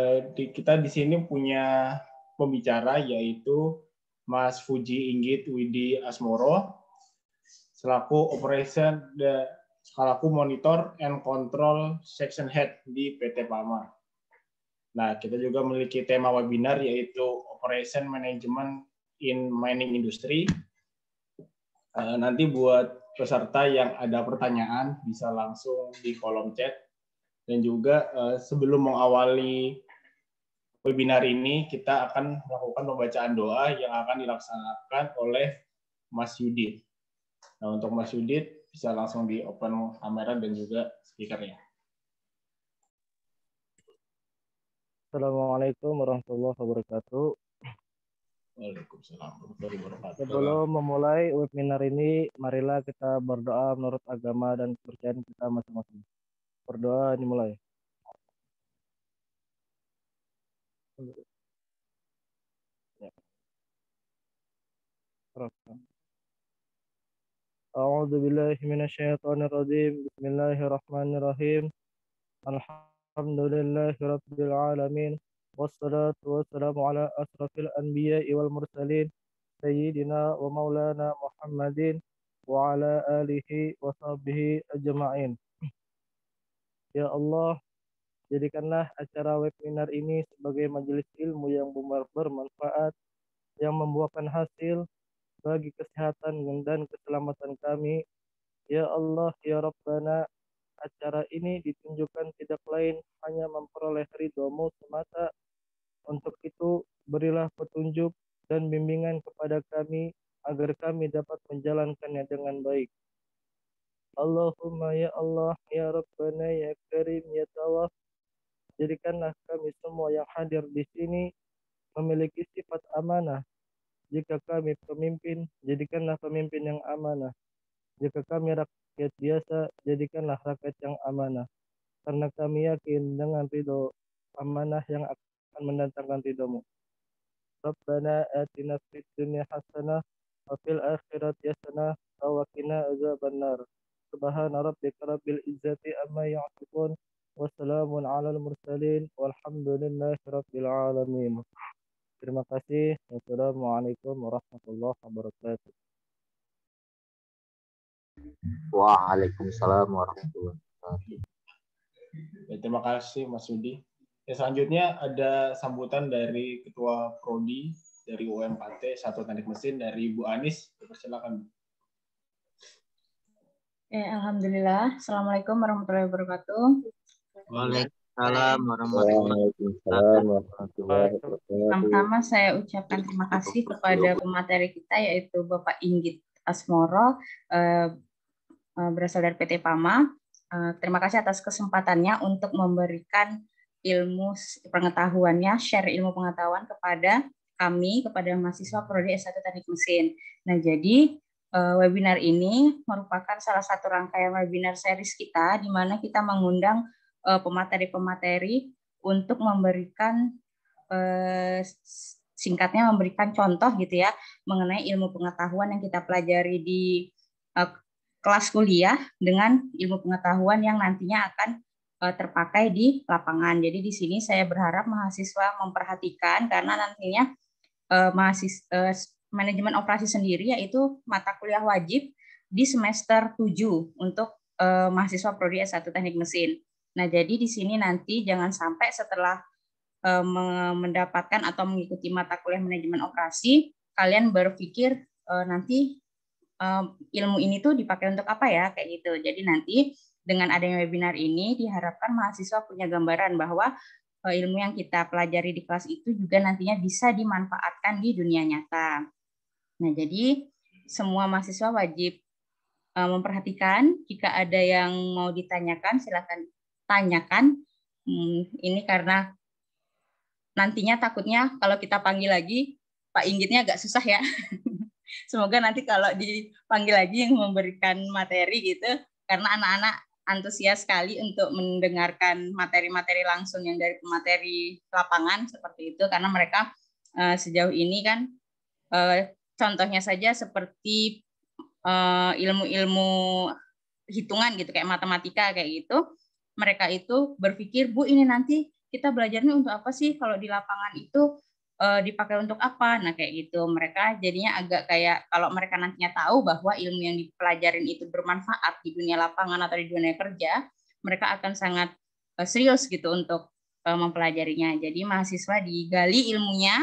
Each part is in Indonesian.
Eh, di, kita di sini punya pembicara yaitu Mas Fuji Inggit Widi Asmoro selaku operation the selaku monitor and control section head di PT Palma. Nah, kita juga memiliki tema webinar yaitu operation management in mining industry. Eh, nanti buat peserta yang ada pertanyaan bisa langsung di kolom chat dan juga eh, sebelum mengawali webinar ini kita akan melakukan pembacaan doa yang akan dilaksanakan oleh Mas Yudit. Nah, untuk Mas Yudit bisa langsung di open kamera dan juga speakernya. Assalamualaikum warahmatullahi wabarakatuh. Waalaikumsalam warahmatullahi wabarakatuh. Sebelum memulai webinar ini, marilah kita berdoa menurut agama dan kepercayaan kita masing-masing. Berdoa dimulai. أعوذ بالله من الشيطان الرجيم بسم الله الرحمن الرحيم الحمد لله رب العالمين والصلاة والسلام على أشرف الأنبياء والمرسلين سيدنا ومولانا محمد وعلى آله وصحبه أجمعين يا الله Jadikanlah acara webinar ini sebagai majelis ilmu yang bermanfaat, yang membuahkan hasil bagi kesehatan dan keselamatan kami. Ya Allah, Ya Rabbana, acara ini ditunjukkan tidak lain hanya memperoleh ridhomu semata. Untuk itu, berilah petunjuk dan bimbingan kepada kami agar kami dapat menjalankannya dengan baik. Allahumma ya Allah, ya Rabbana, ya Karim, ya Tawaf, Jadikanlah kami semua yang hadir di sini memiliki sifat amanah. Jika kami pemimpin, jadikanlah pemimpin yang amanah. Jika kami rakyat biasa, jadikanlah rakyat yang amanah. Karena kami yakin dengan ridho amanah yang akan mendatangkan ridhomu. Rabbana atina fid dunya hasanah wa fil akhirati hasanah wa qina azabannar. Subhana rabbika rabbil izzati amma ya'sifun wassalamun alal mursalin walhamdulillahi rabbil alamin. Terima kasih. Wassalamualaikum warahmatullahi wabarakatuh. Waalaikumsalam warahmatullahi wabarakatuh. Ya, terima kasih Mas Yudi. Ya, selanjutnya ada sambutan dari Ketua Prodi dari UMKT Satu Teknik Mesin dari Bu Anis. Persilakan. Ya, Alhamdulillah. Assalamualaikum warahmatullahi wabarakatuh. Waalaikumsalam warahmatullahi wabarakatuh. pertama saya ucapkan terima kasih kepada pemateri kita yaitu Bapak Inggit Asmoro eh, eh, berasal dari PT Pama. Eh, terima kasih atas kesempatannya untuk memberikan ilmu pengetahuannya, share ilmu pengetahuan kepada kami, kepada mahasiswa Prodi S1 Teknik Mesin. Nah, jadi webinar ini merupakan salah satu rangkaian webinar series kita, di mana kita mengundang Eh, pemateri-pemateri untuk memberikan eh, singkatnya memberikan contoh gitu ya mengenai ilmu pengetahuan yang kita pelajari di eh, kelas kuliah dengan ilmu pengetahuan yang nantinya akan terpakai di lapangan. Jadi di sini saya berharap mahasiswa memperhatikan karena nantinya mahasiswa manajemen operasi sendiri yaitu mata kuliah wajib di semester 7 untuk mahasiswa prodi S1 Teknik Mesin. Nah, jadi di sini nanti jangan sampai setelah eh, mendapatkan atau mengikuti mata kuliah manajemen operasi, kalian berpikir eh, nanti eh, ilmu ini tuh dipakai untuk apa ya, kayak gitu. Jadi nanti dengan adanya webinar ini diharapkan mahasiswa punya gambaran bahwa ilmu yang kita pelajari di kelas itu juga nantinya bisa dimanfaatkan di dunia nyata. Nah, jadi semua mahasiswa wajib memperhatikan jika ada yang mau ditanyakan silakan tanyakan. Hmm, ini karena nantinya takutnya kalau kita panggil lagi Pak Inggitnya agak susah ya. Semoga nanti kalau dipanggil lagi yang memberikan materi gitu, karena anak-anak antusias sekali untuk mendengarkan materi-materi langsung yang dari materi lapangan seperti itu, karena mereka uh, sejauh ini kan uh, contohnya saja seperti eh, ilmu-ilmu uh, hitungan gitu kayak matematika kayak gitu mereka itu berpikir, Bu ini nanti kita belajarnya untuk apa sih kalau di lapangan itu uh, dipakai untuk apa? Nah kayak gitu mereka jadinya agak kayak kalau mereka nantinya tahu bahwa ilmu yang dipelajarin itu bermanfaat di dunia lapangan atau di dunia kerja, mereka akan sangat eh, serius gitu untuk eh, mempelajarinya. Jadi mahasiswa digali ilmunya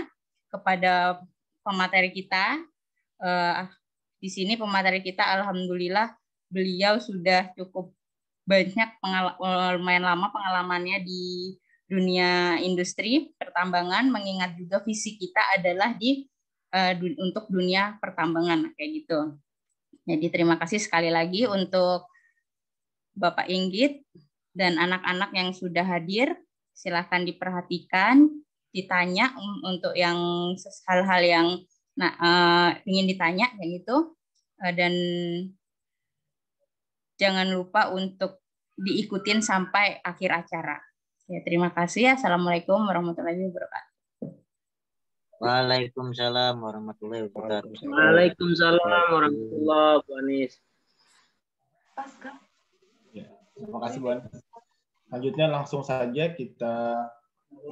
kepada pemateri kita. di sini pemateri kita alhamdulillah beliau sudah cukup banyak eh, lumayan lama pengalamannya di dunia industri pertambangan mengingat juga visi kita adalah di uh, untuk dunia pertambangan kayak gitu. Jadi terima kasih sekali lagi untuk Bapak Inggit dan anak-anak yang sudah hadir. Silahkan diperhatikan, ditanya um, untuk yang hal-hal yang nah, uh, ingin ditanya kayak gitu uh, dan jangan lupa untuk diikutin sampai akhir acara. Ya, terima kasih. Ya. Assalamualaikum warahmatullahi wabarakatuh. Waalaikumsalam warahmatullahi wabarakatuh. Waalaikumsalam warahmatullahi wabarakatuh. Bu ya, terima kasih Bu Selanjutnya langsung saja kita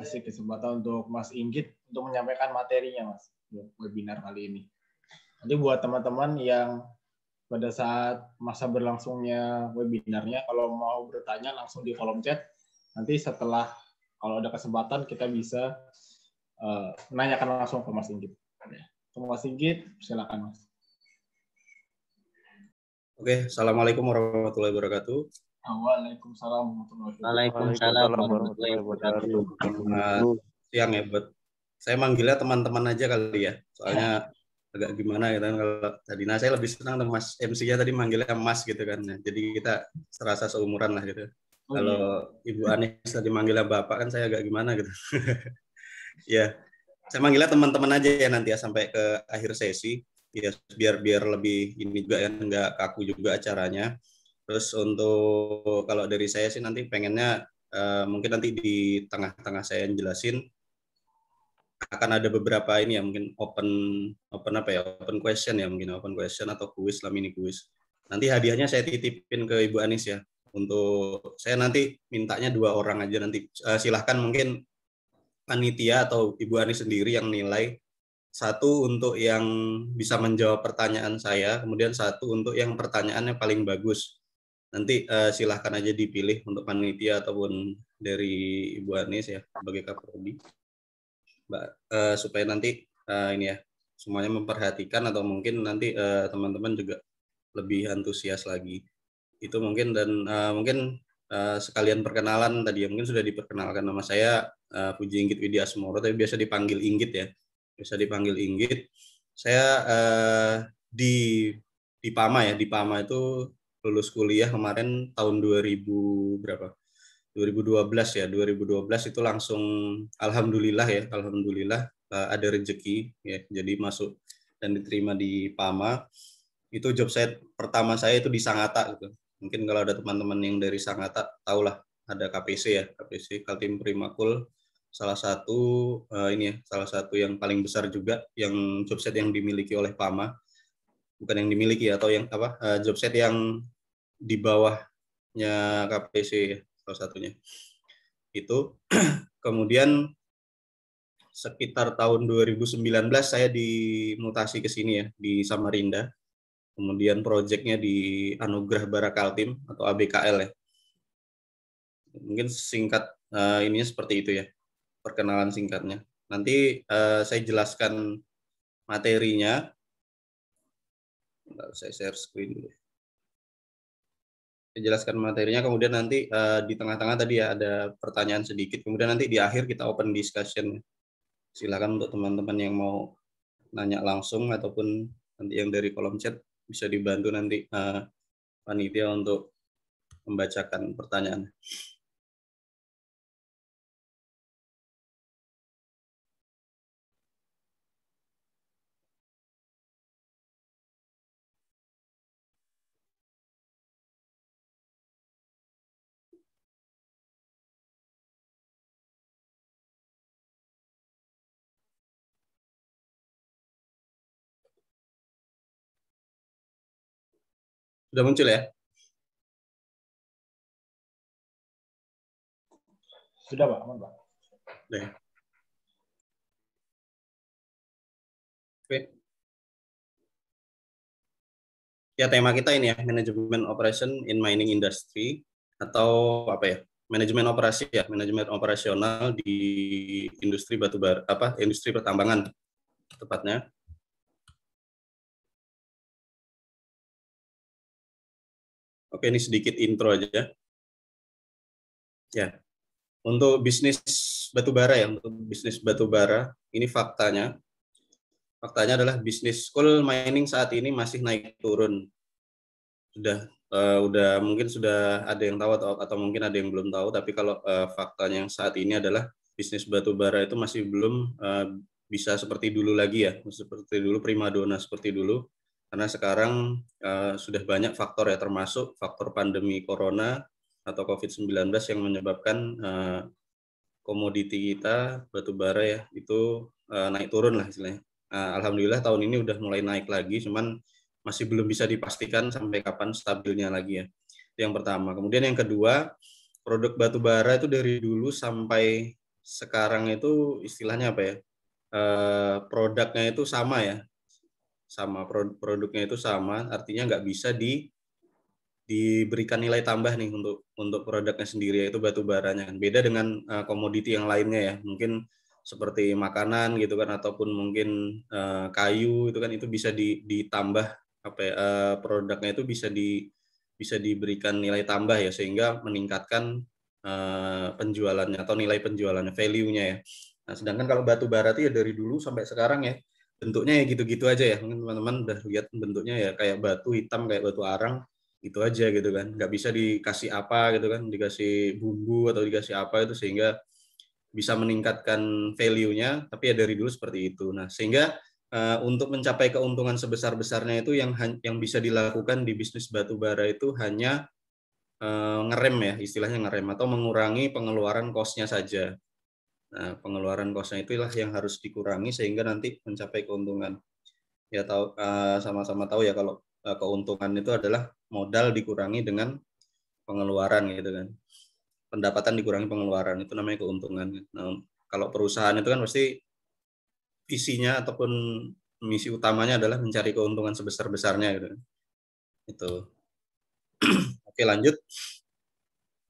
kasih kesempatan untuk Mas Inggit untuk menyampaikan materinya Mas webinar kali ini. Nanti buat teman-teman yang pada saat masa berlangsungnya webinarnya kalau mau bertanya langsung di kolom chat nanti setelah kalau ada kesempatan kita bisa uh, menanyakan langsung ke Mas Inggit. Ya. Ke Mas Inggit, silakan Mas. Oke, assalamualaikum warahmatullahi wabarakatuh. Waalaikumsalam warahmatullahi wabarakatuh. Waalaikumsalam warahmatullahi wabarakatuh. Selamat siang ya, buat saya manggilnya teman-teman aja kali ya, soalnya agak gimana gitu kan kalau tadi nah saya lebih senang tuh mas MC-nya tadi manggilnya mas gitu kan nah, jadi kita serasa seumuran lah gitu oh, kalau iya. ibu Anis tadi manggilnya bapak kan saya agak gimana gitu ya saya manggilnya teman-teman aja ya nanti ya sampai ke akhir sesi ya biar biar lebih ini juga ya nggak kaku juga acaranya terus untuk kalau dari saya sih nanti pengennya uh, mungkin nanti di tengah-tengah saya yang jelasin akan ada beberapa ini ya mungkin open open apa ya open question ya mungkin open question atau kuis lah mini kuis nanti hadiahnya saya titipin ke Ibu Anis ya untuk saya nanti mintanya dua orang aja nanti uh, silahkan mungkin panitia atau Ibu Anis sendiri yang nilai satu untuk yang bisa menjawab pertanyaan saya kemudian satu untuk yang pertanyaannya paling bagus nanti uh, silahkan aja dipilih untuk panitia ataupun dari Ibu Anis ya sebagai kapolri Mbak uh, supaya nanti uh, ini ya semuanya memperhatikan atau mungkin nanti eh, teman-teman uh, juga lebih antusias lagi. Itu mungkin dan uh, mungkin uh, sekalian perkenalan tadi ya mungkin sudah diperkenalkan nama saya uh, Puji Inggit Widya Asmoro tapi biasa dipanggil Inggit ya. Biasa dipanggil Inggit. Saya uh, di di Pama ya, di Pama itu lulus kuliah kemarin tahun 2000 berapa? 2012 ya 2012 itu langsung alhamdulillah ya alhamdulillah eh, ada rezeki ya jadi masuk dan diterima di Pama itu job saya pertama saya itu di Sangatta gitu mungkin kalau ada teman-teman yang dari Sangatta tahulah ada KPC ya KPC Kaltim Primakul salah satu uh, ini ya salah satu yang paling besar juga yang job set yang dimiliki oleh Pama bukan yang dimiliki atau yang apa uh, job set yang di bawahnya KPC ya salah satunya itu kemudian sekitar tahun 2019 saya dimutasi ke sini ya di Samarinda kemudian proyeknya di Anugerah Barakaltim atau ABKL ya mungkin singkat uh, ininya seperti itu ya perkenalan singkatnya nanti uh, saya jelaskan materinya Bentar, saya share screen dulu Jelaskan materinya kemudian nanti uh, di tengah-tengah tadi ya ada pertanyaan sedikit kemudian nanti di akhir kita open discussion silakan untuk teman-teman yang mau nanya langsung ataupun nanti yang dari kolom chat bisa dibantu nanti uh, panitia untuk membacakan pertanyaan. Sudah muncul ya? Sudah, Pak. Aman, Pak. Oke. Oke. Ya, tema kita ini ya, manajemen operation in mining industry atau apa ya? Manajemen operasi ya, manajemen operasional di industri batu batubara apa? Industri pertambangan tepatnya. Oke, ini sedikit intro aja. Ya. ya, untuk bisnis batu bara ya, untuk bisnis batu bara, ini faktanya. Faktanya adalah bisnis coal mining saat ini masih naik turun. Sudah uh, udah mungkin sudah ada yang tahu atau, atau mungkin ada yang belum tahu tapi kalau uh, faktanya yang saat ini adalah bisnis batu bara itu masih belum uh, bisa seperti dulu lagi ya seperti dulu primadona seperti dulu karena sekarang uh, sudah banyak faktor ya termasuk faktor pandemi corona atau COVID-19 yang menyebabkan uh, komoditi kita batu bara ya itu uh, naik turun lah istilahnya. Uh, Alhamdulillah tahun ini udah mulai naik lagi, cuman masih belum bisa dipastikan sampai kapan stabilnya lagi ya. Itu yang pertama. Kemudian yang kedua, produk batu bara itu dari dulu sampai sekarang itu istilahnya apa ya? Uh, produknya itu sama ya sama produk produknya itu sama artinya nggak bisa di diberikan nilai tambah nih untuk untuk produknya sendiri yaitu batu baranya beda dengan uh, komoditi yang lainnya ya mungkin seperti makanan gitu kan ataupun mungkin uh, kayu itu kan itu bisa di, ditambah apa ya, uh, produknya itu bisa di bisa diberikan nilai tambah ya sehingga meningkatkan uh, penjualannya atau nilai penjualannya value-nya ya nah sedangkan kalau batu bara itu ya dari dulu sampai sekarang ya bentuknya ya gitu-gitu aja ya mungkin teman-teman udah lihat bentuknya ya kayak batu hitam kayak batu arang itu aja gitu kan nggak bisa dikasih apa gitu kan dikasih bumbu atau dikasih apa itu sehingga bisa meningkatkan value-nya tapi ya dari dulu seperti itu nah sehingga eh, untuk mencapai keuntungan sebesar besarnya itu yang yang bisa dilakukan di bisnis batu bara itu hanya eh, ngerem ya istilahnya ngerem atau mengurangi pengeluaran kosnya saja Nah, pengeluaran kosnya itulah yang harus dikurangi sehingga nanti mencapai keuntungan. Ya tahu eh, sama-sama tahu ya kalau eh, keuntungan itu adalah modal dikurangi dengan pengeluaran gitu kan. Pendapatan dikurangi pengeluaran itu namanya keuntungan. Nah, kalau perusahaan itu kan pasti visinya ataupun misi utamanya adalah mencari keuntungan sebesar-besarnya gitu. Kan. Itu. Oke, lanjut.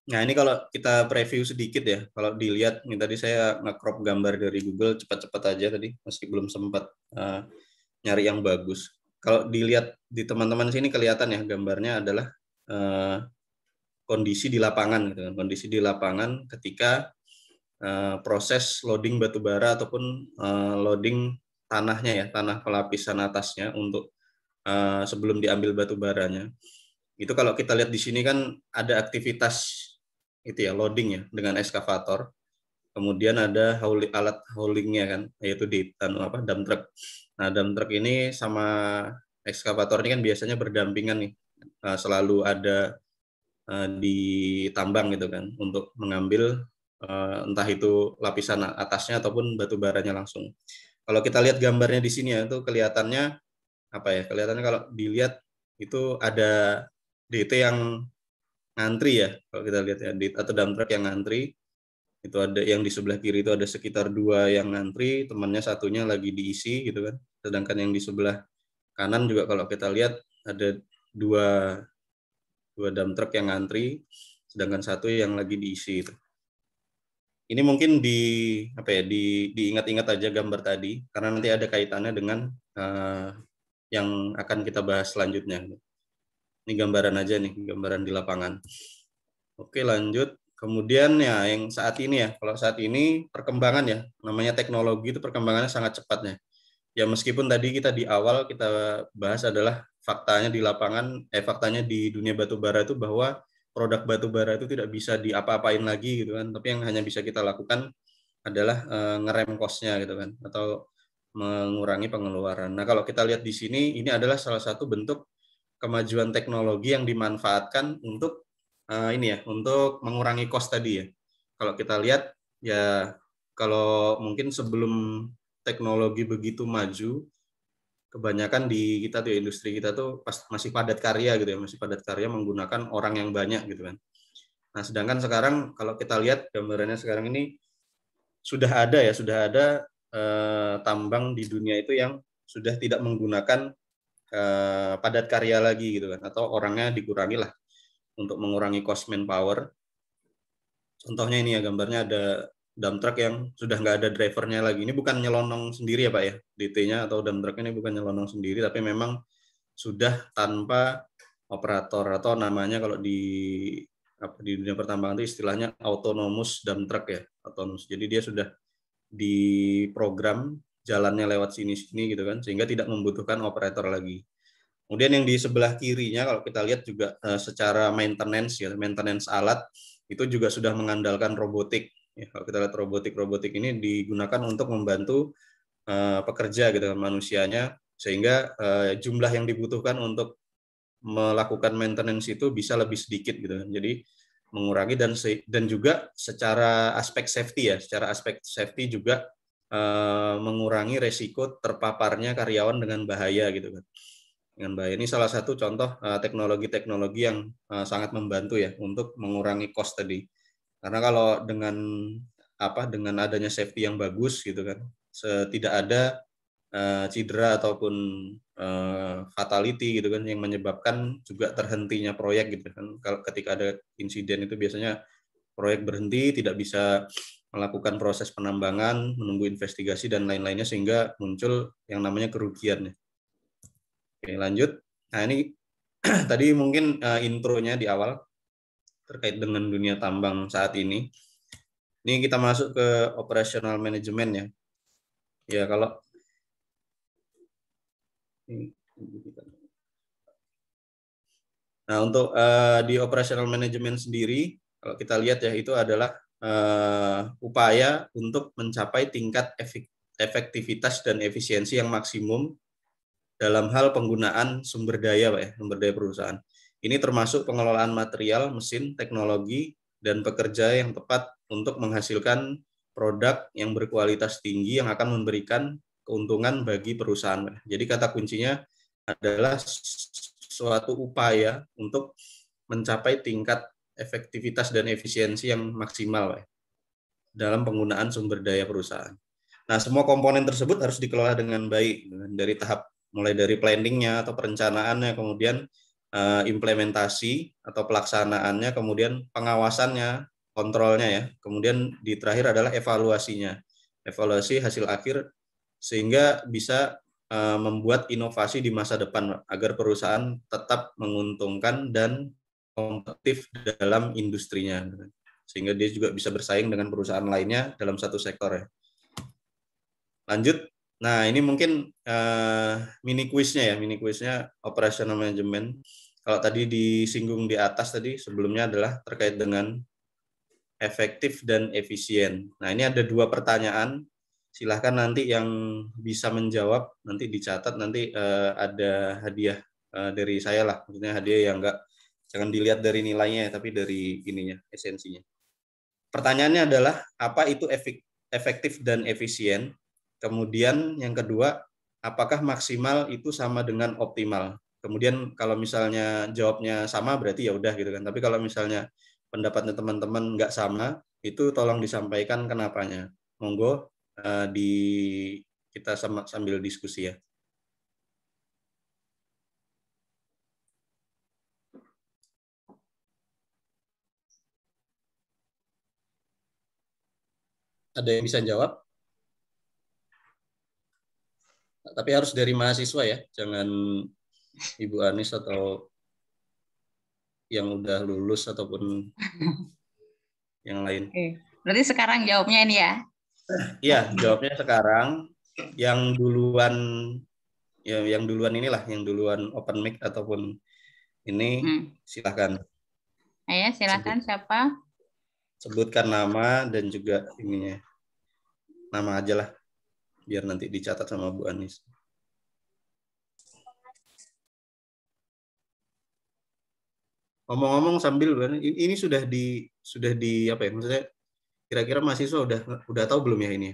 Nah ini kalau kita preview sedikit ya, kalau dilihat ini tadi saya nge-crop gambar dari Google cepat-cepat aja tadi, masih belum sempat uh, nyari yang bagus. Kalau dilihat di teman-teman sini kelihatan ya gambarnya adalah uh, kondisi di lapangan, gitu. Kan. kondisi di lapangan ketika uh, proses loading batubara ataupun uh, loading tanahnya ya, tanah pelapisan atasnya untuk uh, sebelum diambil batubaranya. Itu kalau kita lihat di sini kan ada aktivitas itu ya loading ya dengan eskavator. Kemudian ada hauling, alat haulingnya kan, yaitu di anu apa dump truck. Nah dump truck ini sama ekskavator ini kan biasanya berdampingan nih, nah, selalu ada eh, di tambang gitu kan untuk mengambil eh, entah itu lapisan atasnya ataupun batu baranya langsung. Kalau kita lihat gambarnya di sini ya itu kelihatannya apa ya? Kelihatannya kalau dilihat itu ada DT yang ngantri ya kalau kita lihat ya di, atau dump truck yang ngantri itu ada yang di sebelah kiri itu ada sekitar dua yang ngantri temannya satunya lagi diisi gitu kan sedangkan yang di sebelah kanan juga kalau kita lihat ada dua dua dump truck yang ngantri sedangkan satu yang lagi diisi itu ini mungkin di apa ya di diingat-ingat aja gambar tadi karena nanti ada kaitannya dengan uh, yang akan kita bahas selanjutnya. Ini gambaran aja nih, gambaran di lapangan. Oke, lanjut. Kemudian ya yang saat ini ya, kalau saat ini perkembangan ya, namanya teknologi itu perkembangannya sangat cepatnya. Ya meskipun tadi kita di awal kita bahas adalah faktanya di lapangan, eh faktanya di dunia batubara itu bahwa produk batubara itu tidak bisa diapa-apain lagi gitu kan, tapi yang hanya bisa kita lakukan adalah e, ngerem kosnya gitu kan, atau mengurangi pengeluaran. Nah kalau kita lihat di sini, ini adalah salah satu bentuk kemajuan teknologi yang dimanfaatkan untuk uh, ini ya, untuk mengurangi cost tadi ya. Kalau kita lihat ya kalau mungkin sebelum teknologi begitu maju, kebanyakan di kita tuh ya, industri kita tuh pas, masih padat karya gitu ya, masih padat karya menggunakan orang yang banyak gitu kan. Nah, sedangkan sekarang kalau kita lihat gambarannya sekarang ini sudah ada ya, sudah ada uh, tambang di dunia itu yang sudah tidak menggunakan Eh, padat karya lagi gitu kan atau orangnya dikurangi lah untuk mengurangi cost manpower. Contohnya ini ya gambarnya ada dump truck yang sudah nggak ada drivernya lagi. Ini bukan nyelonong sendiri ya Pak ya, DT-nya atau dump truck ini bukan nyelonong sendiri, tapi memang sudah tanpa operator atau namanya kalau di apa, di dunia pertambangan itu istilahnya autonomous dump truck ya, autonomous. Jadi dia sudah diprogram jalannya lewat sini-sini gitu kan, sehingga tidak membutuhkan operator lagi. Kemudian yang di sebelah kirinya kalau kita lihat juga eh, secara maintenance ya, maintenance alat itu juga sudah mengandalkan robotik. Ya, kalau kita lihat robotik-robotik ini digunakan untuk membantu uh, pekerja gitu kan, manusianya sehingga uh, jumlah yang dibutuhkan untuk melakukan maintenance itu bisa lebih sedikit gitu. kan. Jadi mengurangi dan dan juga secara aspek safety ya, secara aspek safety juga Eh, mengurangi resiko terpaparnya karyawan dengan bahaya gitu kan dengan bahaya ini salah satu contoh eh, teknologi-teknologi yang eh, sangat membantu ya untuk mengurangi cost tadi karena kalau dengan apa dengan adanya safety yang bagus gitu kan tidak ada cedera ataupun uh, fatality gitu kan yang menyebabkan juga terhentinya proyek gitu kan kalau ketika ada insiden itu biasanya proyek berhenti tidak bisa melakukan proses penambangan, menunggu investigasi dan lain-lainnya sehingga muncul yang namanya kerugian. Oke, lanjut. Nah, ini tadi mungkin uh, intronya di awal terkait dengan dunia tambang saat ini. Ini kita masuk ke operational management ya. Ya, kalau Nah, untuk uh, di operational management sendiri, kalau kita lihat ya itu adalah uh, upaya untuk mencapai tingkat efektivitas dan efisiensi yang maksimum dalam hal penggunaan sumber daya, Pak ya, sumber daya perusahaan. Ini termasuk pengelolaan material, mesin, teknologi, dan pekerja yang tepat untuk menghasilkan produk yang berkualitas tinggi yang akan memberikan keuntungan bagi perusahaan. Ya. Jadi kata kuncinya adalah suatu upaya untuk mencapai tingkat efektivitas dan efisiensi yang maksimal ya, dalam penggunaan sumber daya perusahaan. Nah, semua komponen tersebut harus dikelola dengan baik dari tahap mulai dari planningnya atau perencanaannya, kemudian eh, implementasi atau pelaksanaannya, kemudian pengawasannya, kontrolnya ya, kemudian di terakhir adalah evaluasinya, evaluasi hasil akhir sehingga bisa eh, membuat inovasi di masa depan agar perusahaan tetap menguntungkan dan kompetitif dalam industrinya sehingga dia juga bisa bersaing dengan perusahaan lainnya dalam satu sektor ya lanjut nah ini mungkin uh, mini kuisnya ya mini kuisnya operational management kalau tadi disinggung di atas tadi sebelumnya adalah terkait dengan efektif dan efisien nah ini ada dua pertanyaan silahkan nanti yang bisa menjawab nanti dicatat nanti uh, ada hadiah uh, dari saya lah maksudnya hadiah yang enggak Jangan dilihat dari nilainya ya, tapi dari ininya, esensinya. Pertanyaannya adalah apa itu efektif dan efisien? Kemudian yang kedua, apakah maksimal itu sama dengan optimal? Kemudian kalau misalnya jawabnya sama berarti ya udah gitu kan. Tapi kalau misalnya pendapatnya teman-teman nggak sama, itu tolong disampaikan kenapanya. Monggo eh, di kita sambil diskusi ya. Ada yang bisa jawab? Tapi harus dari mahasiswa ya, jangan Ibu Anis atau yang udah lulus ataupun yang lain. Oke. Berarti sekarang jawabnya ini ya? Iya, jawabnya sekarang. Yang duluan, ya, yang duluan inilah, yang duluan open mic ataupun ini, hmm. silahkan. Ayo, silahkan Sebut. siapa? sebutkan nama dan juga ininya nama aja lah biar nanti dicatat sama Bu Anis. Ngomong-ngomong sambil ini sudah di sudah di apa ya maksudnya kira-kira mahasiswa udah udah tahu belum ya ini?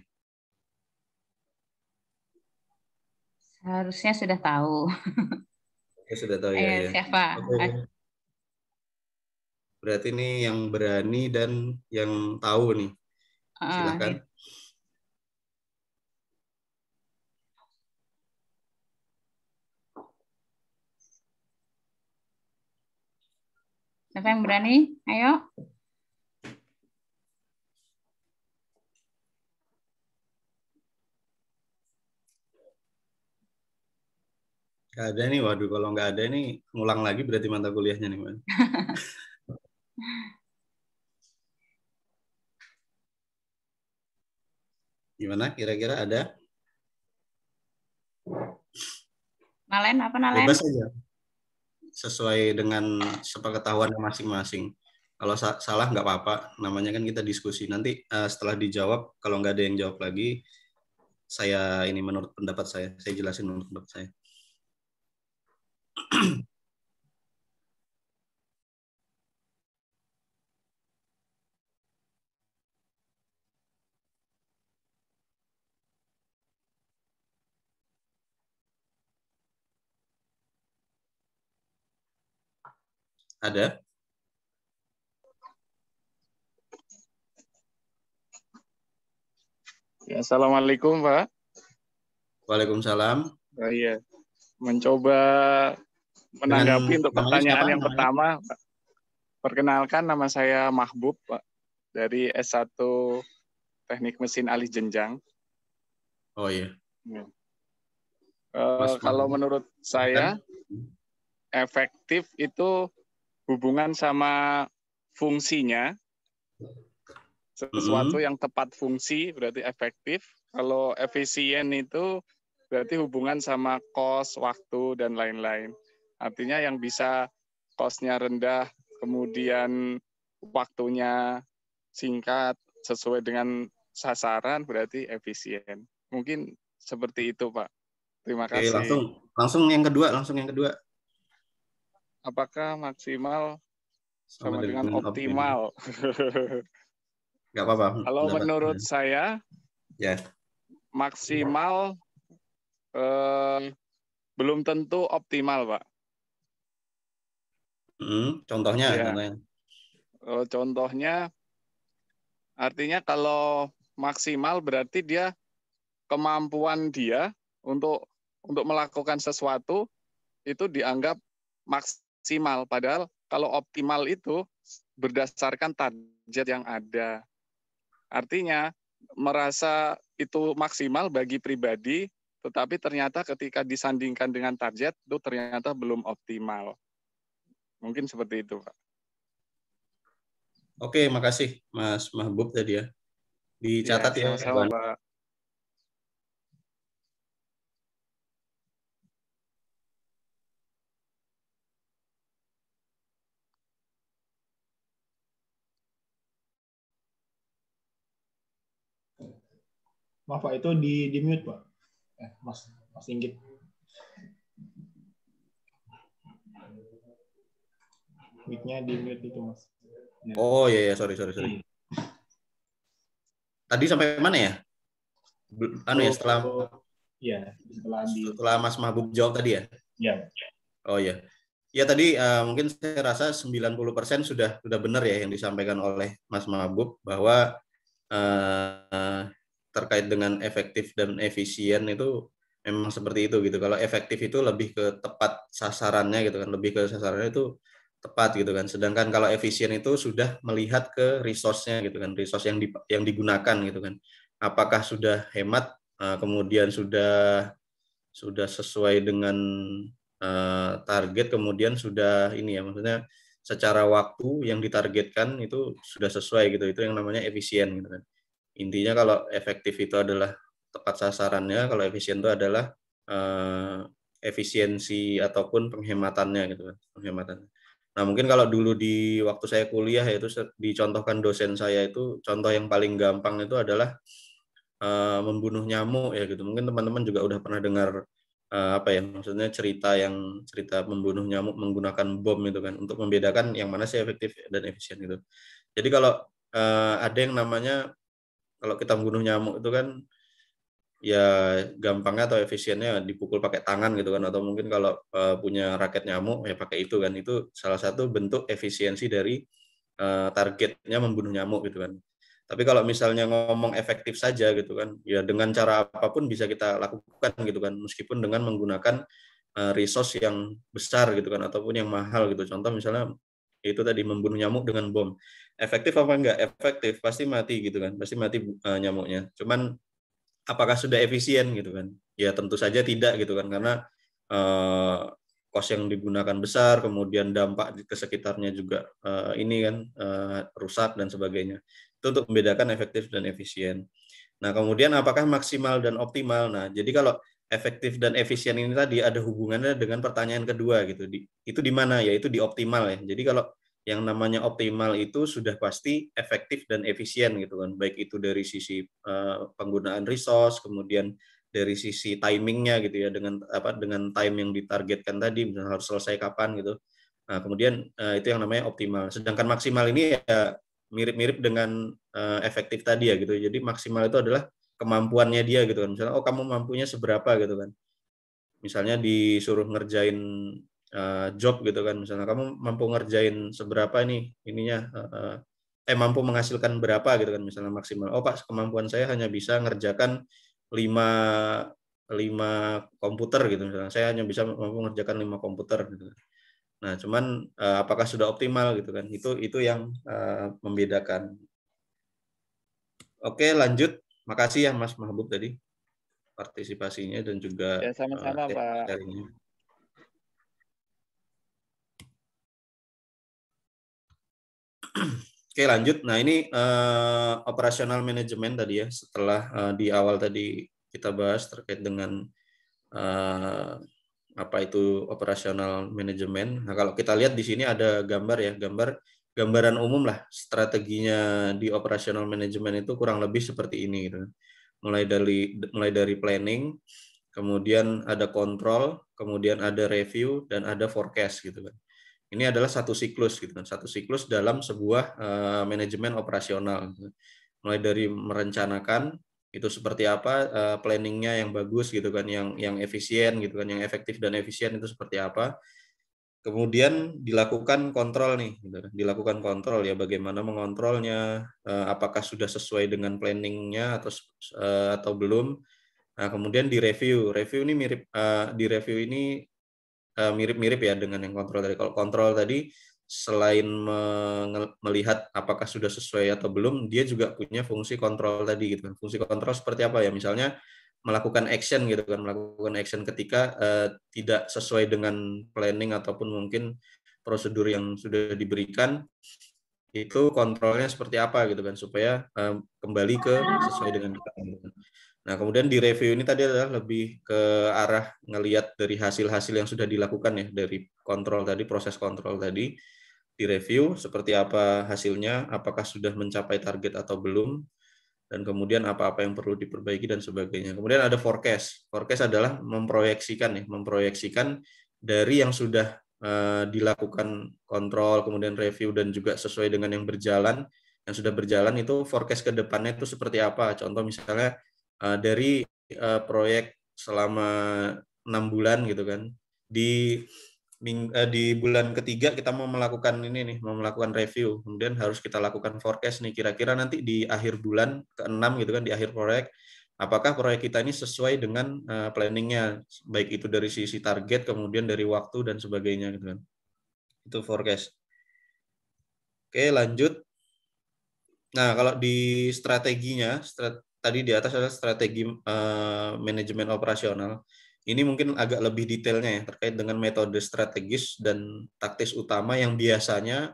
Harusnya sudah tahu. Ya, sudah tahu ya. Eh, ya. Siapa? Okay. Berarti ini yang berani dan yang tahu nih. Ah, Silakan. Iya. Siapa yang berani? Ayo. Gak ada nih, waduh kalau nggak ada nih ngulang lagi berarti mata kuliahnya nih. Gimana kira-kira ada? Nalen apa nalen? Bebas saja. Sesuai dengan sepengetahuan masing-masing. Kalau sa salah nggak apa-apa, namanya kan kita diskusi. Nanti uh, setelah dijawab, kalau nggak ada yang jawab lagi, saya ini menurut pendapat saya, saya jelasin menurut pendapat saya. Ada? Ya, Assalamualaikum Pak. Waalaikumsalam. Oh, iya. Mencoba menanggapi Dengan untuk pertanyaan siapa, yang namanya? pertama. Pak. Perkenalkan nama saya Mahbub Pak dari S1 Teknik Mesin Alih Jenjang. Oh iya. Ya. Uh, kalau menurut saya efektif itu hubungan sama fungsinya sesuatu mm-hmm. yang tepat fungsi berarti efektif kalau efisien itu berarti hubungan sama kos waktu dan lain-lain artinya yang bisa kosnya rendah kemudian waktunya singkat sesuai dengan sasaran berarti efisien mungkin seperti itu pak terima kasih Oke, langsung langsung yang kedua langsung yang kedua apakah maksimal sama, sama dengan, optimal? optimal. Gak apa-apa. Kalau menurut ya. saya, ya. maksimal eh, belum tentu optimal, Pak. Hmm, contohnya, ya. contohnya. Oh, contohnya, artinya kalau maksimal berarti dia kemampuan dia untuk untuk melakukan sesuatu itu dianggap maks maksimal. Padahal kalau optimal itu berdasarkan target yang ada. Artinya merasa itu maksimal bagi pribadi, tetapi ternyata ketika disandingkan dengan target itu ternyata belum optimal. Mungkin seperti itu, Pak. Oke, makasih Mas Mahbub tadi ya. Dicatat iya, ya. ya sama -sama, Pak. Maaf Pak, itu di, di mute Pak. Eh, mas, mas Inggit. Mic-nya di mute itu Mas. Ya. Oh iya, iya, sorry, sorry, sorry. Tadi sampai mana ya? Anu ya, setelah... Iya, setelah, di... setelah Mas Mahbub jawab tadi ya? Iya. Oh iya. Ya tadi uh, mungkin saya rasa 90% sudah sudah benar ya yang disampaikan oleh Mas Mahbub bahwa uh, terkait dengan efektif dan efisien itu memang seperti itu gitu. Kalau efektif itu lebih ke tepat sasarannya gitu kan, lebih ke sasarannya itu tepat gitu kan. Sedangkan kalau efisien itu sudah melihat ke resource-nya gitu kan, resource yang di, yang digunakan gitu kan. Apakah sudah hemat, eh, kemudian sudah sudah sesuai dengan eh, target, kemudian sudah ini ya maksudnya secara waktu yang ditargetkan itu sudah sesuai gitu. Itu yang namanya efisien gitu kan intinya kalau efektif itu adalah tepat sasarannya, kalau efisien itu adalah uh, efisiensi ataupun penghematannya gitu kan, penghematan. Nah mungkin kalau dulu di waktu saya kuliah itu dicontohkan dosen saya itu contoh yang paling gampang itu adalah uh, membunuh nyamuk ya gitu. Mungkin teman-teman juga udah pernah dengar uh, apa ya maksudnya cerita yang cerita membunuh nyamuk menggunakan bom itu kan untuk membedakan yang mana sih efektif dan efisien gitu. Jadi kalau uh, ada yang namanya kalau kita membunuh nyamuk itu kan ya gampangnya atau efisiennya dipukul pakai tangan gitu kan atau mungkin kalau uh, punya raket nyamuk ya pakai itu kan itu salah satu bentuk efisiensi dari uh, targetnya membunuh nyamuk gitu kan tapi kalau misalnya ngomong efektif saja gitu kan ya dengan cara apapun bisa kita lakukan gitu kan meskipun dengan menggunakan uh, resource yang besar gitu kan ataupun yang mahal gitu contoh misalnya itu tadi membunuh nyamuk dengan bom efektif apa enggak efektif pasti mati gitu kan pasti mati uh, nyamuknya cuman apakah sudah efisien gitu kan ya tentu saja tidak gitu kan karena uh, kos yang digunakan besar kemudian dampak ke sekitarnya juga uh, ini kan uh, rusak dan sebagainya itu untuk membedakan efektif dan efisien nah kemudian apakah maksimal dan optimal nah jadi kalau efektif dan efisien ini tadi ada hubungannya dengan pertanyaan kedua gitu di, itu di mana ya itu di optimal ya jadi kalau yang namanya optimal itu sudah pasti efektif dan efisien gitu kan baik itu dari sisi eh, penggunaan resource kemudian dari sisi timingnya gitu ya dengan apa dengan time yang ditargetkan tadi misalnya harus selesai kapan gitu nah, kemudian eh, itu yang namanya optimal sedangkan maksimal ini ya mirip-mirip dengan eh, efektif tadi ya gitu jadi maksimal itu adalah kemampuannya dia gitu kan misalnya oh kamu mampunya seberapa gitu kan misalnya disuruh ngerjain uh, job gitu kan misalnya kamu mampu ngerjain seberapa nih ininya uh, eh mampu menghasilkan berapa gitu kan misalnya maksimal oh pak kemampuan saya hanya bisa ngerjakan lima lima komputer gitu misalnya saya hanya bisa mampu ngerjakan lima komputer gitu nah cuman uh, apakah sudah optimal gitu kan itu itu yang uh, membedakan oke lanjut makasih ya mas Mahbub tadi partisipasinya dan juga ya, sama-sama uh, pak Oke lanjut. Nah ini uh, eh, operasional manajemen tadi ya. Setelah uh, di awal tadi kita bahas terkait dengan uh, apa itu operasional manajemen. Nah kalau kita lihat di sini ada gambar ya, gambar gambaran umum lah strateginya di operasional manajemen itu kurang lebih seperti ini. Gitu. Mulai dari mulai dari planning, kemudian ada kontrol, kemudian ada review dan ada forecast gitu kan. Ini adalah satu siklus gitu kan, satu siklus dalam sebuah uh, manajemen operasional. Gitu. Mulai dari merencanakan itu seperti apa, uh, planningnya yang bagus gitu kan, yang yang efisien gitu kan, yang efektif dan efisien itu seperti apa. Kemudian dilakukan kontrol nih, gitu. Kan, dilakukan kontrol ya, bagaimana mengontrolnya, uh, apakah sudah sesuai dengan planningnya atau uh, atau belum. Nah, kemudian direview. Review ini mirip uh, review ini Eh, mirip-mirip ya dengan yang kontrol tadi. Kalau kontrol tadi selain melihat apakah sudah sesuai atau belum, dia juga punya fungsi kontrol tadi gitu kan. Fungsi kontrol seperti apa ya? Misalnya melakukan action gitu kan, melakukan action ketika uh, tidak sesuai dengan planning ataupun mungkin prosedur yang sudah diberikan itu kontrolnya seperti apa gitu kan supaya uh, kembali ke sesuai dengan kita. Nah, kemudian di review ini tadi adalah lebih ke arah ngeliat dari hasil-hasil yang sudah dilakukan ya dari kontrol tadi, proses kontrol tadi di review seperti apa hasilnya, apakah sudah mencapai target atau belum, dan kemudian apa-apa yang perlu diperbaiki dan sebagainya. Kemudian ada forecast. Forecast adalah memproyeksikan ya, memproyeksikan dari yang sudah uh, dilakukan kontrol, kemudian review dan juga sesuai dengan yang berjalan, yang sudah berjalan itu forecast ke depannya itu seperti apa. Contoh misalnya uh, dari uh, proyek selama enam bulan gitu kan di ming, uh, di bulan ketiga kita mau melakukan ini nih mau melakukan review kemudian harus kita lakukan forecast nih kira-kira nanti di akhir bulan keenam gitu kan di akhir proyek apakah proyek kita ini sesuai dengan uh, planningnya baik itu dari sisi target kemudian dari waktu dan sebagainya gitu kan itu forecast oke lanjut nah kalau di strateginya strate tadi di atas adalah strategi uh, manajemen operasional. Ini mungkin agak lebih detailnya ya terkait dengan metode strategis dan taktis utama yang biasanya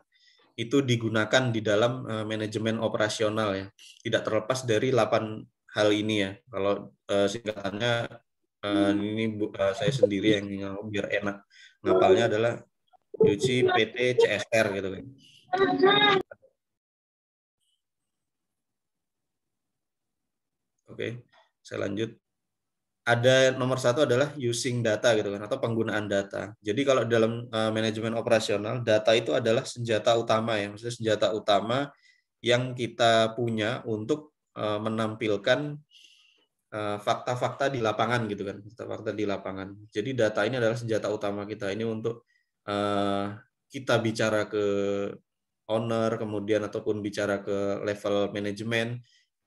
itu digunakan di dalam uh, manajemen operasional ya. Tidak terlepas dari 8 hal ini ya. Kalau uh, eh, singkatannya uh, ini uh, saya sendiri yang biar enak ngapalnya adalah Yuci PT CSR gitu kan. Oke, saya lanjut. Ada nomor satu adalah using data gitu kan atau penggunaan data. Jadi kalau dalam uh, manajemen operasional data itu adalah senjata utama ya, maksudnya senjata utama yang kita punya untuk uh, menampilkan eh, fakta-fakta uh, di lapangan gitu kan, fakta-fakta di lapangan. Jadi data ini adalah senjata utama kita ini untuk uh, kita bicara ke owner kemudian ataupun bicara ke level manajemen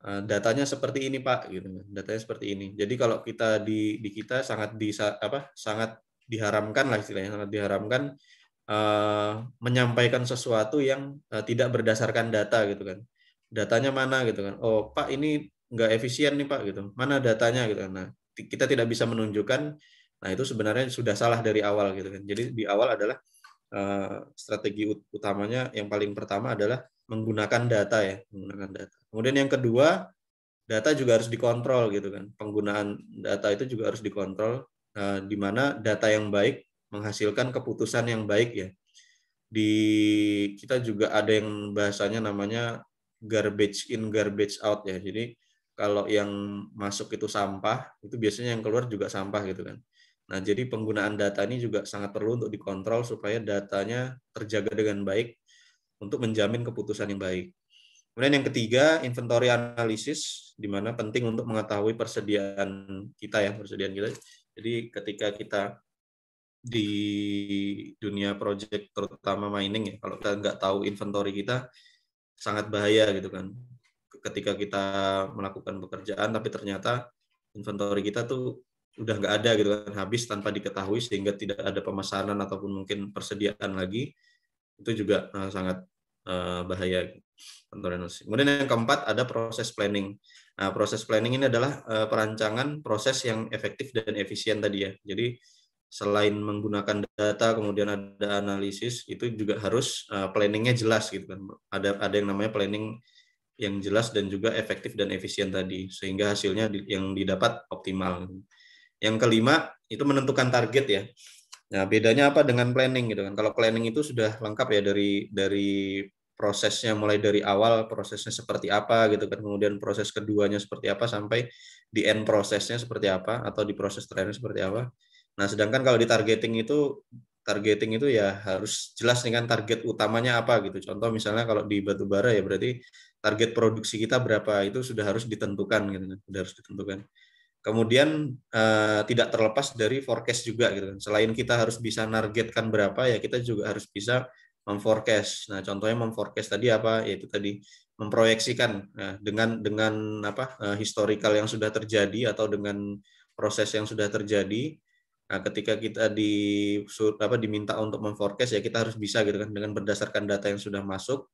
Eh, datanya seperti ini pak gitu datanya seperti ini jadi kalau kita di di kita sangat di apa sangat diharamkan lah istilahnya sangat diharamkan uh, menyampaikan sesuatu yang uh, tidak berdasarkan data gitu kan datanya mana gitu kan oh pak ini nggak efisien nih pak gitu mana datanya gitu kan nah kita tidak bisa menunjukkan nah itu sebenarnya sudah salah dari awal gitu kan jadi di awal adalah uh, strategi utamanya yang paling pertama adalah menggunakan data ya, menggunakan data. Kemudian yang kedua, data juga harus dikontrol gitu kan. Penggunaan data itu juga harus dikontrol nah, di mana data yang baik menghasilkan keputusan yang baik ya. Di kita juga ada yang bahasanya namanya garbage in garbage out ya. Jadi kalau yang masuk itu sampah, itu biasanya yang keluar juga sampah gitu kan. Nah, jadi penggunaan data ini juga sangat perlu untuk dikontrol supaya datanya terjaga dengan baik untuk menjamin keputusan yang baik. Kemudian yang ketiga, inventory analysis, di mana penting untuk mengetahui persediaan kita ya, persediaan kita. Jadi ketika kita di dunia project terutama mining ya, kalau kita nggak tahu inventory kita sangat bahaya gitu kan. Ketika kita melakukan pekerjaan tapi ternyata inventory kita tuh udah nggak ada gitu kan habis tanpa diketahui sehingga tidak ada pemesanan ataupun mungkin persediaan lagi itu juga eh, sangat uh, bahaya Kemudian yang keempat ada proses planning. Nah, proses planning ini adalah eh, perancangan proses yang efektif dan efisien tadi ya. Jadi selain menggunakan data kemudian ada analisis itu juga harus uh, planningnya jelas gitu kan. Ada ada yang namanya planning yang jelas dan juga efektif dan efisien tadi sehingga hasilnya yang didapat optimal. Yang kelima itu menentukan target ya. Nah, bedanya apa dengan planning gitu kan? Kalau planning itu sudah lengkap ya dari dari prosesnya mulai dari awal prosesnya seperti apa gitu kan, kemudian proses keduanya seperti apa sampai di end prosesnya seperti apa atau di proses terakhir seperti apa. Nah, sedangkan kalau di targeting itu targeting itu ya harus jelas dengan target utamanya apa gitu. Contoh misalnya kalau di batubara ya berarti target produksi kita berapa itu sudah harus ditentukan gitu, kan, sudah harus ditentukan kemudian uh, tidak terlepas dari forecast juga gitu kan. Selain kita harus bisa nargetkan berapa ya kita juga harus bisa memforecast. Nah, contohnya memforecast tadi apa? Yaitu tadi memproyeksikan nah, dengan dengan apa? Uh, historical yang sudah terjadi atau dengan proses yang sudah terjadi. Nah, ketika kita di apa diminta untuk memforecast ya kita harus bisa gitu kan dengan berdasarkan data yang sudah masuk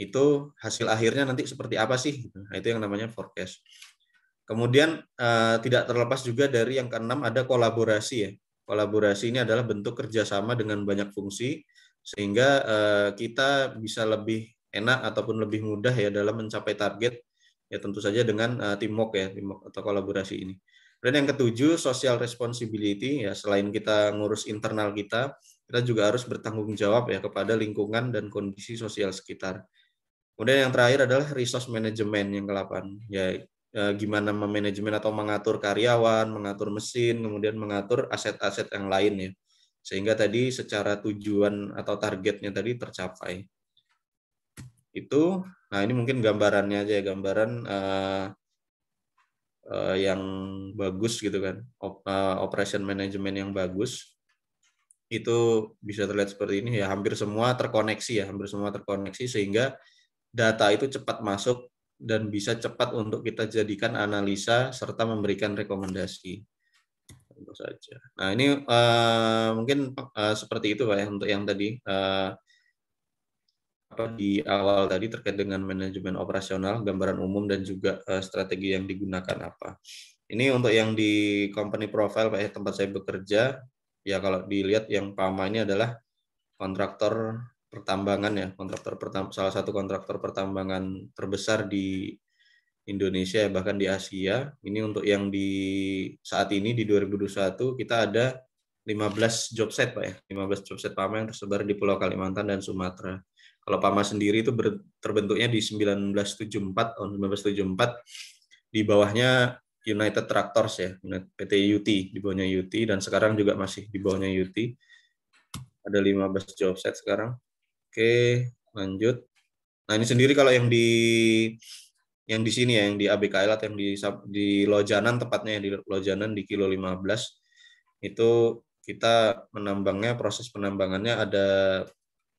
itu hasil akhirnya nanti seperti apa sih? Nah, itu yang namanya forecast. Kemudian eh, tidak terlepas juga dari yang keenam ada kolaborasi ya. Kolaborasi ini adalah bentuk kerjasama dengan banyak fungsi sehingga eh, kita bisa lebih enak ataupun lebih mudah ya dalam mencapai target ya tentu saja dengan eh, teamwork ya teamwork atau kolaborasi ini. Dan yang ketujuh social responsibility ya selain kita ngurus internal kita kita juga harus bertanggung jawab ya kepada lingkungan dan kondisi sosial sekitar. Kemudian yang terakhir adalah resource management yang ke-8, ya Eh, gimana memanajemen atau mengatur karyawan, mengatur mesin, kemudian mengatur aset-aset yang lain ya. Sehingga tadi secara tujuan atau targetnya tadi tercapai. Itu, nah ini mungkin gambarannya aja ya, gambaran uh, uh, yang bagus gitu kan, Op, uh, operation management yang bagus. Itu bisa terlihat seperti ini ya, hampir semua terkoneksi ya, hampir semua terkoneksi sehingga data itu cepat masuk dan bisa cepat untuk kita jadikan analisa serta memberikan rekomendasi. itu saja. Nah ini uh, mungkin uh, seperti itu pak ya untuk yang tadi uh, apa di awal tadi terkait dengan manajemen operasional, gambaran umum dan juga uh, strategi yang digunakan apa. Ini untuk yang di company profile pak ya tempat saya bekerja ya kalau dilihat yang PAMA ini adalah kontraktor pertambangan ya kontraktor pertam salah satu kontraktor pertambangan terbesar di Indonesia ya, bahkan di Asia ini untuk yang di saat ini di 2021 kita ada 15 job set pak ya 15 job set PAMA yang tersebar di Pulau Kalimantan dan Sumatera kalau PAMA sendiri itu terbentuknya di 1974 tahun 1974 di bawahnya United Tractors ya PT UT di bawahnya UT dan sekarang juga masih di bawahnya UT ada 15 job set sekarang Oke, lanjut. Nah, ini sendiri kalau yang di yang di sini ya, yang di ABKL atau yang di di Lojanan tepatnya yang di Lojanan di kilo 15 itu kita menambangnya proses penambangannya ada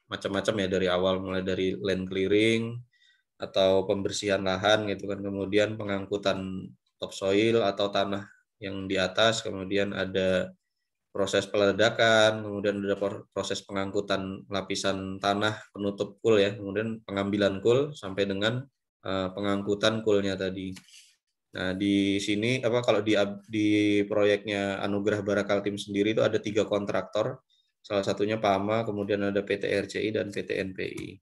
macam-macam ya dari awal mulai dari land clearing atau pembersihan lahan gitu kan kemudian pengangkutan topsoil atau tanah yang di atas kemudian ada proses peledakan, kemudian ada proses pengangkutan lapisan tanah penutup kul ya, kemudian pengambilan kul sampai dengan eh, pengangkutan kulnya tadi. Nah, di sini apa kalau di di proyeknya Anugerah Barakal Tim sendiri itu ada tiga kontraktor, salah satunya PAMA, kemudian ada PT RCI dan PT NPI.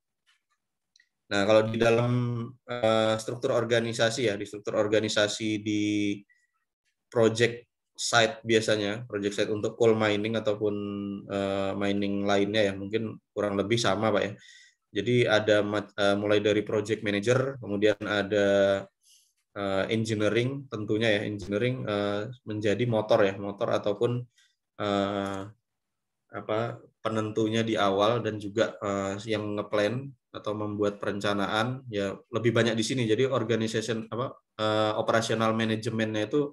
Nah, kalau di dalam eh, struktur organisasi ya, di struktur organisasi di proyek site biasanya, project site untuk coal mining ataupun uh, mining lainnya ya, mungkin kurang lebih sama Pak ya. Jadi ada uh, mulai dari project manager, kemudian ada uh, engineering tentunya ya, engineering uh, menjadi motor ya, motor ataupun uh, apa penentunya di awal dan juga uh, yang ngeplan atau membuat perencanaan ya lebih banyak di sini. Jadi organization apa uh, operasional manajemennya itu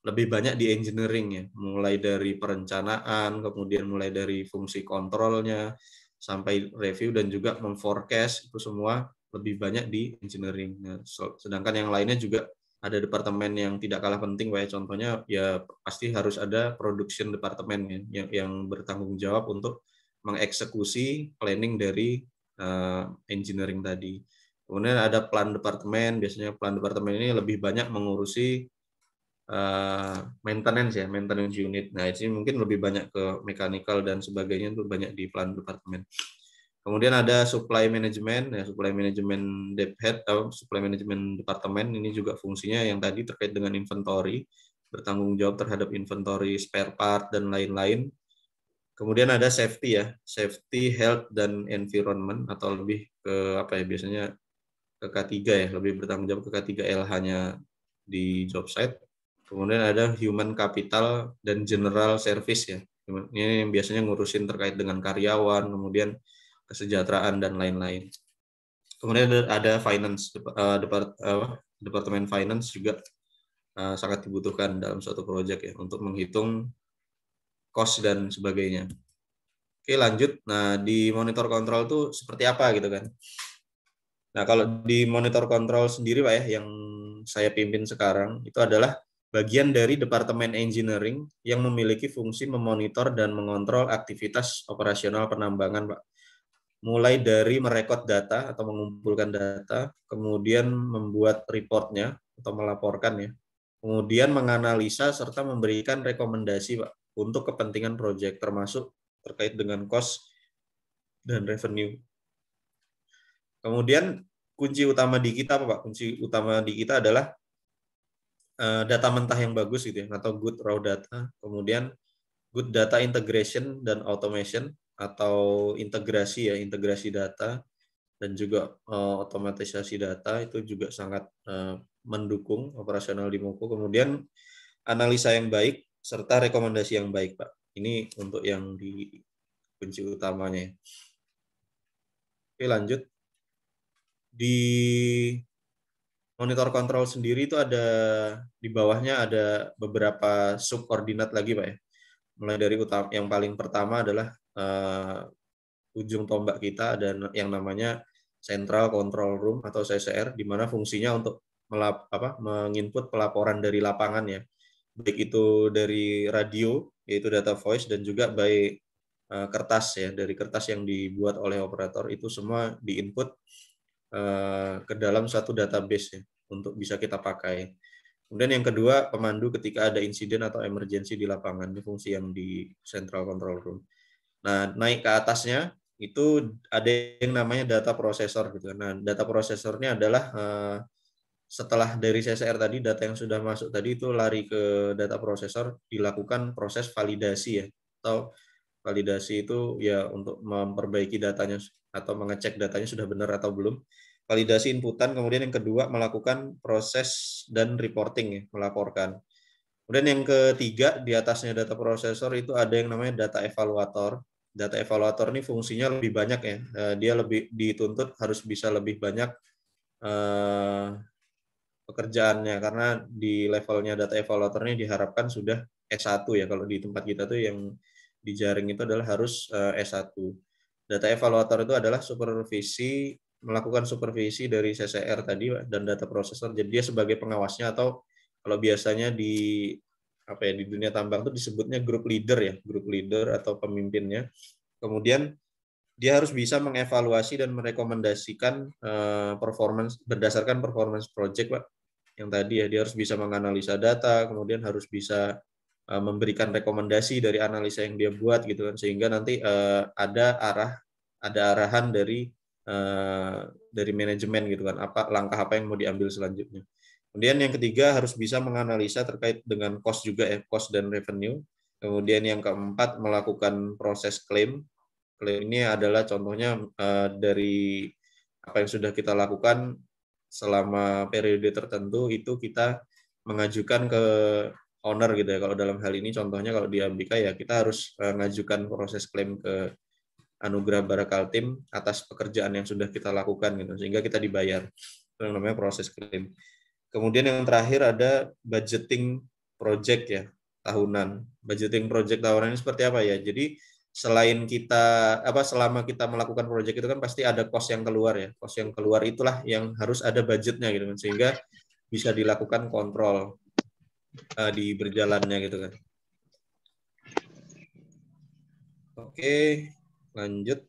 lebih banyak di engineering ya, mulai dari perencanaan, kemudian mulai dari fungsi kontrolnya, sampai review dan juga memforecast itu semua lebih banyak di engineering. Nah, sedangkan yang lainnya juga ada departemen yang tidak kalah penting, kayak contohnya ya pasti harus ada production departemen ya, yang, yang bertanggung jawab untuk mengeksekusi planning dari uh, engineering tadi. Kemudian ada plan departemen, biasanya plan departemen ini lebih banyak mengurusi Eh, maintenance ya, maintenance unit. Nah, ini mungkin lebih banyak ke mechanical dan sebagainya itu banyak di plan departemen. Kemudian ada supply management, ya supply management head atau supply management departemen ini juga fungsinya yang tadi terkait dengan inventory, bertanggung jawab terhadap inventory spare part dan lain-lain. Kemudian ada safety ya, safety, health dan environment atau lebih ke apa ya biasanya ke K3 ya, lebih bertanggung jawab ke K3 LH-nya di job site. Kemudian ada human capital dan general service ya. Ini yang biasanya ngurusin terkait dengan karyawan, kemudian kesejahteraan dan lain-lain. Kemudian ada finance eh, depart, departemen finance juga eh, sangat dibutuhkan dalam suatu proyek ya untuk menghitung cost dan sebagainya. Oke lanjut. Nah di monitor kontrol tuh seperti apa gitu kan? Nah kalau di monitor kontrol sendiri pak ya yang saya pimpin sekarang itu adalah bagian dari Departemen Engineering yang memiliki fungsi memonitor dan mengontrol aktivitas operasional penambangan, Pak. Mulai dari merekod data atau mengumpulkan data, kemudian membuat reportnya atau melaporkan ya, kemudian menganalisa serta memberikan rekomendasi, Pak, untuk kepentingan proyek termasuk terkait dengan cost dan revenue. Kemudian kunci utama di kita, Pak, kunci utama di kita adalah Eh, data mentah yang bagus gitu ya atau good raw data kemudian good data integration dan automation atau integrasi ya integrasi data dan juga uh, otomatisasi data itu juga sangat uh, mendukung operasional di Moko kemudian analisa yang baik serta rekomendasi yang baik Pak ini untuk yang di kunci utamanya oke lanjut di monitor kontrol sendiri itu ada di bawahnya ada beberapa subordinat lagi pak ya mulai dari utama, yang paling pertama adalah uh, ujung tombak kita ada yang namanya Central Control Room atau CCR di mana fungsinya untuk melap, apa, menginput pelaporan dari lapangan ya baik itu dari radio yaitu data voice dan juga baik eh, kertas ya dari kertas yang dibuat oleh operator itu semua diinput Eh, ke dalam satu database ya, untuk bisa kita pakai. Kemudian yang kedua, pemandu ketika ada insiden atau emergensi di lapangan, ini fungsi yang di central control room. Nah, naik ke atasnya itu ada yang namanya data processor gitu. Kan. Nah, data prosesornya adalah eh, setelah dari CSR tadi data yang sudah masuk tadi itu lari ke data processor dilakukan proses validasi ya atau validasi itu ya untuk memperbaiki datanya atau mengecek datanya sudah benar atau belum validasi inputan, kemudian yang kedua melakukan proses dan reporting ya, melaporkan. Kemudian yang ketiga di atasnya data processor itu ada yang namanya data evaluator. Data evaluator ini fungsinya lebih banyak ya. Eh, dia lebih dituntut harus bisa lebih banyak eh, pekerjaannya karena di levelnya data evaluator ini diharapkan sudah S1 ya kalau di tempat kita tuh yang di jaring itu adalah harus eh, S1. Data evaluator itu adalah supervisi melakukan supervisi dari CCR tadi dan data processor. Jadi dia sebagai pengawasnya atau kalau biasanya di apa ya di dunia tambang itu disebutnya group leader ya, group leader atau pemimpinnya. Kemudian dia harus bisa mengevaluasi dan merekomendasikan uh, performance berdasarkan performance project, Pak. Yang tadi ya dia harus bisa menganalisa data, kemudian harus bisa eh, memberikan rekomendasi dari analisa yang dia buat gitu kan sehingga nanti eh, ada arah ada arahan dari Eh, dari manajemen gitu kan apa langkah apa yang mau diambil selanjutnya kemudian yang ketiga harus bisa menganalisa terkait dengan cost juga ya cost dan revenue kemudian yang keempat melakukan proses klaim klaim ini adalah contohnya eh, dari apa yang sudah kita lakukan selama periode tertentu itu kita mengajukan ke owner gitu ya kalau dalam hal ini contohnya kalau di Ambika ya kita harus mengajukan eh, proses klaim ke anugerah barakal tim atas pekerjaan yang sudah kita lakukan gitu sehingga kita dibayar itu yang namanya proses klaim kemudian yang terakhir ada budgeting project ya tahunan budgeting project tahunan ini seperti apa ya jadi selain kita apa selama kita melakukan project itu kan pasti ada cost yang keluar ya cost yang keluar itulah yang harus ada budgetnya gitu kan sehingga bisa dilakukan kontrol uh, di berjalannya gitu kan oke lanjut.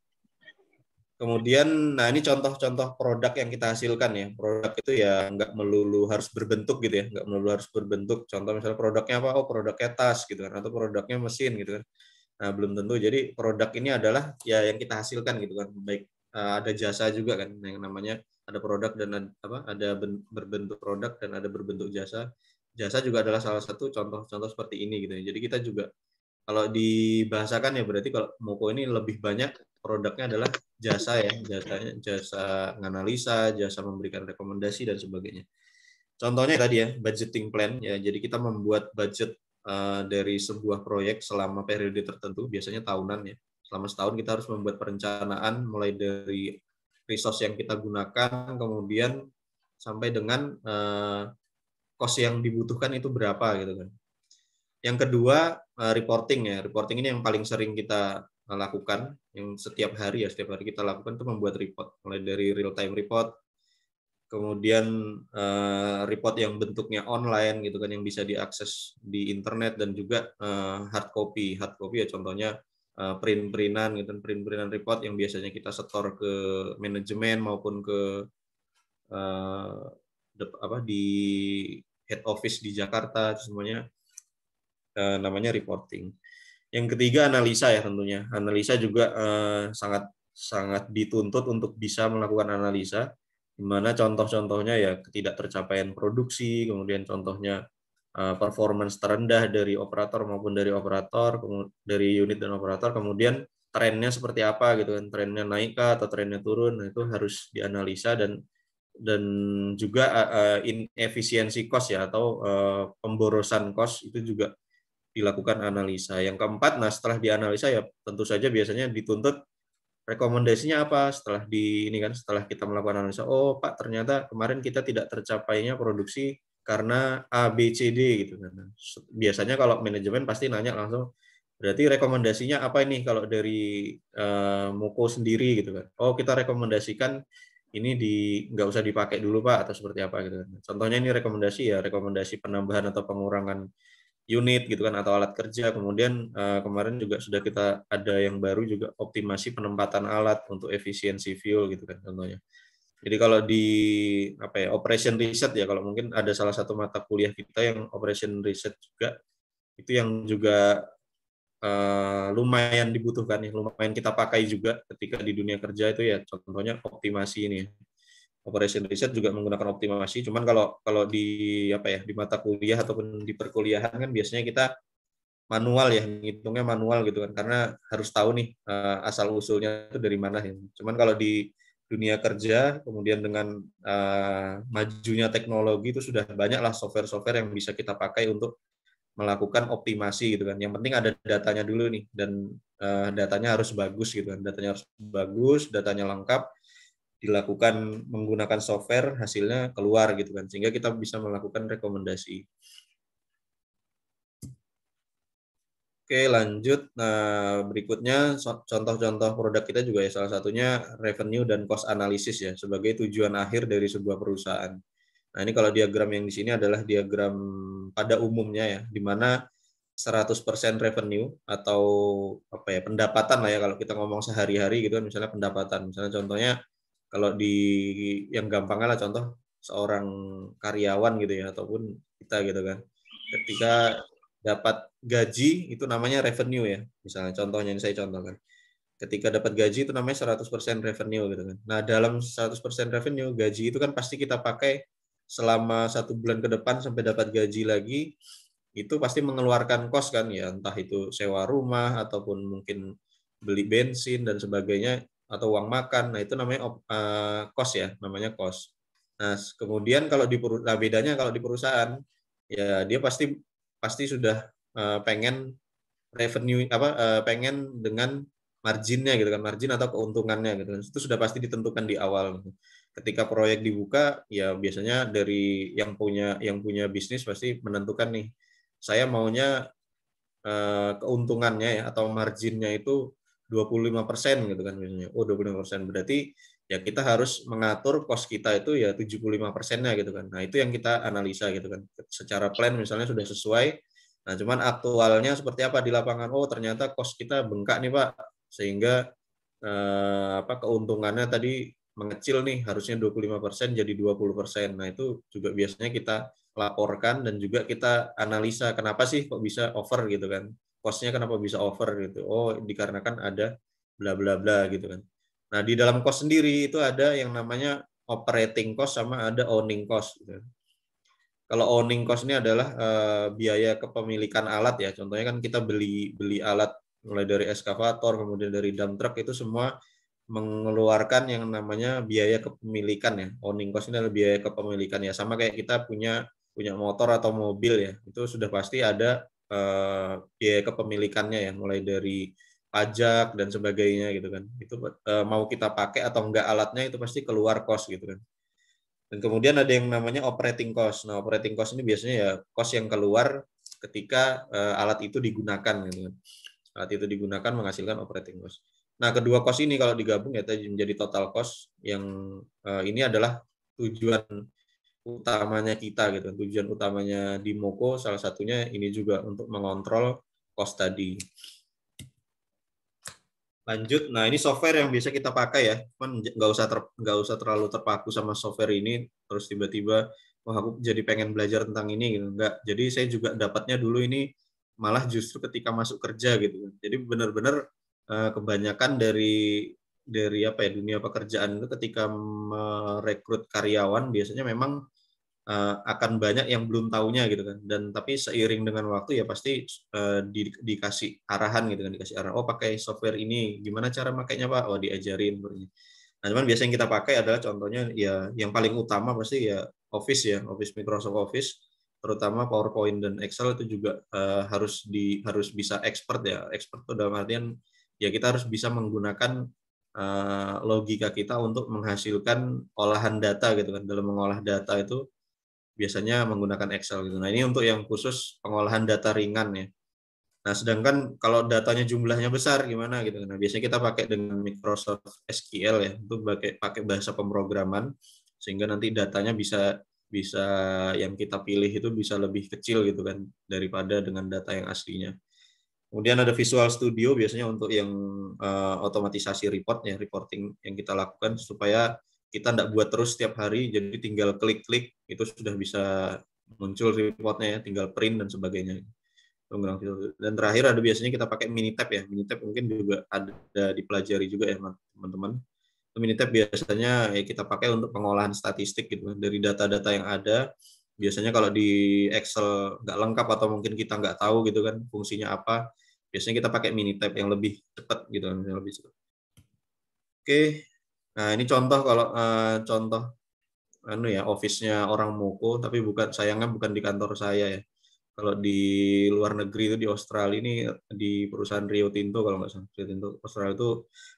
Kemudian, nah ini contoh-contoh produk yang kita hasilkan ya. Produk itu ya nggak melulu harus berbentuk gitu ya, nggak melulu harus berbentuk. Contoh misalnya produknya apa? Oh, produknya tas gitu kan, atau produknya mesin gitu kan. Nah, belum tentu. Jadi produk ini adalah ya yang kita hasilkan gitu kan. Baik eh, ada jasa juga kan yang namanya ada produk dan ada, apa ada berbentuk produk dan ada berbentuk jasa. Jasa juga adalah salah satu contoh-contoh seperti ini gitu ya. Jadi kita juga kalau dibahasakan ya berarti kalau Moko ini lebih banyak produknya adalah jasa ya, jasanya jasa analisa, jasa memberikan rekomendasi dan sebagainya. Contohnya tadi ya budgeting plan ya. Jadi kita membuat budget eh, dari sebuah proyek selama periode tertentu, biasanya tahunan ya. Selama setahun kita harus membuat perencanaan mulai dari resource yang kita gunakan, kemudian sampai dengan uh, cost yang dibutuhkan itu berapa gitu kan. Yang kedua eh, reporting ya. Reporting ini yang paling sering kita eh, lakukan, yang setiap hari ya setiap hari kita lakukan itu membuat report. Mulai dari real time report, kemudian eh, report yang bentuknya online gitu kan yang bisa diakses di internet dan juga hard copy hard copy ya contohnya print printan gitu kan, print printan report yang biasanya kita setor ke manajemen maupun ke apa di head office di Jakarta semuanya Eh, namanya reporting. Yang ketiga analisa ya tentunya. Analisa juga eh, sangat sangat dituntut untuk bisa melakukan analisa di mana contoh-contohnya ya ketidaktercapaian produksi, kemudian contohnya eh, performance terendah dari operator maupun dari operator, dari unit dan operator, kemudian trennya seperti apa gitu kan, trennya naik kah atau trennya turun, nah, itu harus dianalisa dan dan juga uh, inefisiensi cost ya atau uh, pemborosan cost itu juga dilakukan analisa. Yang keempat, nah setelah dianalisa ya tentu saja biasanya dituntut rekomendasinya apa setelah di ini kan setelah kita melakukan analisa oh pak ternyata kemarin kita tidak tercapainya produksi karena A B C D gitu kan biasanya kalau manajemen pasti nanya langsung berarti rekomendasinya apa ini kalau dari uh, Muko sendiri gitu kan oh kita rekomendasikan ini di nggak usah dipakai dulu pak atau seperti apa gitu kan. contohnya ini rekomendasi ya rekomendasi penambahan atau pengurangan unit gitu kan atau alat kerja. Kemudian uh, kemarin juga sudah kita ada yang baru juga optimasi penempatan alat untuk efisiensi fuel gitu kan contohnya. Jadi kalau di apa ya operation riset ya kalau mungkin ada salah satu mata kuliah kita yang operation riset juga itu yang juga uh, lumayan dibutuhkan ya lumayan kita pakai juga ketika di dunia kerja itu ya contohnya optimasi ini ya operation riset juga menggunakan optimasi. Cuman kalau kalau di apa ya di mata kuliah ataupun di perkuliahan kan biasanya kita manual ya ngitungnya manual gitu kan karena harus tahu nih uh, asal usulnya itu dari mana ya. Cuman kalau di dunia kerja kemudian dengan uh, majunya teknologi itu sudah banyaklah software-software yang bisa kita pakai untuk melakukan optimasi gitu kan. Yang penting ada datanya dulu nih dan uh, datanya harus bagus gitu kan. Datanya harus bagus, datanya lengkap dilakukan menggunakan software hasilnya keluar gitu kan sehingga kita bisa melakukan rekomendasi oke lanjut nah berikutnya contoh-contoh produk kita juga ya salah satunya revenue dan cost analysis ya sebagai tujuan akhir dari sebuah perusahaan nah ini kalau diagram yang di sini adalah diagram pada umumnya ya di mana 100% revenue atau apa ya pendapatan lah ya kalau kita ngomong sehari-hari gitu kan misalnya pendapatan misalnya contohnya kalau di yang gampang lah contoh seorang karyawan gitu ya ataupun kita gitu kan ketika dapat gaji itu namanya revenue ya misalnya contohnya ini saya contohkan ketika dapat gaji itu namanya 100% revenue gitu kan nah dalam 100% revenue gaji itu kan pasti kita pakai selama satu bulan ke depan sampai dapat gaji lagi itu pasti mengeluarkan kos kan ya entah itu sewa rumah ataupun mungkin beli bensin dan sebagainya atau uang makan. Nah, itu namanya uh, eh, cost ya, namanya cost. Nah, kemudian kalau di nah bedanya kalau di perusahaan ya dia pasti pasti sudah uh, pengen revenue apa uh, pengen dengan marginnya gitu kan, margin atau keuntungannya gitu. Itu sudah pasti ditentukan di awal. Ketika proyek dibuka, ya biasanya dari yang punya yang punya bisnis pasti menentukan nih saya maunya keuntungannya ya atau marginnya itu 25% gitu kan misalnya. Oh, 25% berarti ya kita harus mengatur cost kita itu ya 75%-nya gitu kan. Nah, itu yang kita analisa gitu kan. Secara plan misalnya sudah sesuai. Nah, cuman aktualnya seperti apa di lapangan? Oh, ternyata cost kita bengkak nih, Pak. Sehingga eh, apa keuntungannya tadi mengecil nih, harusnya 25% jadi 20%. Nah, itu juga biasanya kita laporkan dan juga kita analisa kenapa sih kok bisa over gitu kan kosnya kenapa bisa over gitu oh dikarenakan ada bla bla bla gitu kan nah di dalam kos sendiri itu ada yang namanya operating cost sama ada owning cost gitu. kalau owning cost ini adalah uh, biaya kepemilikan alat ya contohnya kan kita beli beli alat mulai dari eskavator kemudian dari dump truck itu semua mengeluarkan yang namanya biaya kepemilikan ya owning cost ini adalah biaya kepemilikan ya sama kayak kita punya punya motor atau mobil ya itu sudah pasti ada Eh, biaya kepemilikannya ya mulai dari pajak dan sebagainya gitu kan itu eh, mau kita pakai atau enggak alatnya itu pasti keluar cost gitu kan dan kemudian ada yang namanya operating cost nah operating cost ini biasanya ya cost yang keluar ketika eh, alat itu digunakan gitu kan alat itu digunakan menghasilkan operating cost nah kedua cost ini kalau digabung ya menjadi total cost yang ini adalah tujuan utamanya kita gitu tujuan utamanya di Moko salah satunya ini juga untuk mengontrol cost tadi lanjut nah ini software yang biasa kita pakai ya kan nggak usah ter, nggak usah terlalu terpaku sama software ini terus tiba-tiba wah aku jadi pengen belajar tentang ini gitu nggak jadi saya juga dapatnya dulu ini malah justru ketika masuk kerja gitu jadi benar-benar eh, kebanyakan dari dari apa ya dunia pekerjaan itu ketika merekrut karyawan biasanya memang uh, akan banyak yang belum tahunya gitu kan dan tapi seiring dengan waktu ya pasti uh, di, dikasih arahan gitu kan dikasih arahan oh pakai software ini gimana cara makainya pak oh diajarin berarti nah cuman biasanya yang kita pakai adalah contohnya ya yang paling utama pasti ya Office ya Office Microsoft Office terutama PowerPoint dan Excel itu juga uh, harus di harus bisa expert ya expert itu dalam artian ya kita harus bisa menggunakan Eh, logika kita untuk menghasilkan olahan data gitu kan dalam mengolah data itu biasanya menggunakan Excel gitu. Nah ini untuk yang khusus pengolahan data ringan ya. Nah sedangkan kalau datanya jumlahnya besar gimana gitu. Kan. Nah biasanya kita pakai dengan Microsoft SQL ya untuk pakai pakai bahasa pemrograman sehingga nanti datanya bisa bisa yang kita pilih itu bisa lebih kecil gitu kan daripada dengan data yang aslinya. Kemudian ada Visual Studio biasanya untuk yang uh, otomatisasi report ya reporting yang kita lakukan supaya kita tidak buat terus setiap hari jadi tinggal klik-klik itu sudah bisa muncul reportnya ya tinggal print dan sebagainya gitu. dan terakhir ada biasanya kita pakai mini tab ya mini tab mungkin juga ada dipelajari juga ya teman-teman Mini Tab biasanya ya kita pakai untuk pengolahan statistik gitu dari data-data yang ada. Biasanya kalau di Excel nggak lengkap atau mungkin kita nggak tahu gitu kan fungsinya apa, Biasanya kita pakai mini tab yang lebih cepat gitu, yang lebih cepat. Oke, nah ini contoh kalau uh, contoh anu ya office-nya orang Moko tapi bukan sayangnya bukan di kantor saya ya. Kalau di luar negeri itu di Australia ini di perusahaan Rio Tinto kalau nggak salah Rio Tinto Australia itu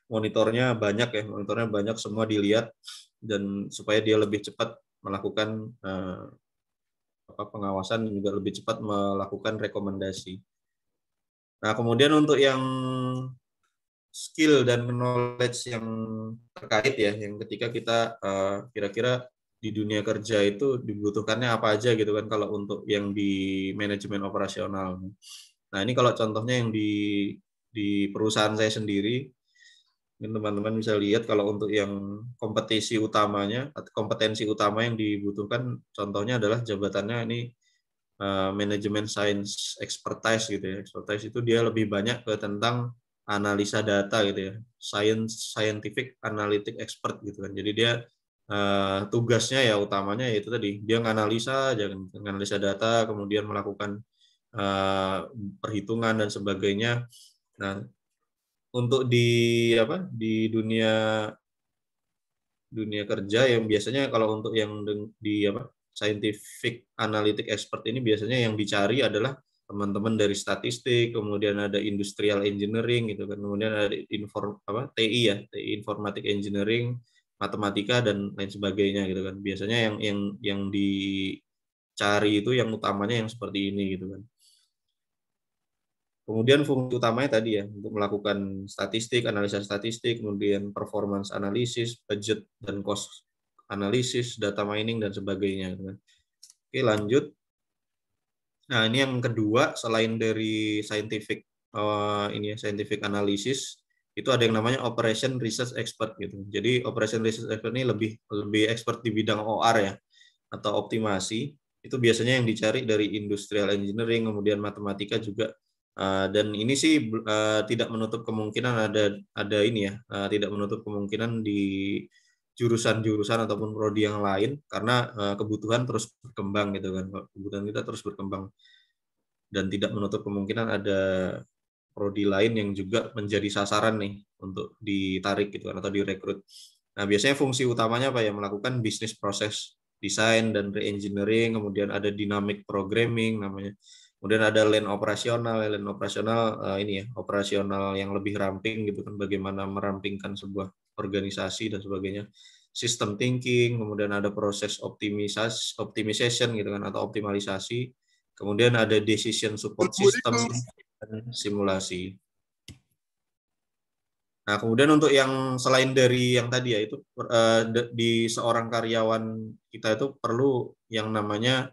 monitornya banyak ya, monitornya banyak semua dilihat dan supaya dia lebih cepat melakukan eh, apa pengawasan juga lebih cepat melakukan rekomendasi. Nah, kemudian untuk yang skill dan knowledge yang terkait ya, yang ketika kita kira eh, kira-kira di dunia kerja itu dibutuhkannya apa aja gitu kan kalau untuk yang di manajemen operasional. Nah, ini kalau contohnya yang di di perusahaan saya sendiri teman-teman bisa lihat kalau untuk yang kompetisi utamanya atau kompetensi utama yang dibutuhkan contohnya adalah jabatannya ini Eh, manajemen science expertise gitu ya. Expertise itu dia lebih banyak ke tentang analisa data gitu ya. Science scientific analytic expert gitu kan. Jadi dia uh, tugasnya ya utamanya yaitu tadi dia nganalisa jangan menganalisa data kemudian melakukan uh, perhitungan dan sebagainya. Nah, untuk di apa di dunia dunia kerja yang biasanya kalau untuk yang di apa scientific analytic expert ini biasanya yang dicari adalah teman-teman dari statistik, kemudian ada industrial engineering gitu kan, kemudian ada inform apa TI ya, TI informatik engineering, matematika dan lain sebagainya gitu kan. Biasanya yang yang yang dicari itu yang utamanya yang seperti ini gitu kan. Kemudian fungsi utamanya tadi ya untuk melakukan statistik, analisa statistik, kemudian performance analisis, budget dan cost analisis, data mining, dan sebagainya. Gitu kan. Oke, lanjut. Nah, ini yang kedua selain dari scientific eh, ini ya, scientific analysis itu ada yang namanya operation research expert gitu. Jadi operation research expert ini lebih lebih expert di bidang OR ya atau optimasi. Itu biasanya yang dicari dari industrial engineering kemudian matematika juga uh, dan ini sih uh, tidak menutup kemungkinan ada ada ini ya, uh, tidak menutup kemungkinan di jurusan-jurusan ataupun prodi yang lain karena eh, kebutuhan terus berkembang gitu kan kebutuhan kita terus berkembang dan tidak menutup kemungkinan ada prodi lain yang juga menjadi sasaran nih untuk ditarik gitu kan atau direkrut nah biasanya fungsi utamanya apa ya melakukan bisnis proses desain dan reengineering kemudian ada dynamic programming namanya kemudian ada lane operasional lane operasional uh, ini ya operasional yang lebih ramping gitu kan bagaimana merampingkan sebuah organisasi dan sebagainya sistem thinking kemudian ada proses optimisasi optimization gitu kan atau optimalisasi kemudian ada decision support system dan simulasi Nah, kemudian untuk yang selain dari yang tadi ya itu eh, di seorang karyawan kita itu perlu yang namanya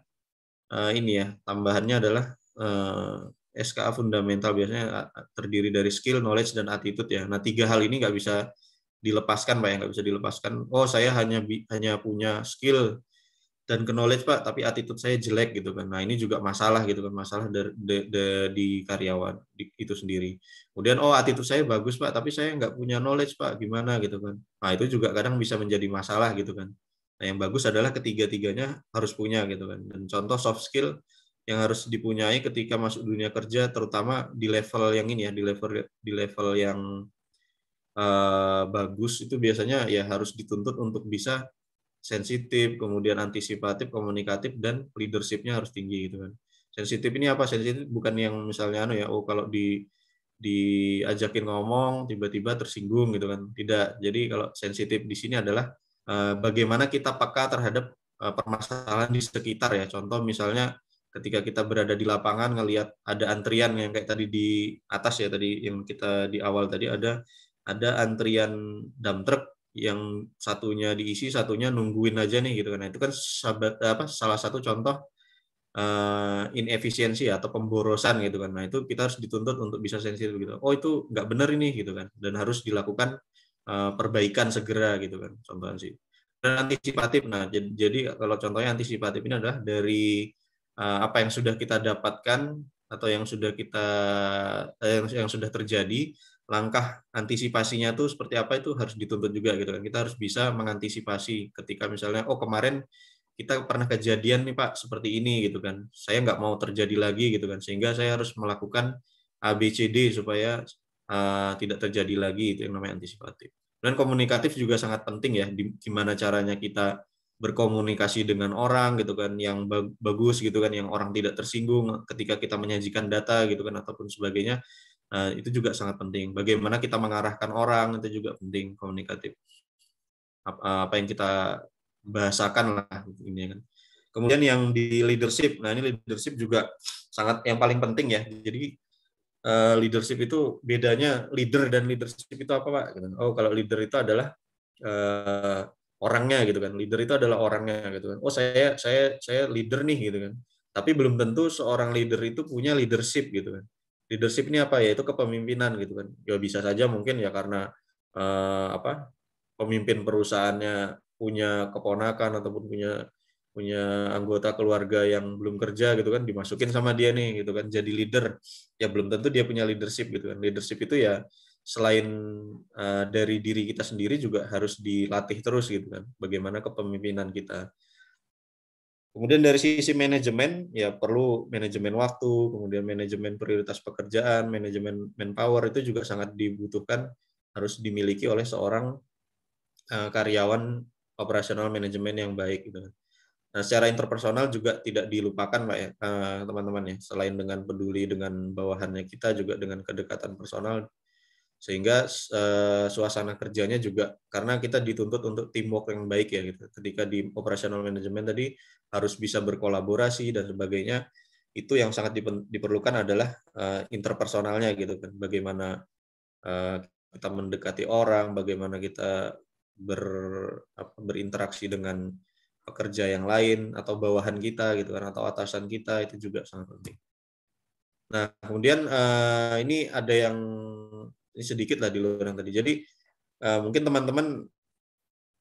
eh, ini ya, tambahannya adalah eh, SKA fundamental biasanya terdiri dari skill, knowledge dan attitude ya. Nah, tiga hal ini nggak bisa dilepaskan pak ya nggak bisa dilepaskan oh saya hanya hanya punya skill dan knowledge pak tapi attitude saya jelek gitu kan nah ini juga masalah gitu kan masalah de, de, di karyawan di, itu sendiri kemudian oh attitude saya bagus pak tapi saya nggak punya knowledge pak gimana gitu kan nah itu juga kadang bisa menjadi masalah gitu kan nah yang bagus adalah ketiga-tiganya harus punya gitu kan dan contoh soft skill yang harus dipunyai ketika masuk dunia kerja terutama di level yang ini ya di level di level yang Eh, bagus itu biasanya ya harus dituntut untuk bisa sensitif, kemudian antisipatif, komunikatif dan leadershipnya harus tinggi gitu kan. Sensitif ini apa? Sensitif bukan yang misalnya anu ya, oh kalau di diajakin ngomong tiba-tiba tersinggung gitu kan. Tidak. Jadi kalau sensitif di sini adalah eh, bagaimana kita peka terhadap eh, permasalahan di sekitar ya. Contoh misalnya ketika kita berada di lapangan ngelihat ada antrian yang kayak tadi di atas ya tadi yang kita di awal tadi ada ada antrian dump truck yang satunya diisi, satunya nungguin aja nih gitu kan. Nah, itu kan sahabat, apa, salah satu contoh uh, inefisiensi atau pemborosan gitu kan. Nah, itu kita harus dituntut untuk bisa sensitif gitu. Oh, itu nggak benar ini gitu kan. Dan harus dilakukan uh, perbaikan segera gitu kan. Contohnya sih. Dan antisipatif. Nah, jadi kalau contohnya antisipatif ini adalah dari uh, apa yang sudah kita dapatkan atau yang sudah kita eh, yang sudah terjadi langkah antisipasinya tuh seperti apa itu harus dituntut juga gitu kan. Kita harus bisa mengantisipasi ketika misalnya oh kemarin kita pernah kejadian nih Pak seperti ini gitu kan. Saya nggak mau terjadi lagi gitu kan. Sehingga saya harus melakukan ABCD supaya uh, tidak terjadi lagi itu yang namanya antisipatif. Dan komunikatif juga sangat penting ya di, gimana caranya kita berkomunikasi dengan orang gitu kan yang bagus gitu kan yang orang tidak tersinggung ketika kita menyajikan data gitu kan ataupun sebagainya Nah, itu juga sangat penting. Bagaimana kita mengarahkan orang itu juga penting komunikatif. Apa, eh, apa yang kita bahasakan lah ini ya kan. Kemudian yang di leadership, nah ini leadership juga sangat yang paling penting ya. Jadi eh, leadership itu bedanya leader dan leadership itu apa pak? Oh kalau leader itu adalah uh, orangnya gitu kan. Leader itu adalah orangnya gitu kan. Oh saya saya saya leader nih gitu kan. Tapi belum tentu seorang leader itu punya leadership gitu kan leadership ini apa ya itu kepemimpinan gitu kan ya bisa saja mungkin ya karena eh, apa pemimpin perusahaannya punya keponakan ataupun punya punya anggota keluarga yang belum kerja gitu kan dimasukin sama dia nih gitu kan jadi leader ya belum tentu dia punya leadership gitu kan leadership itu ya selain uh, dari diri kita sendiri juga harus dilatih terus gitu kan bagaimana kepemimpinan kita Kemudian dari sisi manajemen, ya perlu manajemen waktu, kemudian manajemen prioritas pekerjaan, manajemen manpower itu juga sangat dibutuhkan, harus dimiliki oleh seorang eh, karyawan operasional manajemen yang baik. Gitu. Nah, secara interpersonal juga tidak dilupakan, Pak ya, eh, teman-teman ya. Selain dengan peduli dengan bawahannya kita, juga dengan kedekatan personal sehingga uh, suasana kerjanya juga karena kita dituntut untuk teamwork yang baik ya gitu. Ketika di operational management tadi harus bisa berkolaborasi dan sebagainya. Itu yang sangat diperlukan adalah uh, interpersonalnya gitu kan. Bagaimana uh, kita mendekati orang, bagaimana kita ber apa, berinteraksi dengan pekerja yang lain atau bawahan kita gitu kan atau atasan kita itu juga sangat penting. Nah, kemudian uh, ini ada yang ini sedikit lah di luar yang tadi. Jadi uh, mungkin teman-teman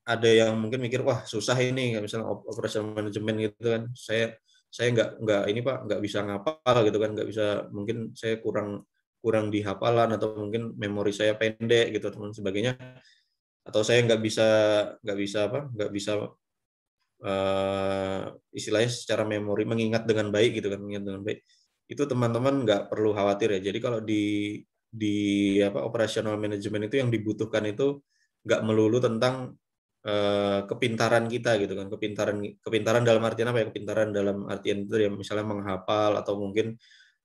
ada yang mungkin mikir wah susah ini misalnya operasional manajemen gitu kan. Saya saya nggak nggak ini pak nggak bisa ngapal gitu kan nggak bisa mungkin saya kurang kurang di atau mungkin memori saya pendek gitu teman sebagainya atau saya nggak bisa nggak bisa apa nggak bisa uh, istilahnya secara memori mengingat dengan baik gitu kan mengingat dengan baik itu teman-teman nggak perlu khawatir ya jadi kalau di di apa operasional manajemen itu yang dibutuhkan itu nggak melulu tentang uh, kepintaran kita gitu kan kepintaran kepintaran dalam artian apa ya kepintaran dalam artian itu ya misalnya menghafal atau mungkin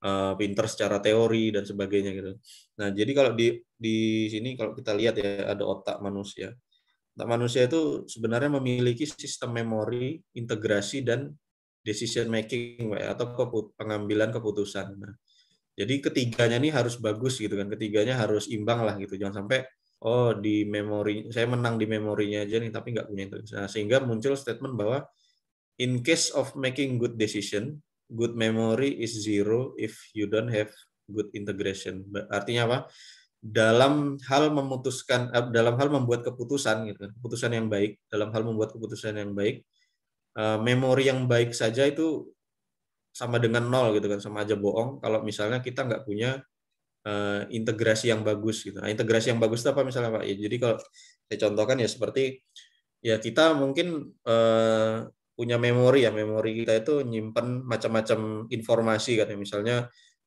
uh, pinter secara teori dan sebagainya gitu nah jadi kalau di di sini kalau kita lihat ya ada otak manusia otak manusia itu sebenarnya memiliki sistem memori integrasi dan decision making ya, atau pengambilan keputusan. Nah, jadi ketiganya nih harus bagus gitu kan. Ketiganya harus imbang lah gitu. Jangan sampai oh di memori saya menang di memorinya aja nih tapi nggak punya itu. Nah, sehingga muncul statement bahwa in case of making good decision, good memory is zero if you don't have good integration. Artinya apa? Dalam hal memutuskan, eh, dalam hal membuat keputusan, gitu, kan, keputusan yang baik, dalam hal membuat keputusan yang baik, eh, memori yang baik saja itu sama dengan nol gitu kan sama aja bohong kalau misalnya kita nggak punya uh, integrasi yang bagus gitu nah, integrasi yang bagus itu apa misalnya pak ya jadi kalau saya contohkan ya seperti ya kita mungkin uh, punya memori ya memori kita itu nyimpen macam-macam informasi kan ya misalnya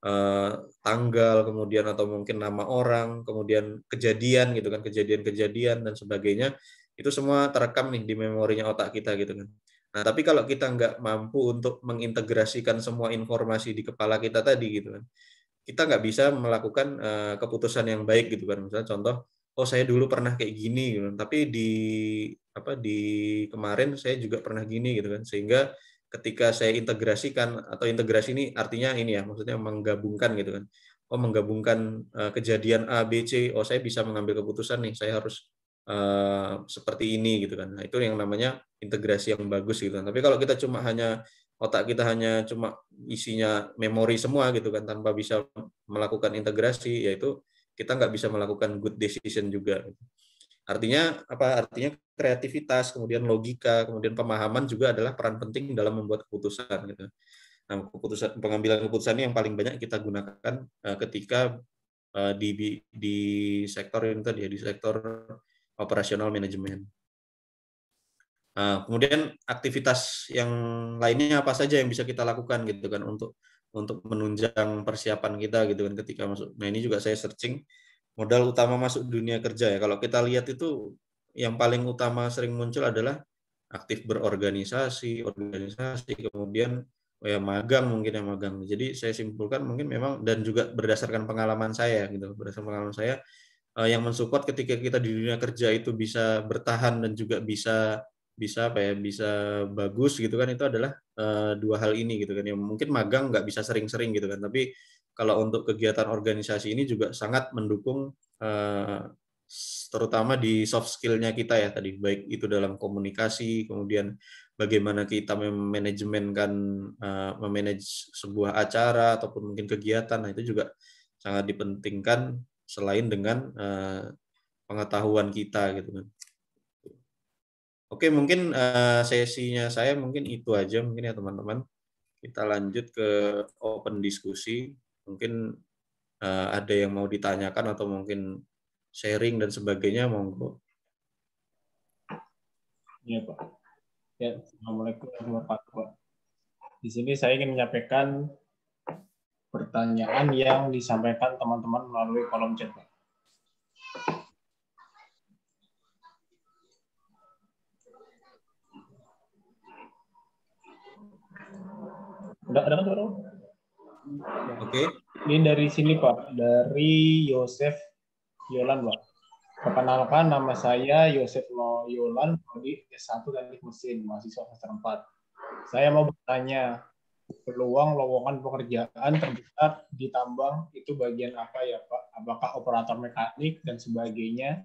uh, tanggal kemudian atau mungkin nama orang kemudian kejadian gitu kan kejadian-kejadian dan sebagainya itu semua terekam nih di memorinya otak kita gitu kan Nah, tapi kalau kita nggak mampu untuk mengintegrasikan semua informasi di kepala kita tadi gitu kan, kita nggak bisa melakukan uh, keputusan yang baik gitu kan. Misalnya contoh, oh saya dulu pernah kayak gini gitu kan, tapi di apa di kemarin saya juga pernah gini gitu kan, sehingga ketika saya integrasikan atau integrasi ini artinya ini ya, maksudnya menggabungkan gitu kan. Oh menggabungkan uh, kejadian A, B, C, oh saya bisa mengambil keputusan nih, saya harus uh, seperti ini gitu kan. Nah, itu yang namanya integrasi yang bagus gitu. Kan. Tapi kalau kita cuma hanya otak kita hanya cuma isinya memori semua gitu kan tanpa bisa melakukan integrasi yaitu kita nggak bisa melakukan good decision juga gitu. artinya apa artinya kreativitas kemudian logika kemudian pemahaman juga adalah peran penting dalam membuat keputusan gitu nah keputusan pengambilan keputusan ini yang paling banyak kita gunakan eh, ketika eh, di, di sektor yang tadi ya di sektor operasional manajemen Nah, kemudian aktivitas yang lainnya apa saja yang bisa kita lakukan gitu kan untuk untuk menunjang persiapan kita gitu kan ketika masuk. Nah ini juga saya searching modal utama masuk dunia kerja ya. Kalau kita lihat itu yang paling utama sering muncul adalah aktif berorganisasi, organisasi, kemudian ya magang mungkin ya magang. Jadi saya simpulkan mungkin memang dan juga berdasarkan pengalaman saya gitu, berdasarkan pengalaman saya eh, yang mensupport ketika kita di dunia kerja itu bisa bertahan dan juga bisa bisa apa ya bisa bagus gitu kan itu adalah uh, dua hal ini gitu kan ya mungkin magang nggak bisa sering-sering gitu kan tapi kalau untuk kegiatan organisasi ini juga sangat mendukung uh, terutama di soft skillnya kita ya tadi baik itu dalam komunikasi kemudian bagaimana kita memanajemenkan uh, eh, memanage sebuah acara ataupun mungkin kegiatan nah itu juga sangat dipentingkan selain dengan uh, pengetahuan kita gitu kan Oke, mungkin eh, sesinya saya mungkin itu aja mungkin ya teman-teman. Kita lanjut ke open diskusi. Mungkin eh, ada yang mau ditanyakan atau mungkin sharing dan sebagainya, monggo. Iya Pak. Ya, Assalamualaikum warahmatullahi Pak. Di sini saya ingin menyampaikan pertanyaan yang disampaikan teman-teman melalui kolom chat Pak. Udah ada kan suara? Oke. Okay. Ini dari sini Pak, dari Yosef Yolan Pak. Perkenalkan nama saya Yosef Yolan, prodi S1 Teknik Mesin, mahasiswa semester 4. Saya mau bertanya, peluang lowongan pekerjaan terbesar di tambang itu bagian apa ya Pak? Apakah operator mekanik dan sebagainya?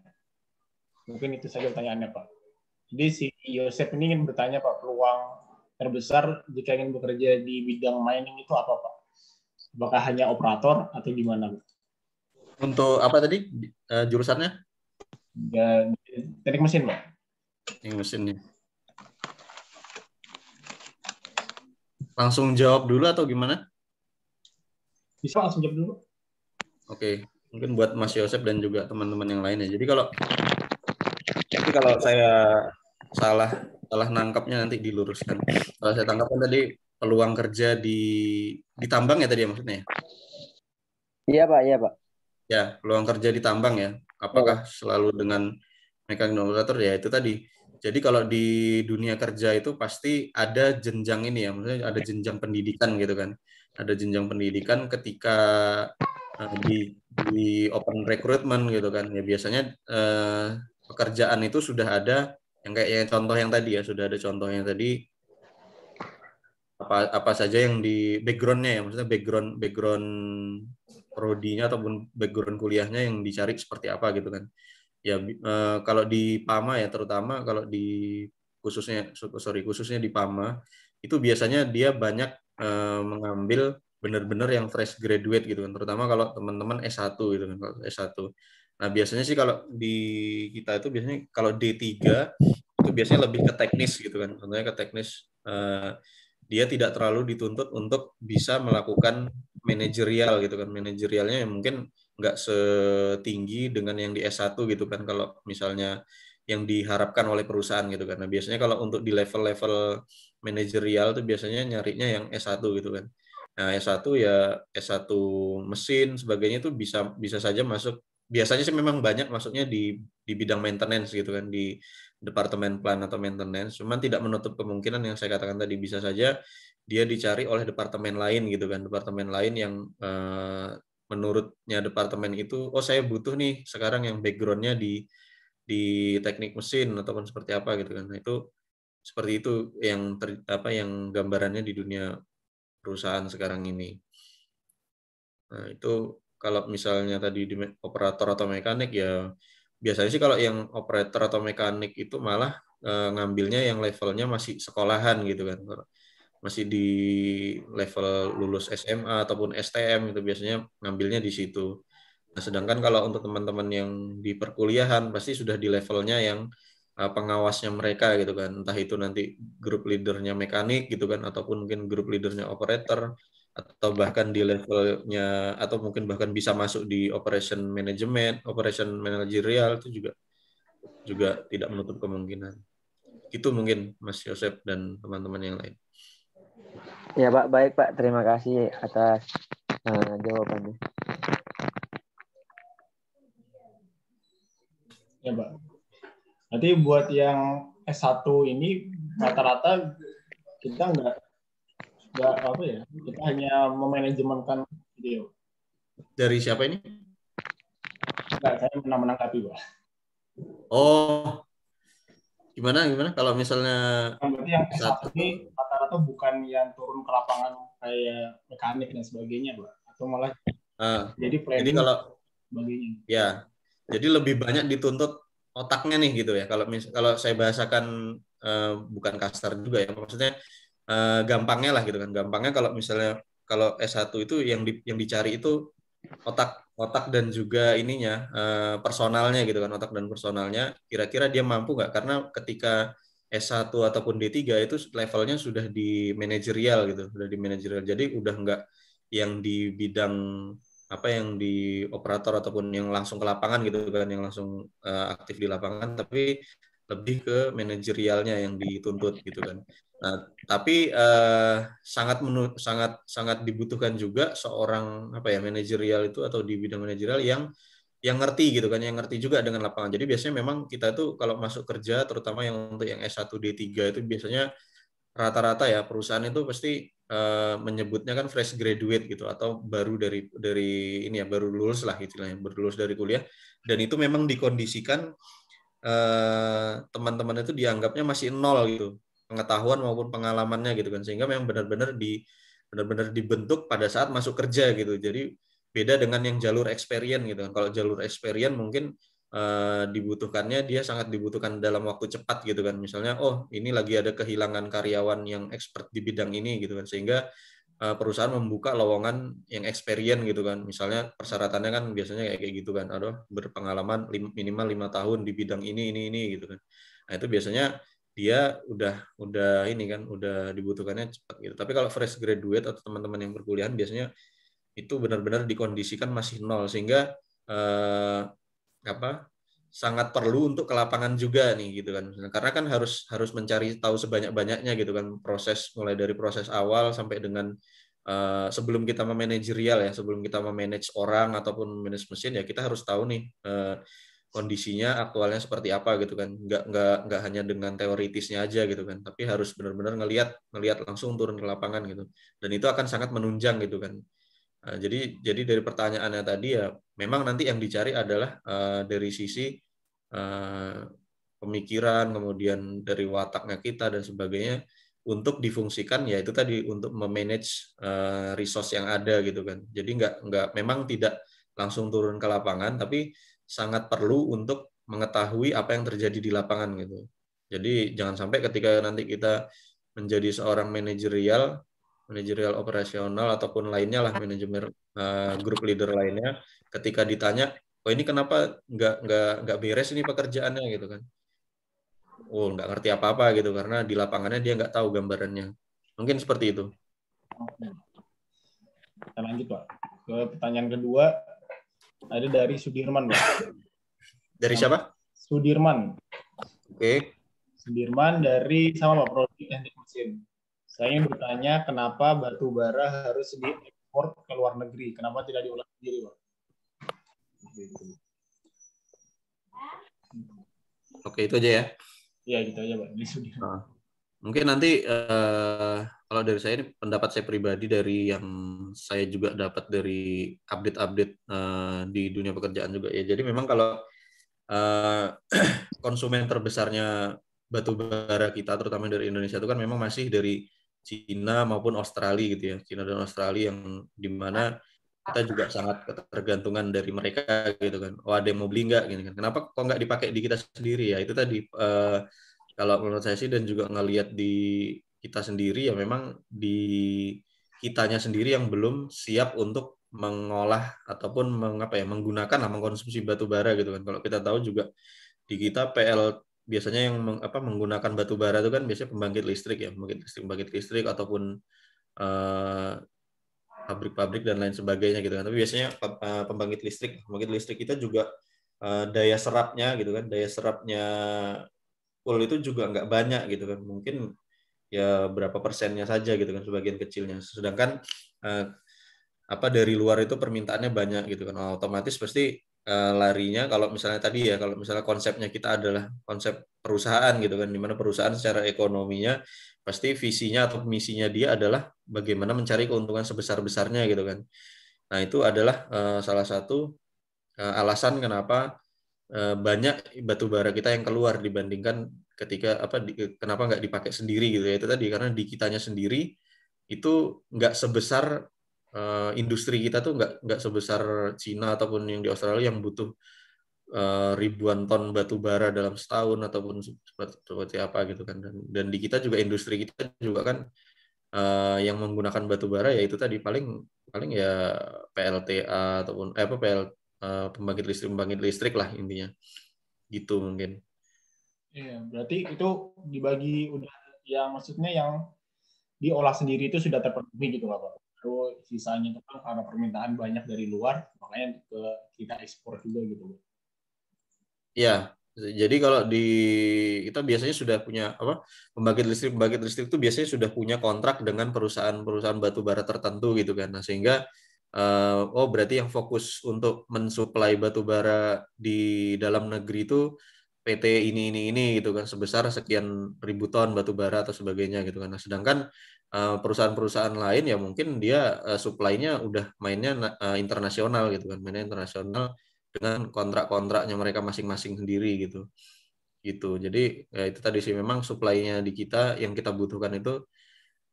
Mungkin itu saja pertanyaannya Pak. Jadi si Yosef ini ingin bertanya Pak, peluang terbesar jika ingin bekerja di bidang mining itu apa Pak? Apakah hanya operator atau gimana? Untuk apa tadi uh, jurusannya? Ya, teknik mesin Pak. Teknik mesin ya. Langsung jawab dulu atau gimana? Bisa langsung jawab dulu. Oke, okay. mungkin buat Mas Yosep dan juga teman-teman yang lainnya. Jadi kalau tapi kalau saya salah salah nangkapnya nanti diluruskan. Kalau saya tangkapkan tadi peluang kerja di di tambang ya tadi ya maksudnya ya? Iya pak, iya pak. Ya peluang kerja di tambang ya. Apakah ya. selalu dengan mekanik ya itu tadi. Jadi kalau di dunia kerja itu pasti ada jenjang ini ya, maksudnya ada jenjang pendidikan gitu kan. Ada jenjang pendidikan ketika eh, di di open recruitment gitu kan. Ya biasanya eh, pekerjaan itu sudah ada yang kayak yang contoh yang tadi ya sudah ada contohnya tadi apa apa saja yang di backgroundnya ya maksudnya background background prodinya ataupun background kuliahnya yang dicari seperti apa gitu kan ya e, kalau di Pama ya terutama kalau di khususnya sorry khususnya di Pama itu biasanya dia banyak e, mengambil benar-benar yang fresh graduate gitu kan terutama kalau teman-teman S1 gitu kan S1 Nah, biasanya sih kalau di kita itu biasanya kalau D3 itu biasanya lebih ke teknis gitu kan. Contohnya ke teknis uh, dia tidak terlalu dituntut untuk bisa melakukan manajerial gitu kan. Manajerialnya ya mungkin nggak setinggi dengan yang di S1 gitu kan kalau misalnya yang diharapkan oleh perusahaan gitu kan. Nah, biasanya kalau untuk di level-level manajerial itu biasanya nyarinya yang S1 gitu kan. Nah, S1 ya S1 mesin sebagainya itu bisa bisa saja masuk biasanya sih memang banyak maksudnya di di bidang maintenance gitu kan di departemen plan atau maintenance cuman tidak menutup kemungkinan yang saya katakan tadi bisa saja dia dicari oleh departemen lain gitu kan departemen lain yang uh, menurutnya departemen itu oh saya butuh nih sekarang yang backgroundnya di di teknik mesin ataupun seperti apa gitu kan nah, itu seperti itu yang ter, apa yang gambarannya di dunia perusahaan sekarang ini nah itu kalau misalnya tadi di operator atau mekanik ya biasanya sih kalau yang operator atau mekanik itu malah eh, ngambilnya yang levelnya masih sekolahan gitu kan masih di level lulus SMA ataupun STM itu biasanya ngambilnya di situ. Nah, sedangkan kalau untuk teman-teman yang di perkuliahan pasti sudah di levelnya yang eh, pengawasnya mereka gitu kan. Entah itu nanti grup leadernya mekanik gitu kan ataupun mungkin grup leadernya operator atau bahkan di levelnya atau mungkin bahkan bisa masuk di operation management, operation managerial itu juga juga tidak menutup kemungkinan. Itu mungkin Mas Yosep dan teman-teman yang lain. Ya Pak, baik Pak. Terima kasih atas uh, jawabannya. Ya Pak. Nanti buat yang S1 ini rata-rata kita nggak nggak apa ya kita hanya memanajemenkan video dari siapa ini nggak saya menang menangkapi pak oh gimana gimana kalau misalnya berarti yang satu ini rata-rata bukan yang turun ke lapangan kayak mekanik dan sebagainya pak atau malah uh, jadi jadi kalau sebagainya ya jadi lebih banyak dituntut otaknya nih gitu ya kalau mis kalau saya bahasakan uh, bukan kasar juga ya maksudnya uh, gampangnya lah gitu kan. Gampangnya kalau misalnya kalau S1 itu yang di, yang dicari itu otak otak dan juga ininya uh, personalnya gitu kan otak dan personalnya kira-kira dia mampu nggak karena ketika S1 ataupun D3 itu levelnya sudah di manajerial gitu sudah di manajerial jadi udah nggak yang di bidang apa yang di operator ataupun yang langsung ke lapangan gitu kan yang langsung uh, aktif di lapangan tapi lebih ke manajerialnya yang dituntut gitu kan Nah, tapi uh, sangat sangat sangat dibutuhkan juga seorang apa ya manajerial itu atau di bidang manajerial yang yang ngerti gitu kan, yang ngerti juga dengan lapangan. Jadi biasanya memang kita itu kalau masuk kerja terutama yang untuk yang S1 D3 itu biasanya rata-rata ya perusahaan itu pasti uh, menyebutnya kan fresh graduate gitu atau baru dari dari ini ya baru lulus lah istilahnya, baru lulus dari kuliah dan itu memang dikondisikan eh, teman-teman uh, teman -teman itu dianggapnya masih nol gitu pengetahuan maupun pengalamannya gitu kan sehingga memang benar-benar di benar-benar dibentuk pada saat masuk kerja gitu jadi beda dengan yang jalur experience gitu kan kalau jalur experience mungkin uh, dibutuhkannya dia sangat dibutuhkan dalam waktu cepat gitu kan misalnya oh ini lagi ada kehilangan karyawan yang expert di bidang ini gitu kan sehingga eh, perusahaan membuka lowongan yang experience gitu kan misalnya persyaratannya kan biasanya kayak gitu kan aduh berpengalaman minimal lima tahun di bidang ini ini ini gitu kan nah itu biasanya dia udah udah ini kan udah dibutuhkannya cepat gitu. Tapi kalau fresh graduate atau teman-teman yang perkuliahan biasanya itu benar-benar dikondisikan masih nol sehingga eh, apa sangat perlu untuk ke lapangan juga nih gitu kan. Karena kan harus harus mencari tahu sebanyak-banyaknya gitu kan proses mulai dari proses awal sampai dengan Uh, sebelum kita memanajerial ya, sebelum kita memanage orang ataupun manage mesin ya kita harus tahu nih uh, kondisinya aktualnya seperti apa gitu kan nggak nggak nggak hanya dengan teoritisnya aja gitu kan tapi harus benar-benar ngelihat ngelihat langsung turun ke lapangan gitu dan itu akan sangat menunjang gitu kan nah, jadi jadi dari pertanyaannya tadi ya memang nanti yang dicari adalah uh, dari sisi uh, pemikiran kemudian dari wataknya kita dan sebagainya untuk difungsikan ya itu tadi untuk memanage uh, resource yang ada gitu kan jadi nggak nggak memang tidak langsung turun ke lapangan tapi sangat perlu untuk mengetahui apa yang terjadi di lapangan gitu. Jadi jangan sampai ketika nanti kita menjadi seorang manajerial, manajerial operasional ataupun lainnya lah manajemen uh, grup leader lainnya, ketika ditanya, oh ini kenapa nggak nggak nggak beres ini pekerjaannya gitu kan? Oh nggak ngerti apa-apa gitu karena di lapangannya dia nggak tahu gambarannya. Mungkin seperti itu. Kita lanjut pak ke pertanyaan kedua ada dari Sudirman, bang. dari siapa? Sudirman. Oke. Okay. Sudirman dari sama Pak Prodi Teknik Mesin. Saya ingin bertanya kenapa batu bara harus diekspor ke luar negeri? Kenapa tidak diolah sendiri, Pak? Oke, itu aja ya. Iya, gitu aja, Pak. Ini Sudirman. Ah. Mungkin nanti uh, kalau dari saya ini pendapat saya pribadi dari yang saya juga dapat dari update-update uh, di dunia pekerjaan juga ya. Jadi memang kalau uh, konsumen terbesarnya batu bara kita terutama dari Indonesia itu kan memang masih dari Cina maupun Australia gitu ya. Cina dan Australia yang dimana kita juga sangat ketergantungan dari mereka gitu kan. Oh ada yang mau beli nggak gitu kan. Kenapa kok nggak dipakai di kita sendiri ya? Itu tadi uh, kalau menurut saya sih dan juga ngelihat di kita sendiri ya memang di kitanya sendiri yang belum siap untuk mengolah ataupun mengapa ya menggunakan lah mengkonsumsi batu bara gitu kan. Kalau kita tahu juga di kita PL biasanya yang meng, apa menggunakan batu bara itu kan biasanya pembangkit listrik ya, pembangkit listrik, pembangkit listrik ataupun eh, pabrik-pabrik uh, dan lain sebagainya gitu kan. Tapi biasanya eh, pembangkit listrik, pembangkit listrik kita juga uh, daya serapnya gitu kan, daya serapnya full itu juga nggak banyak gitu kan. Mungkin ya berapa persennya saja gitu kan sebagian kecilnya sedangkan eh, apa dari luar itu permintaannya banyak gitu kan otomatis pasti eh, larinya kalau misalnya tadi ya kalau misalnya konsepnya kita adalah konsep perusahaan gitu kan dimana perusahaan secara ekonominya pasti visinya atau misinya dia adalah bagaimana mencari keuntungan sebesar besarnya gitu kan nah itu adalah eh, salah satu eh, alasan kenapa eh, banyak batu bara kita yang keluar dibandingkan ketika apa di, kenapa nggak dipakai sendiri gitu ya itu tadi karena di kitanya sendiri itu nggak sebesar uh, industri kita tuh nggak nggak sebesar Cina ataupun yang di Australia yang butuh uh, ribuan ton batu bara dalam setahun ataupun seperti, apa gitu kan dan, dan di kita juga industri kita juga kan uh, yang menggunakan batu bara ya itu tadi paling paling ya PLTA ataupun eh, apa PL uh, pembangkit listrik pembangkit listrik lah intinya gitu mungkin Iya, berarti itu dibagi udah yang maksudnya yang diolah sendiri itu sudah terpenuhi gitu Pak. Baru sisanya itu kan karena permintaan banyak dari luar, makanya ke kita ekspor juga gitu. Iya, jadi kalau di kita biasanya sudah punya apa pembangkit listrik pembangkit listrik itu biasanya sudah punya kontrak dengan perusahaan-perusahaan batu bara tertentu gitu kan. Nah, sehingga eh, oh berarti yang fokus untuk mensuplai batu bara di dalam negeri itu PT ini ini ini gitu kan sebesar sekian ribu ton batu bara atau sebagainya gitu kan. Nah, sedangkan eh, perusahaan-perusahaan lain ya mungkin dia uh, supply-nya udah mainnya eh, internasional gitu kan, mainnya internasional dengan kontrak-kontraknya mereka masing-masing sendiri gitu. Gitu. Jadi ya itu tadi sih memang supply-nya di kita yang kita butuhkan itu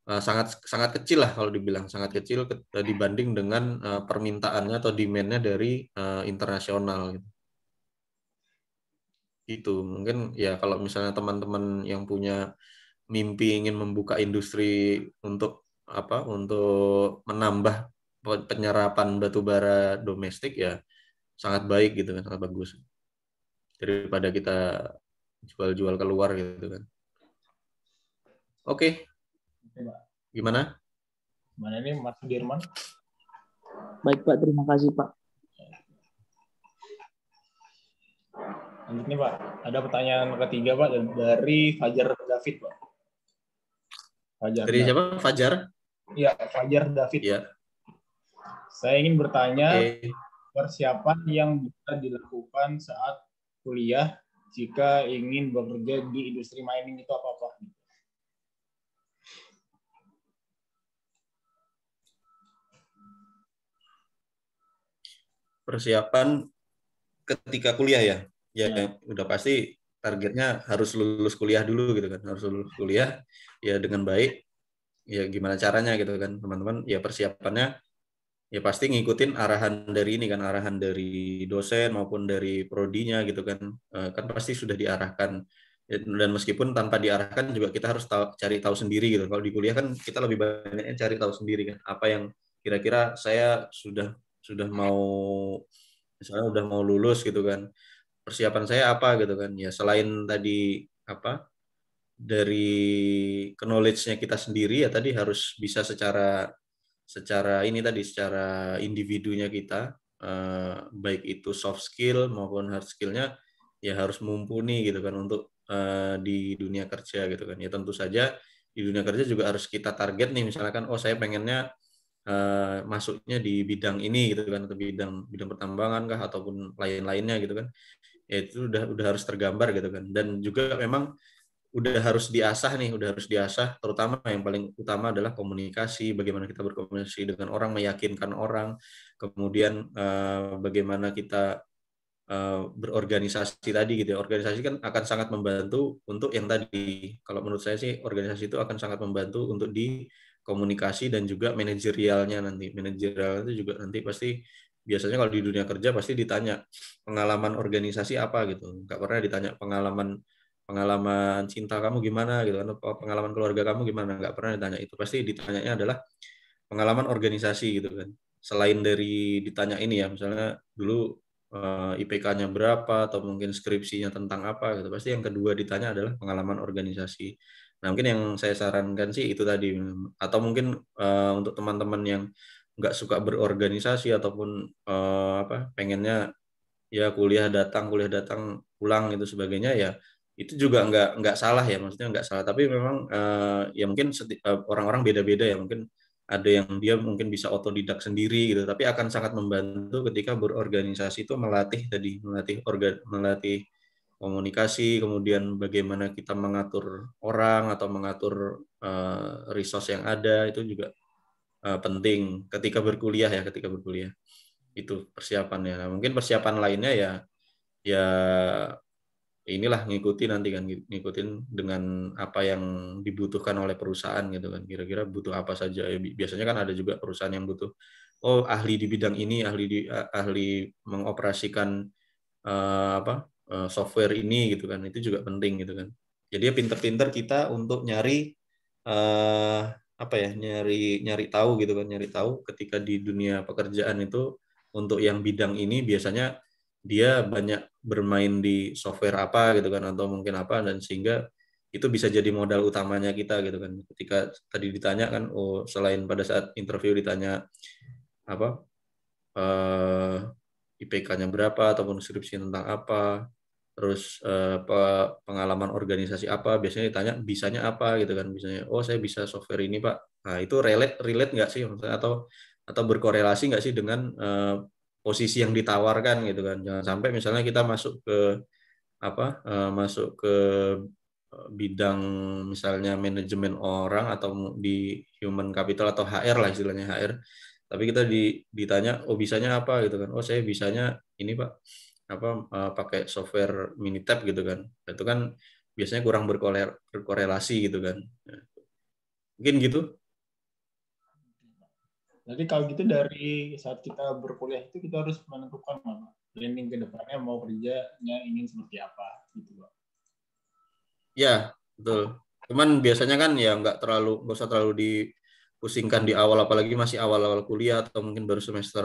sangat sangat kecil lah kalau dibilang sangat kecil dibanding dengan permintaannya atau demand-nya dari internasional gitu gitu mungkin ya kalau misalnya teman-teman yang punya mimpi ingin membuka industri untuk apa untuk menambah penyerapan batu bara domestik ya sangat baik gitu kan sangat bagus daripada kita jual-jual keluar gitu kan oke gimana gimana ini Mas Jerman baik Pak terima kasih Pak Lanjut nih Pak, ada pertanyaan ketiga Pak dari Fajar David Pak. Fajar. Dari siapa? Fajar? Iya, Fajar David. Iya. Saya ingin bertanya okay. persiapan yang bisa dilakukan saat kuliah jika ingin bekerja di industri mining itu apa Pak? Persiapan ketika kuliah ya? ya udah pasti targetnya harus lulus kuliah dulu gitu kan harus lulus kuliah ya dengan baik ya gimana caranya gitu kan teman-teman ya persiapannya ya pasti ngikutin arahan dari ini kan arahan dari dosen maupun dari prodinya gitu kan eh, kan pasti sudah diarahkan dan meskipun tanpa diarahkan juga kita harus tahu, cari tahu sendiri gitu kalau di kuliah kan kita lebih banyak cari tahu sendiri kan apa yang kira-kira saya sudah sudah mau misalnya udah mau lulus gitu kan persiapan saya apa gitu kan ya selain tadi apa dari knowledge-nya kita sendiri ya tadi harus bisa secara secara ini tadi secara individunya kita eh, baik itu soft skill maupun hard skill-nya ya harus mumpuni gitu kan untuk eh, di dunia kerja gitu kan ya tentu saja di dunia kerja juga harus kita target nih misalkan oh saya pengennya Uh, masuknya di bidang ini gitu kan atau bidang bidang pertambangan kah ataupun lain-lainnya gitu kan ya itu udah udah harus tergambar gitu kan dan juga memang udah harus diasah nih udah harus diasah terutama yang paling utama adalah komunikasi bagaimana kita berkomunikasi dengan orang meyakinkan orang kemudian eh, bagaimana kita eh, berorganisasi tadi gitu ya organisasi kan akan sangat membantu untuk yang tadi kalau menurut saya sih organisasi itu akan sangat membantu untuk di komunikasi dan juga manajerialnya nanti manajerial itu juga nanti pasti biasanya kalau di dunia kerja pasti ditanya pengalaman organisasi apa gitu nggak pernah ditanya pengalaman pengalaman cinta kamu gimana gitu kan pengalaman keluarga kamu gimana nggak pernah ditanya itu pasti ditanyanya adalah pengalaman organisasi gitu kan selain dari ditanya ini ya misalnya dulu eh, IPK-nya berapa atau mungkin skripsinya tentang apa gitu pasti yang kedua ditanya adalah pengalaman organisasi nah mungkin yang saya sarankan sih itu tadi atau mungkin uh, untuk teman-teman yang nggak suka berorganisasi ataupun uh, apa pengennya ya kuliah datang kuliah datang pulang itu sebagainya ya itu juga nggak nggak salah ya maksudnya nggak salah tapi memang uh, ya mungkin eh, orang-orang beda-beda ya mungkin ada yang dia mungkin bisa otodidak sendiri gitu tapi akan sangat membantu ketika berorganisasi itu melatih tadi melatih organ melatih komunikasi kemudian bagaimana kita mengatur orang atau mengatur uh, resource yang ada itu juga Eh, penting ketika berkuliah ya ketika berkuliah itu persiapannya nah, mungkin persiapan lainnya ya ya inilah ngikutin nanti kan ngikutin dengan apa yang dibutuhkan oleh perusahaan gitu kan kira-kira butuh apa saja ya, biasanya kan ada juga perusahaan yang butuh oh ahli di bidang ini ahli di ahli mengoperasikan uh, apa uh, software ini gitu kan itu juga penting gitu kan jadi ya pinter-pinter kita untuk nyari uh, apa ya nyari nyari tahu gitu kan nyari tahu ketika di dunia pekerjaan itu untuk yang bidang ini biasanya dia banyak bermain di software apa gitu kan atau mungkin apa dan sehingga itu bisa jadi modal utamanya kita gitu kan ketika tadi ditanya kan oh selain pada saat interview ditanya apa eh, IPK-nya berapa ataupun skripsi tentang apa terus eh, pengalaman organisasi apa biasanya ditanya bisanya apa gitu kan misalnya oh saya bisa software ini pak nah itu relate relate nggak sih atau atau berkorelasi nggak sih dengan eh, posisi yang ditawarkan gitu kan jangan sampai misalnya kita masuk ke apa eh, masuk ke bidang misalnya manajemen orang atau di human capital atau HR lah istilahnya HR tapi kita ditanya oh bisanya apa gitu kan oh saya bisanya ini pak apa uh, pakai software Minitab gitu kan. Itu kan biasanya kurang berkorelasi gitu kan. Ya. Mungkin gitu. Jadi kalau gitu dari saat kita berkuliah itu kita harus menentukan mana planning ke depannya mau kerjanya ingin seperti apa gitu Pak. Ya, betul. Cuman biasanya kan ya nggak terlalu nggak usah terlalu di pusingkan di awal apalagi masih awal-awal kuliah atau mungkin baru semester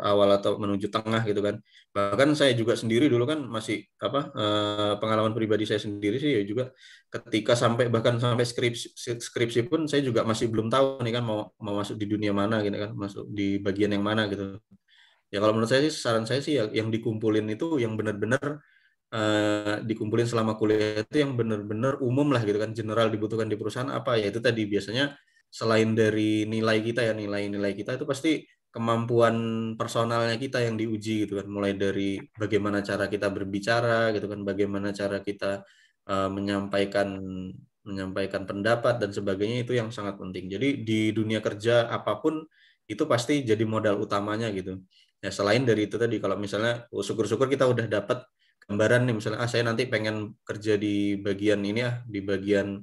awal atau menuju tengah gitu kan bahkan saya juga sendiri dulu kan masih apa eh, pengalaman pribadi saya sendiri sih ya juga ketika sampai bahkan sampai skripsi skripsi pun saya juga masih belum tahu nih kan mau mau masuk di dunia mana gitu kan masuk di bagian yang mana gitu ya kalau menurut saya sih saran saya sih ya, yang dikumpulin itu yang benar-benar Uh, dikumpulin selama kuliah itu yang benar-benar umum lah gitu kan general dibutuhkan di perusahaan apa ya itu tadi biasanya selain dari nilai kita ya nilai-nilai kita itu pasti kemampuan personalnya kita yang diuji gitu kan mulai dari bagaimana cara kita berbicara gitu kan bagaimana cara kita uh, menyampaikan menyampaikan pendapat dan sebagainya itu yang sangat penting jadi di dunia kerja apapun itu pasti jadi modal utamanya gitu ya selain dari itu tadi kalau misalnya oh, syukur-syukur kita udah dapat gambaran nih misalnya ah saya nanti pengen kerja di bagian ini ya di bagian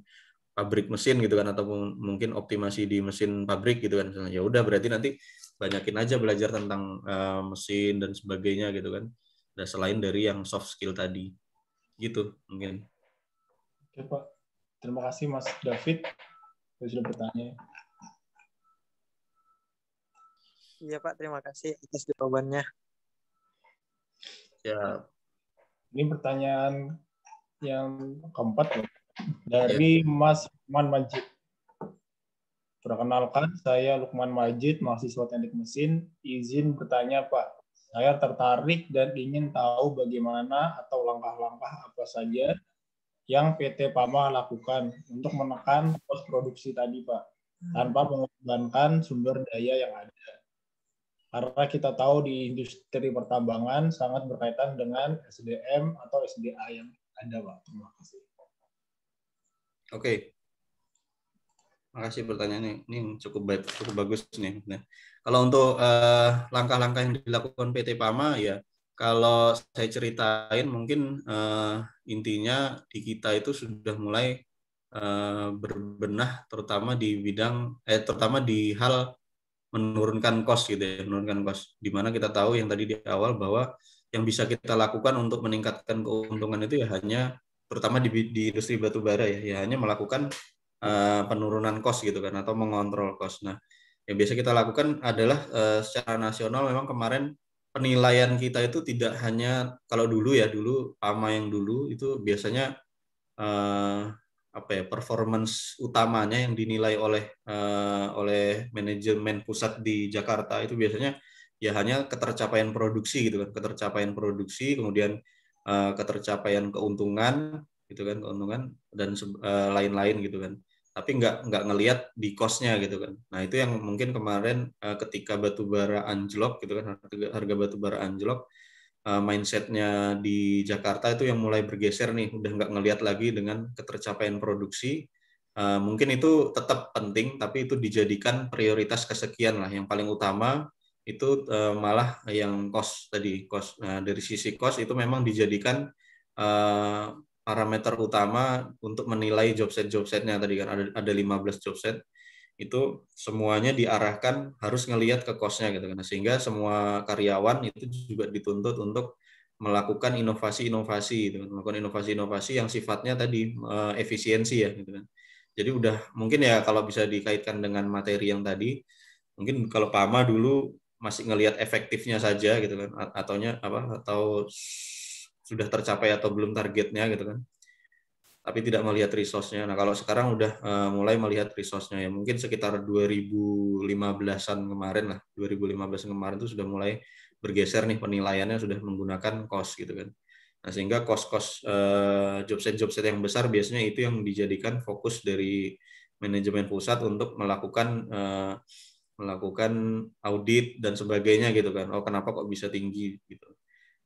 pabrik mesin gitu kan atau mungkin optimasi di mesin pabrik gitu kan ya udah berarti nanti banyakin aja belajar tentang uh, mesin dan sebagainya gitu kan dan nah, selain dari yang soft skill tadi gitu mungkin Oke Pak terima kasih Mas David saya sudah bertanya Iya Pak terima kasih atas jawabannya ya ini pertanyaan yang keempat dari iya. Mas Lukman Majid. Perkenalkan, saya Lukman Majid, mahasiswa teknik mesin. Izin bertanya, Pak. Saya tertarik dan ingin tahu bagaimana atau langkah-langkah apa saja yang PT PAMA lakukan untuk menekan kos produksi tadi, Pak, hmm. tanpa mengorbankan sumber daya yang ada. Karena kita tahu di industri pertambangan sangat berkaitan dengan SDM atau SDA yang ada, Pak. Terima kasih. Oke. Okay. Makasih pertanyaannya. Ini cukup baik, cukup bagus nih. Nah, kalau untuk uh, langkah-langkah yang dilakukan PT Pama ya kalau saya ceritain mungkin uh, intinya di kita itu sudah mulai uh, berbenah terutama di bidang eh terutama di hal menurunkan cost gitu ya, menurunkan cost. Di mana kita tahu yang tadi di awal bahwa yang bisa kita lakukan untuk meningkatkan keuntungan itu ya hanya terutama di, di industri batubara ya, ya hanya melakukan uh, penurunan kos gitu kan atau mengontrol kos. Nah, yang biasa kita lakukan adalah uh, secara nasional memang kemarin penilaian kita itu tidak hanya kalau dulu ya dulu sama yang dulu itu biasanya uh, apa ya performance utamanya yang dinilai oleh uh, oleh manajemen pusat di Jakarta itu biasanya ya hanya ketercapaian produksi gitu kan ketercapaian produksi kemudian Eh, ketercapaian keuntungan gitu kan keuntungan dan eh, lain-lain gitu kan tapi nggak nggak ngelihat di kosnya gitu kan nah itu yang mungkin kemarin uh, ketika batubara anjlok gitu kan harga, harga batubara anjlok mindsetnya di Jakarta itu yang mulai bergeser nih udah nggak ngelihat lagi dengan ketercapaian produksi mungkin itu tetap penting tapi itu dijadikan prioritas kesekian lah yang paling utama itu uh, malah yang cost tadi cost nah, dari sisi cost itu memang dijadikan uh, parameter utama untuk menilai jobset jobsetnya tadi kan ada ada 15 jobset itu semuanya diarahkan harus ngelihat ke costnya gitu kan sehingga semua karyawan itu juga dituntut untuk melakukan inovasi-inovasi gitu kan. melakukan inovasi-inovasi yang sifatnya tadi uh, efisiensi ya gitu kan jadi udah mungkin ya kalau bisa dikaitkan dengan materi yang tadi mungkin kalau Pama dulu masih ngelihat efektifnya saja gitu kan ataunya apa atau sudah tercapai atau belum targetnya gitu kan tapi tidak melihat resource-nya. Nah, kalau sekarang udah uh, mulai melihat resource-nya ya mungkin sekitar 2015-an kemarin lah. 2015 kemarin itu sudah mulai bergeser nih penilaiannya sudah menggunakan cost gitu kan. Nah, sehingga cost-cost uh, eh, job set job set yang besar biasanya itu yang dijadikan fokus dari manajemen pusat untuk melakukan uh, melakukan audit dan sebagainya gitu kan. Oh, kenapa kok bisa tinggi gitu.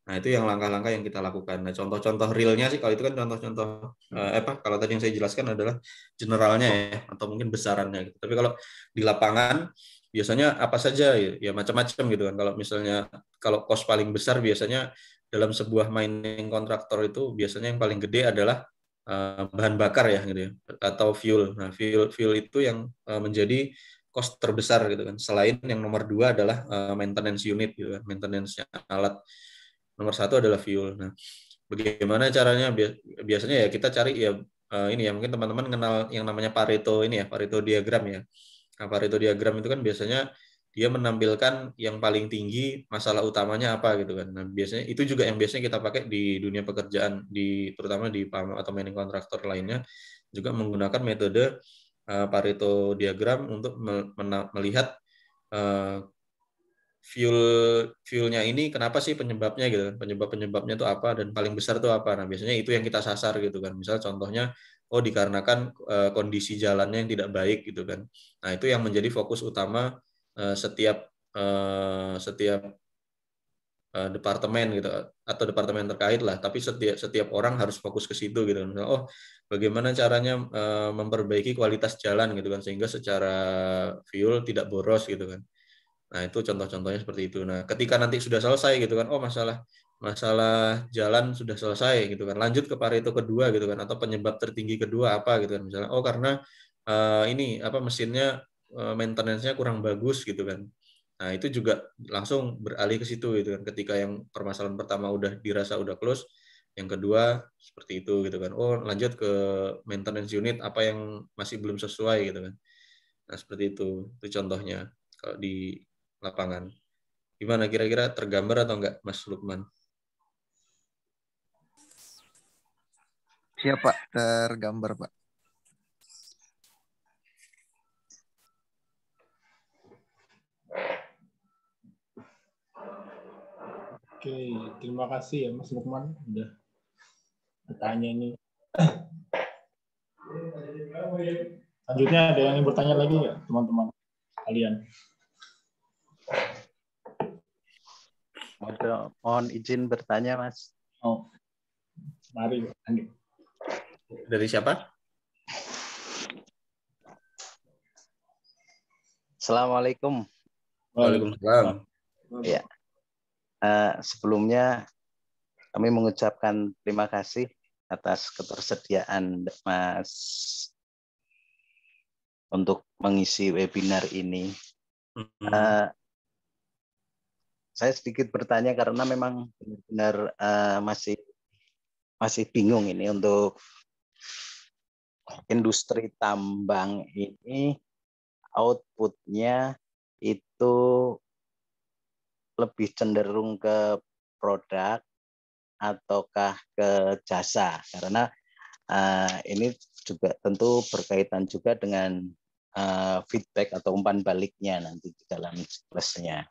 Nah, itu yang langkah-langkah yang kita lakukan. Nah, contoh-contoh realnya sih kalau itu kan contoh-contoh hmm. eh, apa kalau tadi yang saya jelaskan adalah generalnya ya atau mungkin besarannya gitu. Tapi kalau di lapangan biasanya apa saja ya, ya macam-macam gitu kan. Kalau misalnya kalau kos paling besar biasanya dalam sebuah mining kontraktor itu biasanya yang paling gede adalah uh, bahan bakar ya gitu ya atau fuel. Nah, fuel fuel itu yang uh, menjadi cost terbesar gitu kan. Selain yang nomor dua adalah eh, maintenance unit gitu kan, maintenance alat. Nomor satu adalah fuel. Nah, bagaimana caranya? Biasanya ya kita cari ya eh, ini ya mungkin teman-teman kenal yang namanya Pareto ini ya, Pareto diagram ya. Nah, Pareto diagram itu kan biasanya dia menampilkan yang paling tinggi masalah utamanya apa gitu kan. Nah, biasanya itu juga yang biasanya kita pakai di dunia pekerjaan di terutama di PAM atau mining kontraktor lainnya juga menggunakan metode uh, eh, Pareto diagram untuk melihat uh, fuel fuelnya ini kenapa sih penyebabnya gitu kan. penyebab penyebabnya itu apa dan paling besar itu apa nah biasanya itu yang kita sasar gitu kan misal contohnya oh dikarenakan eh, kondisi jalannya yang tidak baik gitu kan nah itu yang menjadi fokus utama setiap setiap Eh, departemen gitu atau departemen terkait lah tapi setiap setiap orang harus fokus ke situ gitu kan. misalnya oh bagaimana caranya eh, memperbaiki kualitas jalan gitu kan sehingga secara fuel tidak boros gitu kan nah itu contoh-contohnya seperti itu nah ketika nanti sudah selesai gitu kan oh masalah masalah jalan sudah selesai gitu kan lanjut ke itu kedua gitu kan atau penyebab tertinggi kedua apa gitu kan misalnya oh karena uh, ini apa mesinnya uh, maintenance-nya kurang bagus gitu kan Nah, itu juga langsung beralih ke situ gitu kan. Ketika yang permasalahan pertama udah dirasa udah close, yang kedua seperti itu gitu kan. Oh, lanjut ke maintenance unit apa yang masih belum sesuai gitu kan. Nah, seperti itu. Itu contohnya kalau di lapangan. Gimana kira-kira tergambar atau enggak Mas Lukman? siapa ya, Tergambar, Pak. Oke, terima kasih ya Mas Lukman udah bertanya ini. Selanjutnya ada yang bertanya lagi ya teman-teman kalian? Mohon, mohon izin bertanya Mas. Oh, mari lanjut. Dari siapa? Assalamualaikum. Waalaikumsalam. Ya. Uh, sebelumnya kami mengucapkan terima kasih atas ketersediaan Mas untuk mengisi webinar ini. Uh, saya sedikit bertanya karena memang benar-benar uh, masih masih bingung ini untuk industri tambang ini outputnya itu lebih cenderung ke produk ataukah ke jasa karena uh, ini juga tentu berkaitan juga dengan uh, feedback atau umpan baliknya nanti di dalam siklusnya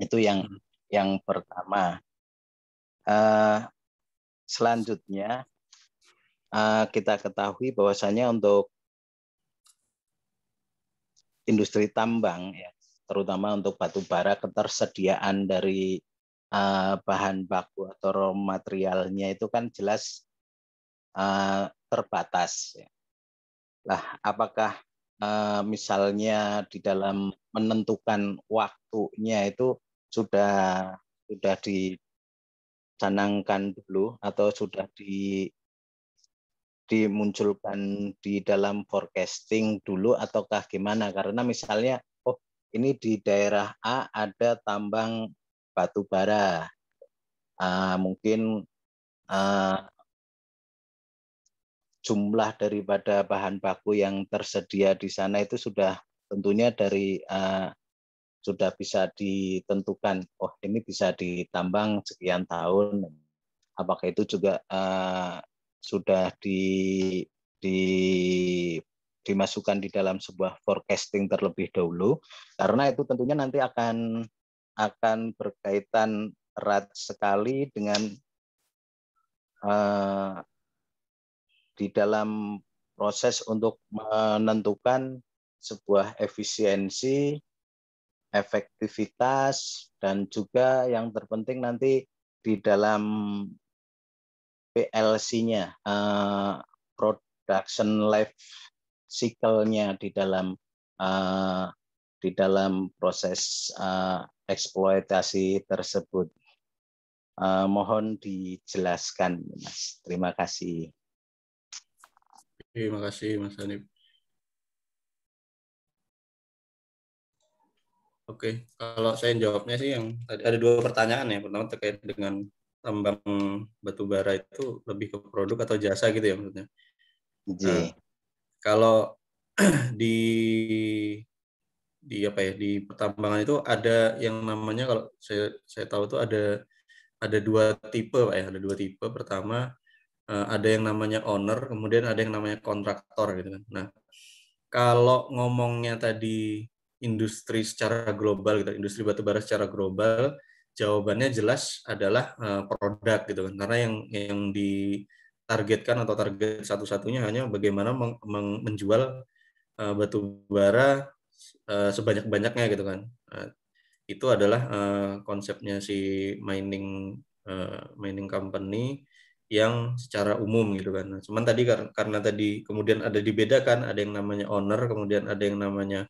itu yang hmm. yang pertama uh, selanjutnya uh, kita ketahui bahwasanya untuk industri tambang ya terutama untuk batu bara ketersediaan dari uh, bahan baku atau materialnya itu kan jelas uh, terbatas. Ya. Lah, apakah uh, misalnya di dalam menentukan waktunya itu sudah sudah dicanangkan dulu atau sudah di dimunculkan di dalam forecasting dulu ataukah gimana? Karena misalnya ini di daerah A ada tambang batu bara. Uh, mungkin uh, jumlah daripada bahan baku yang tersedia di sana itu sudah tentunya dari uh, sudah bisa ditentukan. Oh ini bisa ditambang sekian tahun. Apakah itu juga uh, sudah di di dimasukkan di dalam sebuah forecasting terlebih dahulu karena itu tentunya nanti akan akan berkaitan erat sekali dengan uh, di dalam proses untuk menentukan sebuah efisiensi, efektivitas, dan juga yang terpenting nanti di dalam PLC-nya, uh, eh, production life siklenya di dalam uh, di dalam proses uh, eksploitasi tersebut. Uh, mohon dijelaskan, Mas. Terima kasih. Terima kasih, Mas Hanif. Oke, kalau saya jawabnya sih yang tadi ada dua pertanyaan ya. Pertama terkait dengan tambang batu bara itu lebih ke produk atau jasa gitu ya maksudnya. Nah, kalau di di apa ya di pertambangan itu ada yang namanya kalau saya saya tahu itu ada ada dua tipe pak ya ada dua tipe pertama eh, ada yang namanya owner kemudian ada yang namanya kontraktor gitu kan nah kalau ngomongnya tadi industri secara global gitu industri batubara secara global jawabannya jelas adalah eh, produk gitu kan karena yang yang di targetkan atau target satu-satunya hanya bagaimana meng, menjual uh, batu bara uh, sebanyak-banyaknya gitu kan. Uh, itu adalah uh, konsepnya si mining uh, mining company yang secara umum gitu kan. Nah, Cuman tadi karena, karena tadi kemudian ada dibedakan, ada yang namanya owner, kemudian ada yang namanya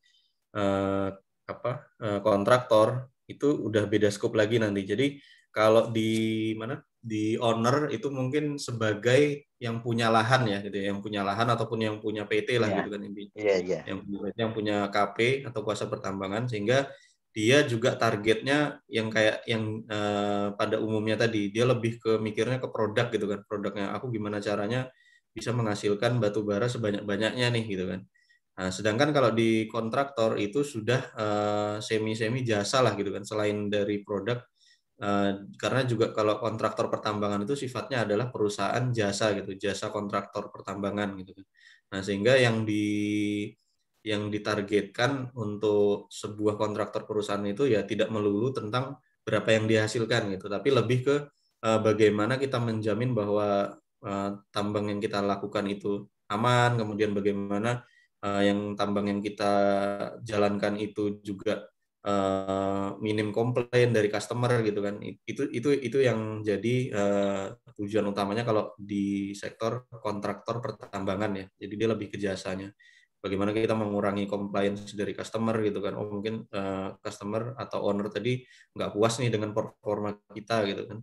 uh, apa uh, kontraktor itu udah beda scope lagi nanti. Jadi kalau di mana? Di owner itu mungkin sebagai yang punya lahan ya gitu ya, yang punya lahan ataupun yang punya PT lah yeah. gitu kan Iya, yeah, Yeah. Yang, yang punya KP atau kuasa pertambangan sehingga dia juga targetnya yang kayak yang eh, pada umumnya tadi dia lebih ke mikirnya ke produk gitu kan produknya aku gimana caranya bisa menghasilkan batu bara sebanyak banyaknya nih gitu kan nah sedangkan kalau di kontraktor itu sudah eh, semi semi jasa lah gitu kan selain dari produk Eh, karena juga kalau kontraktor pertambangan itu sifatnya adalah perusahaan jasa gitu, jasa kontraktor pertambangan gitu kan. Nah, sehingga yang di yang ditargetkan untuk sebuah kontraktor perusahaan itu ya tidak melulu tentang berapa yang dihasilkan gitu, tapi lebih ke eh, bagaimana kita menjamin bahwa eh, tambang yang kita lakukan itu aman, kemudian bagaimana yang tambang yang kita jalankan itu juga uh, minim komplain dari customer gitu kan itu itu itu yang jadi uh, tujuan utamanya kalau di sektor kontraktor pertambangan ya jadi dia lebih ke jasanya bagaimana kita mengurangi compliance dari customer gitu kan oh mungkin uh, customer atau owner tadi nggak puas nih dengan performa kita gitu kan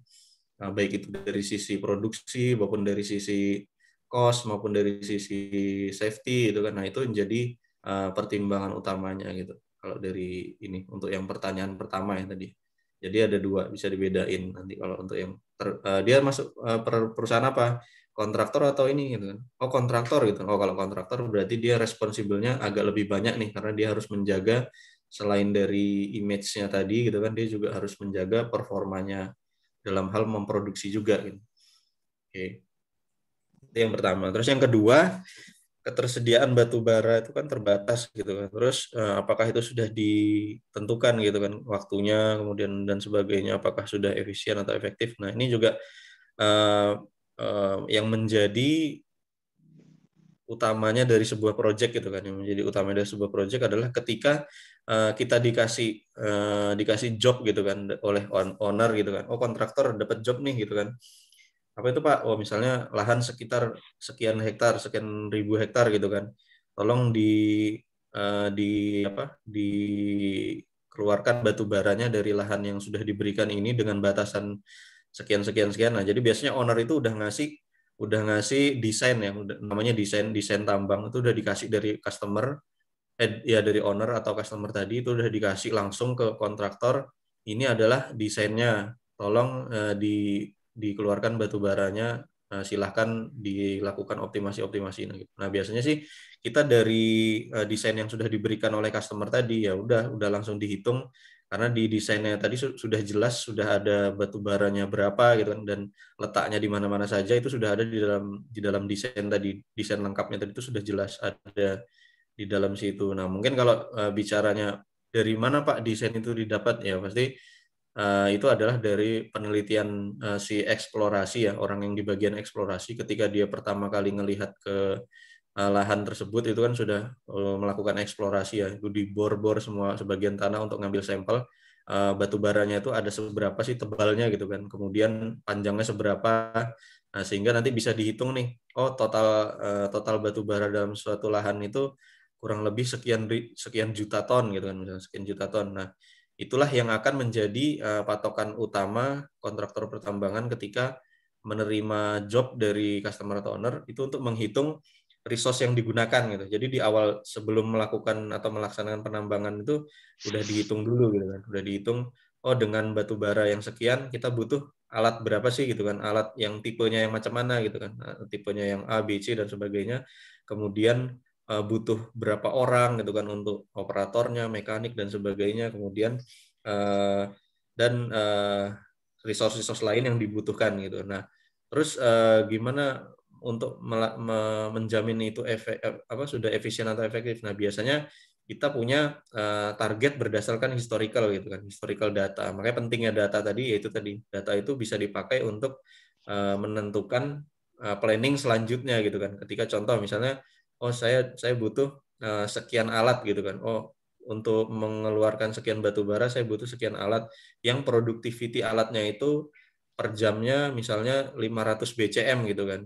nah, baik itu dari sisi produksi maupun dari sisi cost maupun dari sisi safety gitu kan nah itu menjadi uh, pertimbangan utamanya gitu kalau dari ini untuk yang pertanyaan pertama ya tadi. Jadi ada dua bisa dibedain nanti kalau untuk yang ter, uh, dia masuk uh, per, perusahaan apa? Kontraktor atau ini gitu kan. Oh, kontraktor gitu. Oh, kalau kontraktor berarti dia responsibelnya agak lebih banyak nih karena dia harus menjaga selain dari image-nya tadi gitu kan dia juga harus menjaga performanya dalam hal memproduksi juga gitu. Oke. Okay. Itu yang pertama. Terus yang kedua, ketersediaan batu bara itu kan terbatas gitu kan. Terus eh, apakah itu sudah ditentukan gitu kan waktunya kemudian dan sebagainya apakah sudah efisien atau efektif. Nah, ini juga uh, uh, yang menjadi utamanya dari sebuah proyek gitu kan. Yang menjadi utama dari sebuah proyek adalah ketika kita dikasih dikasih job gitu kan oleh owner gitu kan. Oh, kontraktor dapat job nih gitu kan apa itu Pak? Oh misalnya lahan sekitar sekian hektar, sekian ribu hektar gitu kan. Tolong di uh, di apa? dikeluarkan batu baranya dari lahan yang sudah diberikan ini dengan batasan sekian sekian sekian. Nah, jadi biasanya owner itu udah ngasih udah ngasih desain ya, namanya desain desain tambang itu udah dikasih dari customer eh, ya dari owner atau customer tadi itu udah dikasih langsung ke kontraktor. Ini adalah desainnya. Tolong eh, di dikeluarkan batu baranya nah silahkan dilakukan optimasi-optimasi gitu. nah, biasanya sih kita dari uh, desain yang sudah diberikan oleh customer tadi ya udah udah langsung dihitung karena di desainnya tadi su sudah jelas sudah ada batu baranya berapa gitu kan dan letaknya di mana-mana saja itu sudah ada di dalam di dalam desain tadi desain lengkapnya tadi itu sudah jelas ada di dalam situ nah mungkin kalau uh, bicaranya dari mana Pak desain itu didapat ya pasti Eh, itu adalah dari penelitian eh, si eksplorasi ya orang yang di bagian eksplorasi ketika dia pertama kali melihat ke eh, lahan tersebut itu kan sudah melakukan eksplorasi ya itu dibor-bor semua sebagian tanah untuk ngambil sampel uh, batu baranya itu ada seberapa sih tebalnya gitu kan kemudian panjangnya seberapa nah, sehingga nanti bisa dihitung nih oh total uh, total batu bara dalam suatu lahan itu kurang lebih sekian sekian juta ton gitu kan misalnya sekian juta ton nah itulah yang akan menjadi uh, patokan utama kontraktor pertambangan ketika menerima job dari customer atau owner itu untuk menghitung resource yang digunakan gitu. Jadi di awal sebelum melakukan atau melaksanakan penambangan itu udah dihitung dulu gitu kan. Udah dihitung oh dengan batu bara yang sekian kita butuh alat berapa sih gitu kan. Alat yang tipenya yang macam mana gitu kan. Tipenya yang A, B, C dan sebagainya. Kemudian uh, butuh berapa orang gitu kan untuk operatornya, mekanik dan sebagainya, kemudian uh, dan uh, resource-resource lain yang dibutuhkan gitu. Nah, terus uh, gimana untuk menjamin itu efek, apa sudah efisien atau efektif? Nah, biasanya kita punya uh, target berdasarkan historical gitu kan historical data makanya pentingnya data tadi yaitu tadi data itu bisa dipakai untuk uh, menentukan uh, planning selanjutnya gitu kan ketika contoh misalnya oh saya saya butuh uh, sekian alat gitu kan oh untuk mengeluarkan sekian batu bara saya butuh sekian alat yang produktiviti alatnya itu per jamnya misalnya 500 BCM gitu kan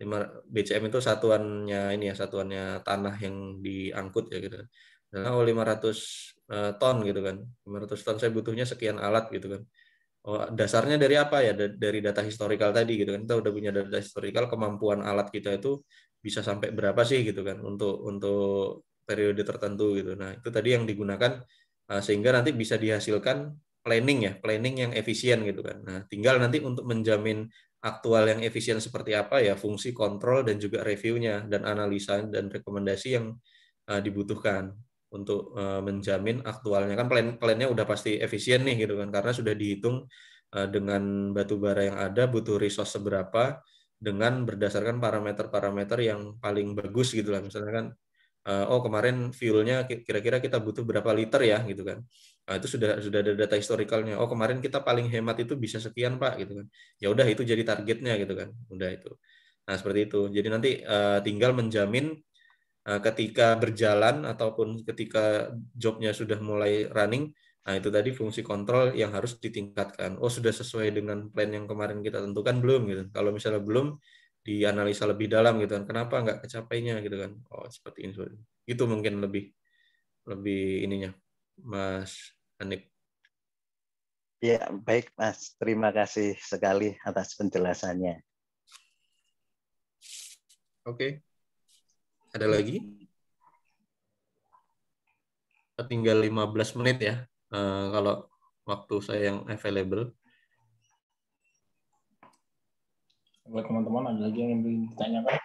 5 BCM itu satuannya ini ya satuannya tanah yang diangkut ya gitu nah oh 500 uh, eh, ton gitu kan 500 ton saya butuhnya sekian alat gitu kan oh, dasarnya dari apa ya dari data historical tadi gitu kan kita udah punya data historical kemampuan alat kita itu bisa sampai berapa sih gitu kan untuk untuk periode tertentu gitu. Nah, itu tadi yang digunakan eh, sehingga nanti bisa dihasilkan planning ya, planning yang efisien gitu kan. Nah, tinggal nanti untuk menjamin aktual yang efisien seperti apa ya fungsi kontrol dan juga reviewnya dan analisa dan rekomendasi yang eh, dibutuhkan untuk eh, menjamin aktualnya kan plan plannya udah pasti efisien nih gitu kan karena sudah dihitung dengan batu bara yang ada butuh resource seberapa dengan berdasarkan parameter-parameter yang paling bagus gitu lah misalnya kan eh, oh kemarin fuelnya kira-kira kita butuh berapa liter ya gitu kan nah, itu sudah sudah ada data historikalnya oh kemarin kita paling hemat itu bisa sekian pak gitu kan ya udah itu jadi targetnya gitu kan udah itu nah seperti itu jadi nanti eh, tinggal menjamin eh, ketika berjalan ataupun ketika jobnya sudah mulai running Nah, itu tadi fungsi kontrol yang harus ditingkatkan. Oh, sudah sesuai dengan plan yang kemarin kita tentukan belum gitu. Kalau misalnya belum dianalisa lebih dalam gitu kan. Kenapa nggak kecapainya gitu kan. Oh, seperti itu. Itu mungkin lebih lebih ininya. Mas anik Ya, baik Mas. Terima kasih sekali atas penjelasannya. Oke. Ada lagi? Tinggal 15 menit ya. Eh, kalau waktu saya yang available. Buat teman-teman ada lagi yang ingin ditanyakan?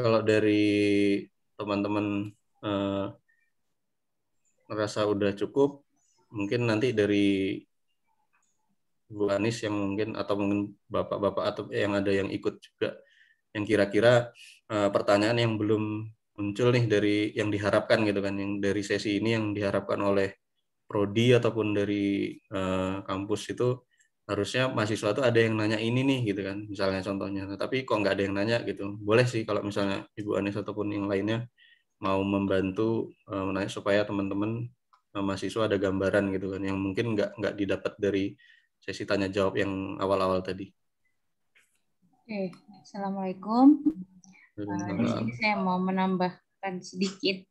Kalau dari teman-teman merasa eh, udah cukup, mungkin nanti dari Bu anis yang mungkin atau mungkin bapak-bapak atau yang ada yang ikut juga yang kira-kira uh, pertanyaan yang belum muncul nih dari yang diharapkan gitu kan yang dari sesi ini yang diharapkan oleh prodi ataupun dari uh, kampus itu harusnya mahasiswa tuh ada yang nanya ini nih gitu kan misalnya contohnya nah, tapi kok nggak ada yang nanya gitu boleh sih kalau misalnya ibu anis ataupun yang lainnya mau membantu uh, menanya supaya teman-teman uh, mahasiswa ada gambaran gitu kan yang mungkin nggak nggak didapat dari sesi tanya jawab yang awal-awal tadi. Oke, assalamualaikum. Uh, saya mau menambahkan sedikit.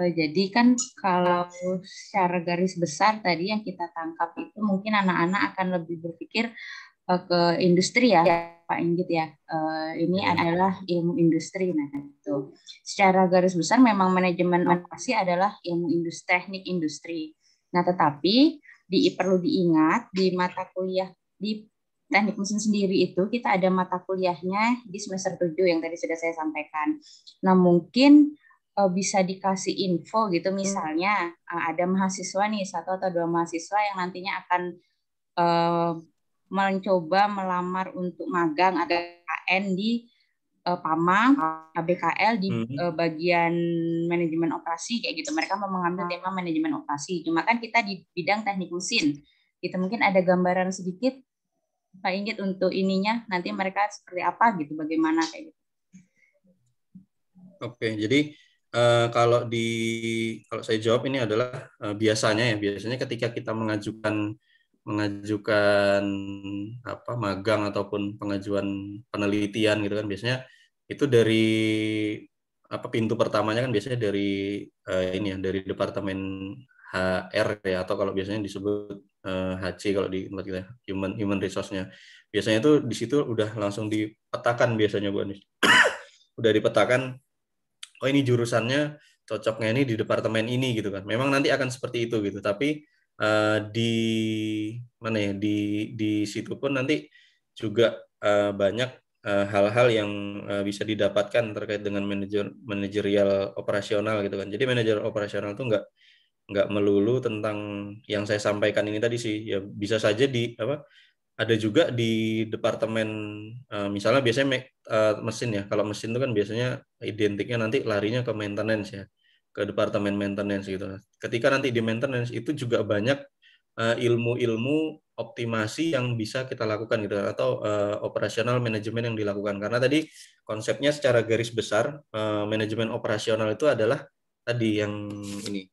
Uh, jadi kan kalau secara garis besar tadi yang kita tangkap itu mungkin anak-anak akan lebih berpikir uh, ke industri ya, Pak Inggit ya. Uh, ini ya. adalah ilmu industri. Nah itu secara garis besar memang manajemen operasi adalah ilmu industri, teknik industri. Nah tetapi di, perlu diingat di mata kuliah di teknik mesin sendiri itu kita ada mata kuliahnya di semester 7 yang tadi sudah saya sampaikan. Nah, mungkin uh, bisa dikasih info gitu hmm. misalnya uh, ada mahasiswa nih satu atau dua mahasiswa yang nantinya akan uh, mencoba melamar untuk magang ada KN di uh, eh, PAMA, ABKL di hmm. uh, bagian manajemen operasi kayak gitu. Mereka mau mengambil tema manajemen operasi. Cuma kan kita di bidang teknik mesin. kita gitu, mungkin ada gambaran sedikit Pak Inggit untuk ininya nanti mereka seperti apa gitu, bagaimana kayak gitu. Oke, jadi Uh, kalau di kalau saya jawab ini adalah uh, biasanya ya biasanya ketika kita mengajukan mengajukan apa magang ataupun pengajuan penelitian gitu kan biasanya itu dari apa pintu pertamanya kan biasanya dari uh, ini ya dari departemen HR ya atau kalau biasanya disebut uh, eh, HC kalau di tempat kita human human resource-nya biasanya itu di situ udah langsung dipetakan biasanya Bu Anies udah dipetakan oh ini jurusannya cocoknya ini di departemen ini gitu kan memang nanti akan seperti itu gitu tapi uh, di mana ya di di situ pun nanti juga uh, banyak eh, hal-hal uh, yang uh, bisa didapatkan terkait dengan manajer manajerial operasional gitu kan. Jadi manajer operasional tuh nggak nggak melulu tentang yang saya sampaikan ini tadi sih. Ya bisa saja di apa ada juga di departemen uh, misalnya biasanya make, uh, mesin ya. Kalau mesin itu kan biasanya identiknya nanti larinya ke maintenance ya ke departemen maintenance gitu. Ketika nanti di maintenance itu juga banyak eh, ilmu-ilmu optimasi yang bisa kita lakukan gitu atau uh, eh, operasional manajemen yang dilakukan karena tadi konsepnya secara garis besar uh, manajemen operasional itu adalah tadi yang ini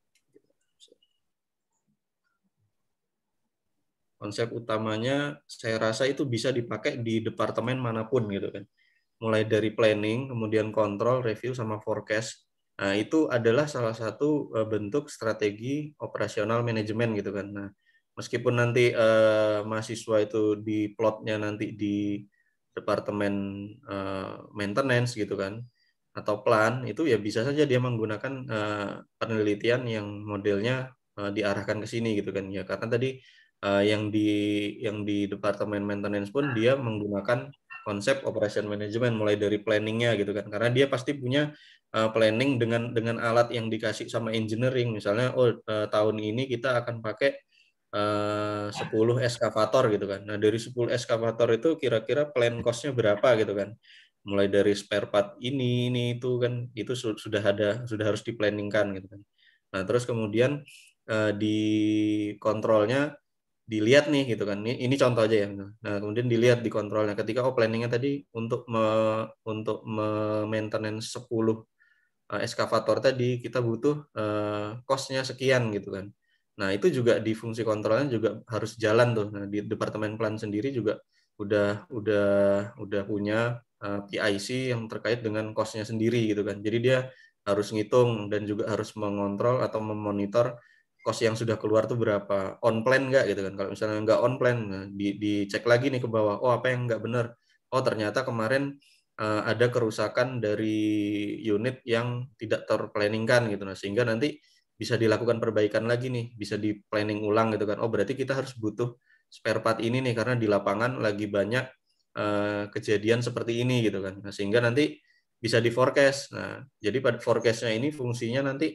konsep utamanya saya rasa itu bisa dipakai di departemen manapun gitu kan mulai dari planning kemudian kontrol review sama forecast Nah, itu adalah salah satu eh, bentuk strategi operasional manajemen gitu kan. Nah, meskipun nanti uh, mahasiswa itu di plotnya nanti di departemen uh, maintenance gitu kan atau plan itu ya bisa saja dia menggunakan uh, penelitian yang modelnya uh, diarahkan ke sini gitu kan ya karena tadi uh, yang di yang di departemen maintenance pun dia menggunakan konsep operation management mulai dari planningnya gitu kan karena dia pasti punya Eh, planning dengan dengan alat yang dikasih sama engineering misalnya oh uh, tahun ini kita akan pakai eh, uh, 10 eskavator gitu kan. Nah, dari 10 eskavator itu kira-kira plan cost-nya berapa gitu kan. Mulai dari spare part ini ini itu kan itu sudah ada sudah harus diplanningkan gitu kan. Nah, terus kemudian uh, di kontrolnya dilihat nih gitu kan ini, ini contoh aja ya nah kemudian dilihat di kontrolnya ketika oh planningnya tadi untuk me, untuk maintenance 10 uh, eskavator tadi kita butuh uh, sekian gitu kan. Nah itu juga di fungsi kontrolnya juga harus jalan tuh. Nah, di departemen plan sendiri juga udah udah udah punya uh, eh, PIC yang terkait dengan kosnya sendiri gitu kan. Jadi dia harus ngitung dan juga harus mengontrol atau memonitor kos yang sudah keluar tuh berapa on plan nggak gitu kan kalau misalnya nggak on plan nah, di dicek lagi nih ke bawah oh apa yang nggak benar oh ternyata kemarin uh, ada kerusakan dari unit yang tidak terplanningkan gitu nah sehingga nanti bisa dilakukan perbaikan lagi nih bisa di planning ulang gitu kan oh berarti kita harus butuh spare part ini nih karena di lapangan lagi banyak uh, kejadian seperti ini gitu kan nah, sehingga nanti bisa di forecast nah jadi pada forecastnya ini fungsinya nanti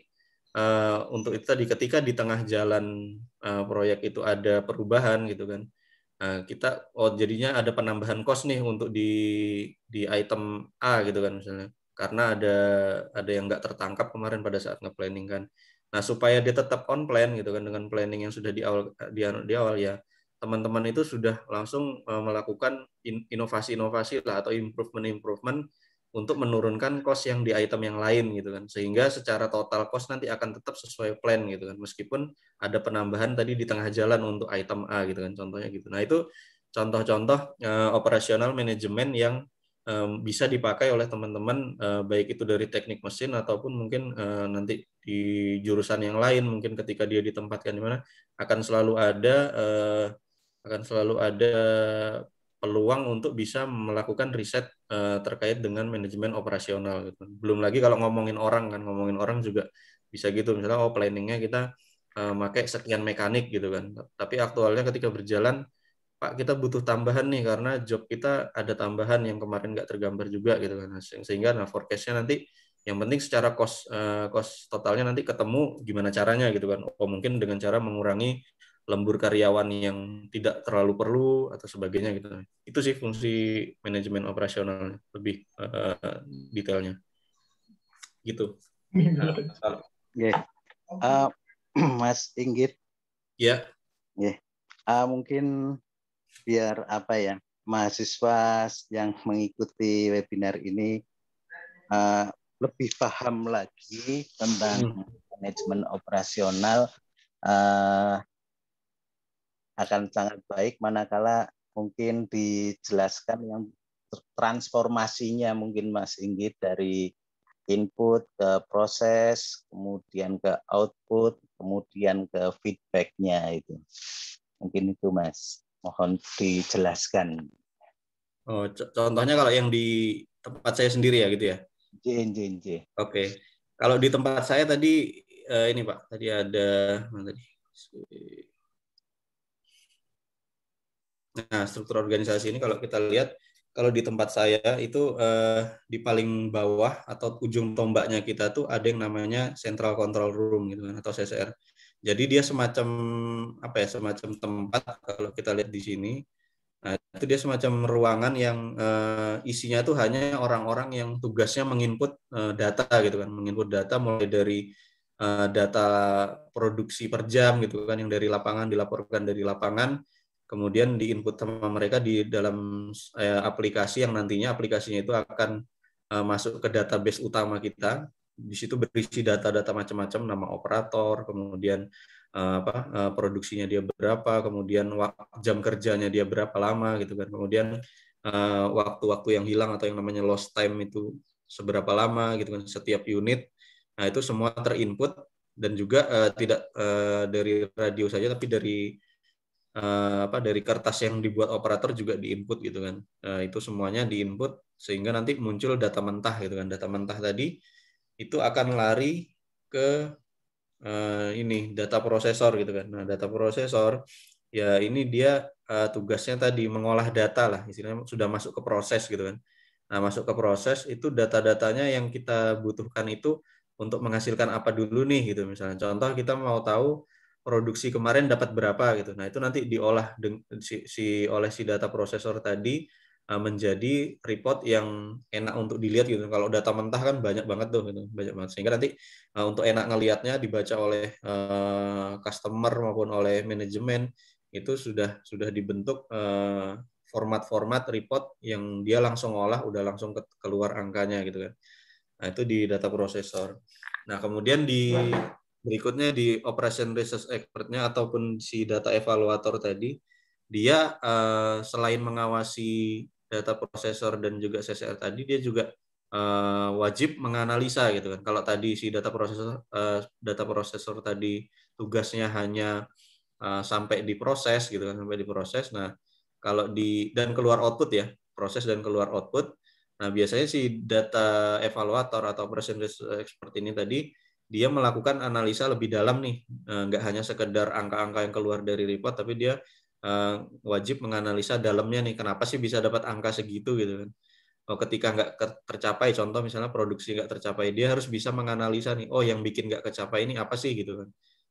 uh, untuk itu tadi ketika di tengah jalan uh, proyek itu ada perubahan gitu kan Nah, kita oh jadinya ada penambahan kos nih untuk di di item A gitu kan misalnya. Karena ada ada yang nggak tertangkap kemarin pada saat nge-planning kan. Nah, supaya dia tetap on plan gitu kan dengan planning yang sudah di awal di, anu, di awal ya teman-teman itu sudah langsung eh, melakukan inovasi-inovasi lah atau improvement-improvement untuk menurunkan cost yang di item yang lain gitu kan sehingga secara total cost nanti akan tetap sesuai plan gitu kan meskipun ada penambahan tadi di tengah jalan untuk item A gitu kan contohnya gitu nah itu contoh-contoh uh, operasional manajemen yang um, bisa dipakai oleh teman-teman uh, baik itu dari teknik mesin ataupun mungkin uh, nanti di jurusan yang lain mungkin ketika dia ditempatkan di mana akan selalu ada uh, akan selalu ada peluang untuk bisa melakukan riset uh, terkait dengan manajemen operasional gitu. Belum lagi kalau ngomongin orang kan ngomongin orang juga bisa gitu misalnya oh planningnya kita uh, eh, pakai sekian mekanik gitu kan. Tapi aktualnya ketika berjalan Pak kita butuh tambahan nih karena job kita ada tambahan yang kemarin nggak tergambar juga gitu kan. Sehingga nah forecastnya nanti yang penting secara cost uh, cost totalnya nanti ketemu gimana caranya gitu kan. Oh mungkin dengan cara mengurangi lembur karyawan yang tidak terlalu perlu atau sebagainya gitu. Itu sih fungsi manajemen operasional lebih uh, detailnya. Gitu. Oke. uh, Mas Inggit. Ya. Yeah. Eh, yeah. Uh, mungkin biar apa ya mahasiswa yang mengikuti webinar ini uh, lebih paham lagi tentang hmm. manajemen operasional uh, akan sangat baik manakala mungkin dijelaskan yang transformasinya mungkin Mas Inggit dari input ke proses, kemudian ke output, kemudian ke feedbacknya itu. Mungkin itu Mas, mohon dijelaskan. Oh, contohnya kalau yang di tempat saya sendiri ya gitu ya? Oke. Okay. Kalau di tempat saya tadi, eh, ini Pak, tadi ada, mana tadi? Nah, struktur organisasi ini kalau kita lihat kalau di tempat saya itu eh, di paling bawah atau ujung tombaknya kita tuh ada yang namanya Central Control Room gitu kan atau CCR. Jadi dia semacam apa ya semacam tempat kalau kita lihat di sini. Nah, itu dia semacam ruangan yang eh, isinya tuh hanya orang-orang yang tugasnya menginput eh, data gitu kan, menginput data mulai dari eh, data produksi per jam gitu kan yang dari lapangan dilaporkan dari lapangan kemudian diinput sama mereka di dalam eh, aplikasi yang nantinya aplikasinya itu akan eh, masuk ke database utama kita. Di situ berisi data-data macam-macam, nama operator, kemudian eh, apa eh, produksinya dia berapa, kemudian jam kerjanya dia berapa lama gitu kan, kemudian eh, waktu-waktu eh, yang hilang atau yang namanya lost time itu seberapa lama gitu kan setiap unit. Nah itu semua terinput dan juga eh, tidak eh, dari radio saja tapi dari Eh, apa dari kertas yang dibuat operator juga diinput gitu kan. Uh, itu semuanya diinput sehingga nanti muncul data mentah gitu kan. Data mentah tadi itu akan lari ke uh, ini data prosesor gitu kan. Nah, data prosesor ya ini dia uh, tugasnya tadi mengolah data lah istilahnya sudah masuk ke proses gitu kan. Nah, masuk ke proses itu data-datanya yang kita butuhkan itu untuk menghasilkan apa dulu nih gitu misalnya. Contoh kita mau tahu produksi kemarin dapat berapa gitu. Nah, itu nanti diolah si, si oleh si data processor tadi uh, menjadi report yang enak untuk dilihat gitu. Kalau data mentah kan banyak banget tuh gitu, banyak banget. Sehingga nanti uh, untuk enak ngelihatnya dibaca oleh uh, customer maupun oleh manajemen itu sudah sudah dibentuk format format-format report yang dia langsung olah udah langsung ke, keluar angkanya gitu kan. Nah, itu di data processor. Nah, kemudian di berikutnya di operation research expertnya ataupun si data evaluator tadi dia uh, selain mengawasi data processor dan juga CCR tadi dia juga uh, wajib menganalisa gitu kan kalau tadi si data processor uh, eh, data processor tadi tugasnya hanya uh, sampai diproses gitu kan sampai diproses nah kalau di dan keluar output ya proses dan keluar output nah biasanya si data evaluator atau operation research expert ini tadi dia melakukan analisa lebih dalam nih, eh, nggak hanya sekedar angka-angka yang keluar dari report, tapi dia eh, wajib menganalisa dalamnya nih, kenapa sih bisa dapat angka segitu gitu kan? Oh, ketika nggak tercapai, contoh misalnya produksi nggak tercapai, dia harus bisa menganalisa nih, oh yang bikin nggak tercapai ini apa sih gitu kan?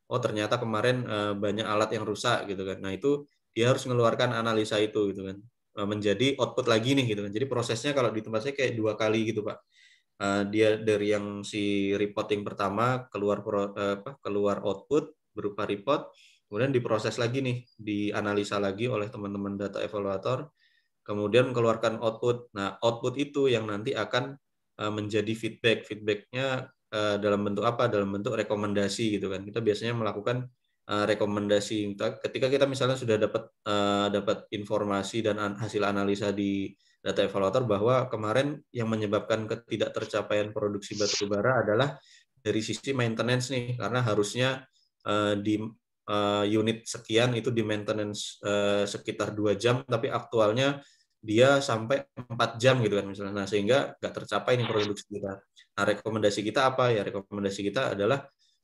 Oh ternyata kemarin eh, banyak alat yang rusak gitu kan? Nah itu dia harus mengeluarkan analisa itu gitu kan? Menjadi output lagi nih gitu kan? Jadi prosesnya kalau di tempat saya kayak dua kali gitu pak Eh, dia dari yang si reporting pertama keluar pro, eh, apa, keluar output berupa report kemudian diproses lagi nih dianalisa lagi oleh teman-teman data evaluator kemudian mengeluarkan output nah output itu yang nanti akan eh, menjadi feedback feedbacknya dalam bentuk apa dalam bentuk rekomendasi gitu kan kita biasanya melakukan rekomendasi ketika kita misalnya sudah dapat dapat informasi dan hasil analisa di data evaluator bahwa kemarin yang menyebabkan ketidaktercapaian produksi batu bara adalah dari sisi maintenance nih karena harusnya uh, di uh, unit sekian itu di maintenance uh, sekitar dua jam tapi aktualnya dia sampai empat jam gitu kan misalnya nah sehingga nggak tercapai ini produksi kita nah rekomendasi kita apa ya rekomendasi kita adalah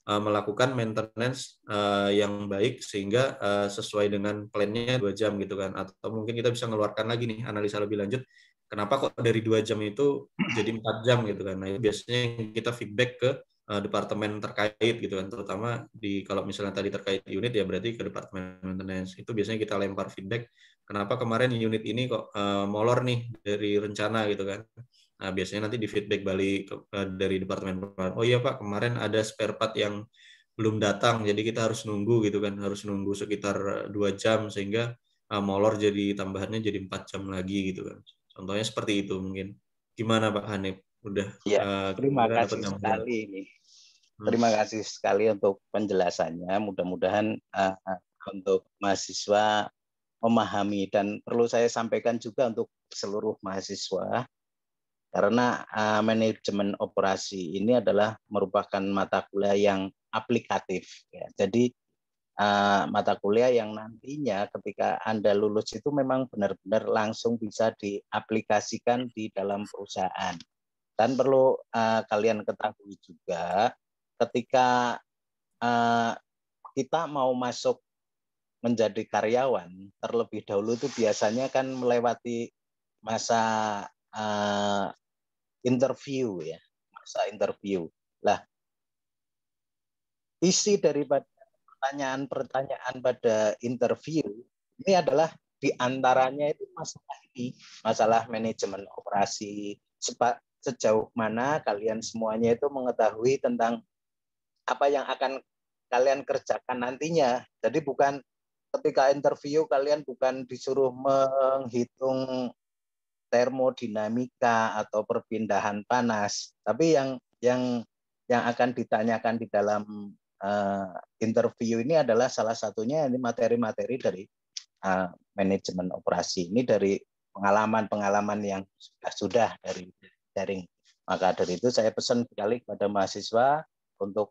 Eh, melakukan maintenance uh, yang baik sehingga uh, sesuai dengan plannya dua jam gitu kan atau mungkin kita bisa ngeluarkan lagi nih analisa lebih lanjut kenapa kok dari dua jam itu jadi empat jam gitu kan nah biasanya kita feedback ke uh, departemen terkait gitu kan terutama di kalau misalnya tadi terkait unit ya berarti ke departemen maintenance itu biasanya kita lempar feedback kenapa kemarin unit ini kok uh, molor nih dari rencana gitu kan Nah, biasanya nanti di feedback balik eh, dari departemen oh iya Pak, kemarin ada spare part yang belum datang, jadi kita harus nunggu gitu kan, harus nunggu sekitar eh, dua jam sehingga uh, molor jadi tambahannya jadi empat jam lagi gitu kan. Contohnya seperti itu mungkin. Gimana Pak Hanif? Udah. Ya, uh, terima kasih sekali ini. Hmm. Terima kasih sekali untuk penjelasannya. Mudah-mudahan uh, untuk mahasiswa memahami dan perlu saya sampaikan juga untuk seluruh mahasiswa karena uh, manajemen operasi ini adalah merupakan mata kuliah yang aplikatif ya. Jadi uh, mata kuliah yang nantinya ketika Anda lulus itu memang benar-benar langsung bisa diaplikasikan di dalam perusahaan. Dan perlu uh, kalian ketahui juga ketika uh, kita mau masuk menjadi karyawan terlebih dahulu itu biasanya kan melewati masa uh, interview ya masa interview lah isi dari pertanyaan-pertanyaan pada interview ini adalah diantaranya itu masalah ini masalah manajemen operasi sejauh mana kalian semuanya itu mengetahui tentang apa yang akan kalian kerjakan nantinya jadi bukan ketika interview kalian bukan disuruh menghitung termodinamika atau perpindahan panas. Tapi yang yang yang akan ditanyakan di dalam uh, interview ini adalah salah satunya ini materi-materi dari uh, manajemen operasi ini dari pengalaman-pengalaman yang sudah sudah dari daring. Maka dari itu saya pesan sekali kepada mahasiswa untuk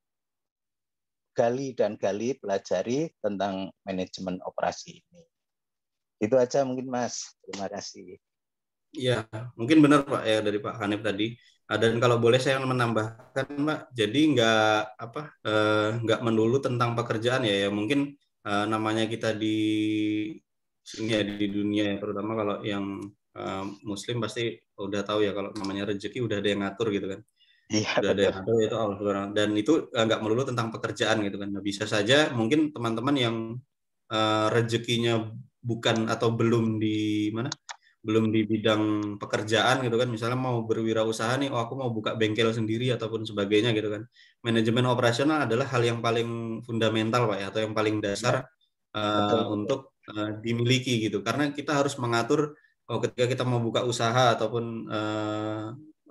gali dan gali pelajari tentang manajemen operasi ini. Itu aja mungkin Mas. Terima kasih. Ya mungkin benar Pak ya dari Pak Hanif tadi. Ah, dan kalau boleh saya menambahkan Pak, jadi nggak apa eh, nggak melulu tentang pekerjaan ya ya mungkin eh, namanya kita di sini ya di dunia ya, terutama kalau yang eh, Muslim pasti udah tahu ya kalau namanya rezeki udah ada yang ngatur gitu kan. Iya, udah ada yang ngatur itu Allah Subhanahu dan itu nggak melulu tentang pekerjaan gitu kan. Nah, bisa saja mungkin teman-teman yang rezekinya bukan atau belum di mana belum di bidang pekerjaan gitu kan misalnya mau berwirausaha nih oh aku mau buka bengkel sendiri ataupun sebagainya gitu kan manajemen operasional adalah hal yang paling fundamental pak ya atau yang paling dasar uh, untuk uh, dimiliki gitu karena kita harus mengatur oh ketika kita mau buka usaha ataupun uh,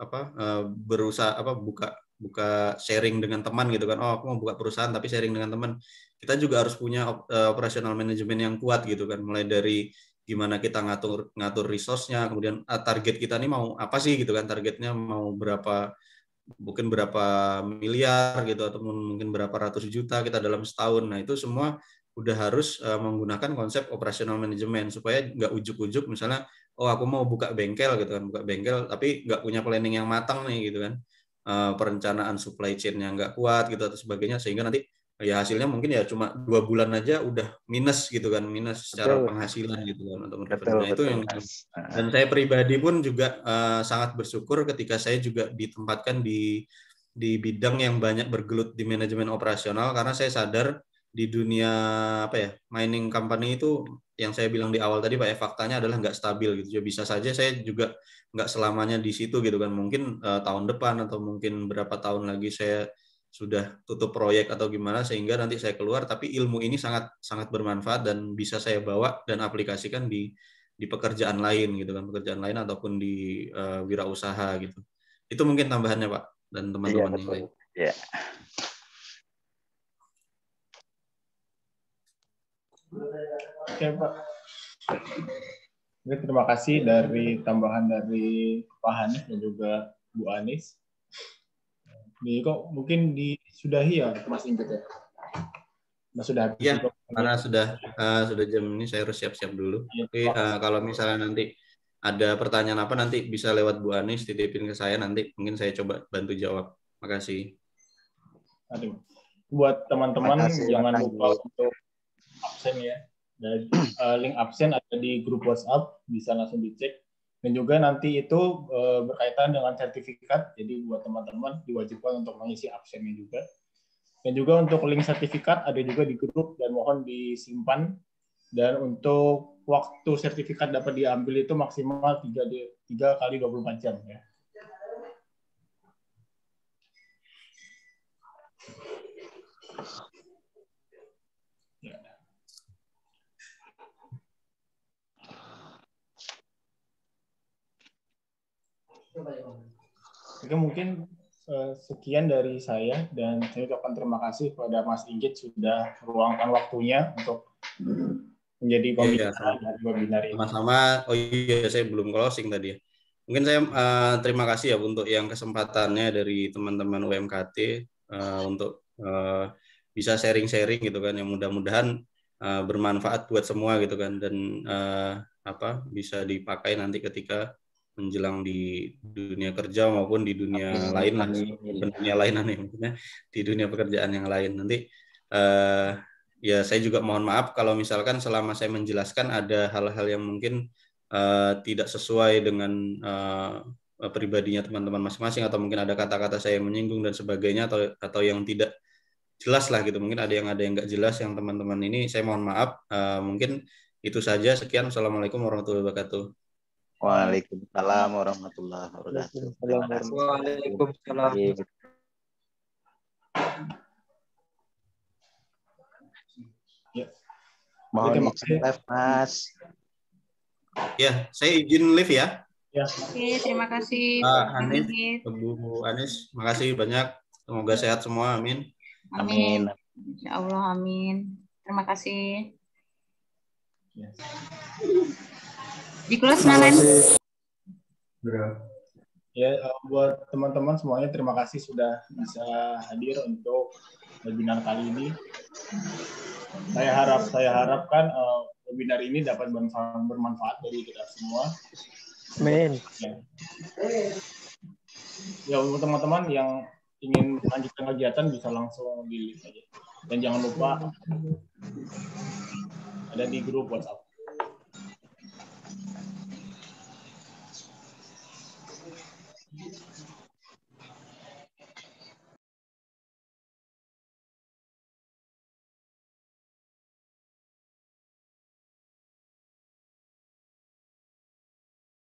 apa uh, berusaha apa buka buka sharing dengan teman gitu kan oh aku mau buka perusahaan tapi sharing dengan teman kita juga harus punya operasional manajemen yang kuat gitu kan mulai dari gimana kita ngatur ngatur resource-nya, kemudian ah, target kita nih mau apa sih gitu kan targetnya mau berapa mungkin berapa miliar gitu atau mungkin berapa ratus juta kita dalam setahun. Nah, itu semua udah harus uh, menggunakan konsep operational manajemen supaya nggak ujuk-ujuk misalnya oh aku mau buka bengkel gitu kan buka bengkel tapi nggak punya planning yang matang nih gitu kan uh, perencanaan supply chain yang nggak kuat gitu atau sebagainya sehingga nanti ya hasilnya mungkin ya cuma dua bulan aja udah minus gitu kan minus secara betul. penghasilan gitu kan untuk betul, nah, betul. itu yang dan saya pribadi pun juga uh, sangat bersyukur ketika saya juga ditempatkan di di bidang yang banyak bergelut di manajemen operasional karena saya sadar di dunia apa ya mining company itu yang saya bilang di awal tadi pak ya faktanya adalah nggak stabil gitu jadi ya, bisa saja saya juga nggak selamanya di situ gitu kan mungkin uh, tahun depan atau mungkin berapa tahun lagi saya sudah tutup proyek atau gimana sehingga nanti saya keluar tapi ilmu ini sangat sangat bermanfaat dan bisa saya bawa dan aplikasikan di di pekerjaan lain gitu kan pekerjaan lain ataupun di uh, wirausaha gitu itu mungkin tambahannya pak dan iya, teman-teman yang lain. Iya. Oke pak. terima kasih dari tambahan dari Pak Hanif dan juga Bu Anis. Jadi kok mungkin disudahi ya Mas Inggit ya? Mas sudah habis. Ya, karena sudah uh, sudah jam ini saya harus siap-siap dulu. Ya, Tapi uh, kalau misalnya nanti ada pertanyaan apa nanti bisa lewat Bu Anis titipin ke saya nanti mungkin saya coba bantu jawab. Makasih. Aduh. Buat teman-teman jangan makasih. lupa untuk absen ya. Dan, uh, link absen ada di grup WhatsApp bisa langsung dicek dan juga nanti itu eh, berkaitan dengan sertifikat jadi buat teman-teman diwajibkan untuk mengisi absennya juga dan juga untuk link sertifikat ada juga di grup dan mohon disimpan dan untuk waktu sertifikat dapat diambil itu maksimal 3, 3 kali 24 jam ya Jadi mungkin uh, sekian dari saya dan saya ucapkan terima kasih kepada Mas Inggit sudah meluangkan waktunya untuk menjadi iya, pembicara ya, dari webinar ini. Sama-sama. Oh iya, saya belum closing tadi. Ya. Mungkin saya uh, terima kasih ya untuk yang kesempatannya dari teman-teman UMKT uh, eh, untuk uh, bisa sharing-sharing gitu kan yang mudah-mudahan uh, bermanfaat buat semua gitu kan dan uh, apa bisa dipakai nanti ketika menjelang di dunia kerja maupun di dunia lain lah dunia lain nih maksudnya di dunia pekerjaan yang lain nanti uh, ya saya juga mohon maaf kalau misalkan selama saya menjelaskan ada hal-hal yang mungkin uh, tidak sesuai dengan uh, pribadinya teman-teman masing-masing atau mungkin ada kata-kata saya yang menyinggung dan sebagainya atau atau yang tidak jelas lah gitu mungkin ada yang ada yang nggak jelas yang teman-teman ini saya mohon maaf uh, mungkin itu saja sekian assalamualaikum warahmatullahi wabarakatuh Waalaikumsalam warahmatullahi wabarakatuh. Waalaikumsalam. Ya. Mohon izin live, Mas. Ya, saya izin live ya. Ya. Oke, terima kasih. Pak Anies. Bu terima makasih banyak. Semoga sehat semua. Amin. Amin. Insya Allah, amin. Terima kasih. Yes. Ya. Di close Nalen. Iya. Ya, eh, buat teman-teman semuanya terima kasih sudah bisa hadir untuk webinar kali ini. Saya harap saya harapkan uh, webinar ini dapat bermanfaat dari kita semua. Amin. Ya. ya teman-teman yang ingin lanjutkan kegiatan bisa langsung di link aja. Dan jangan lupa ada di grup WhatsApp.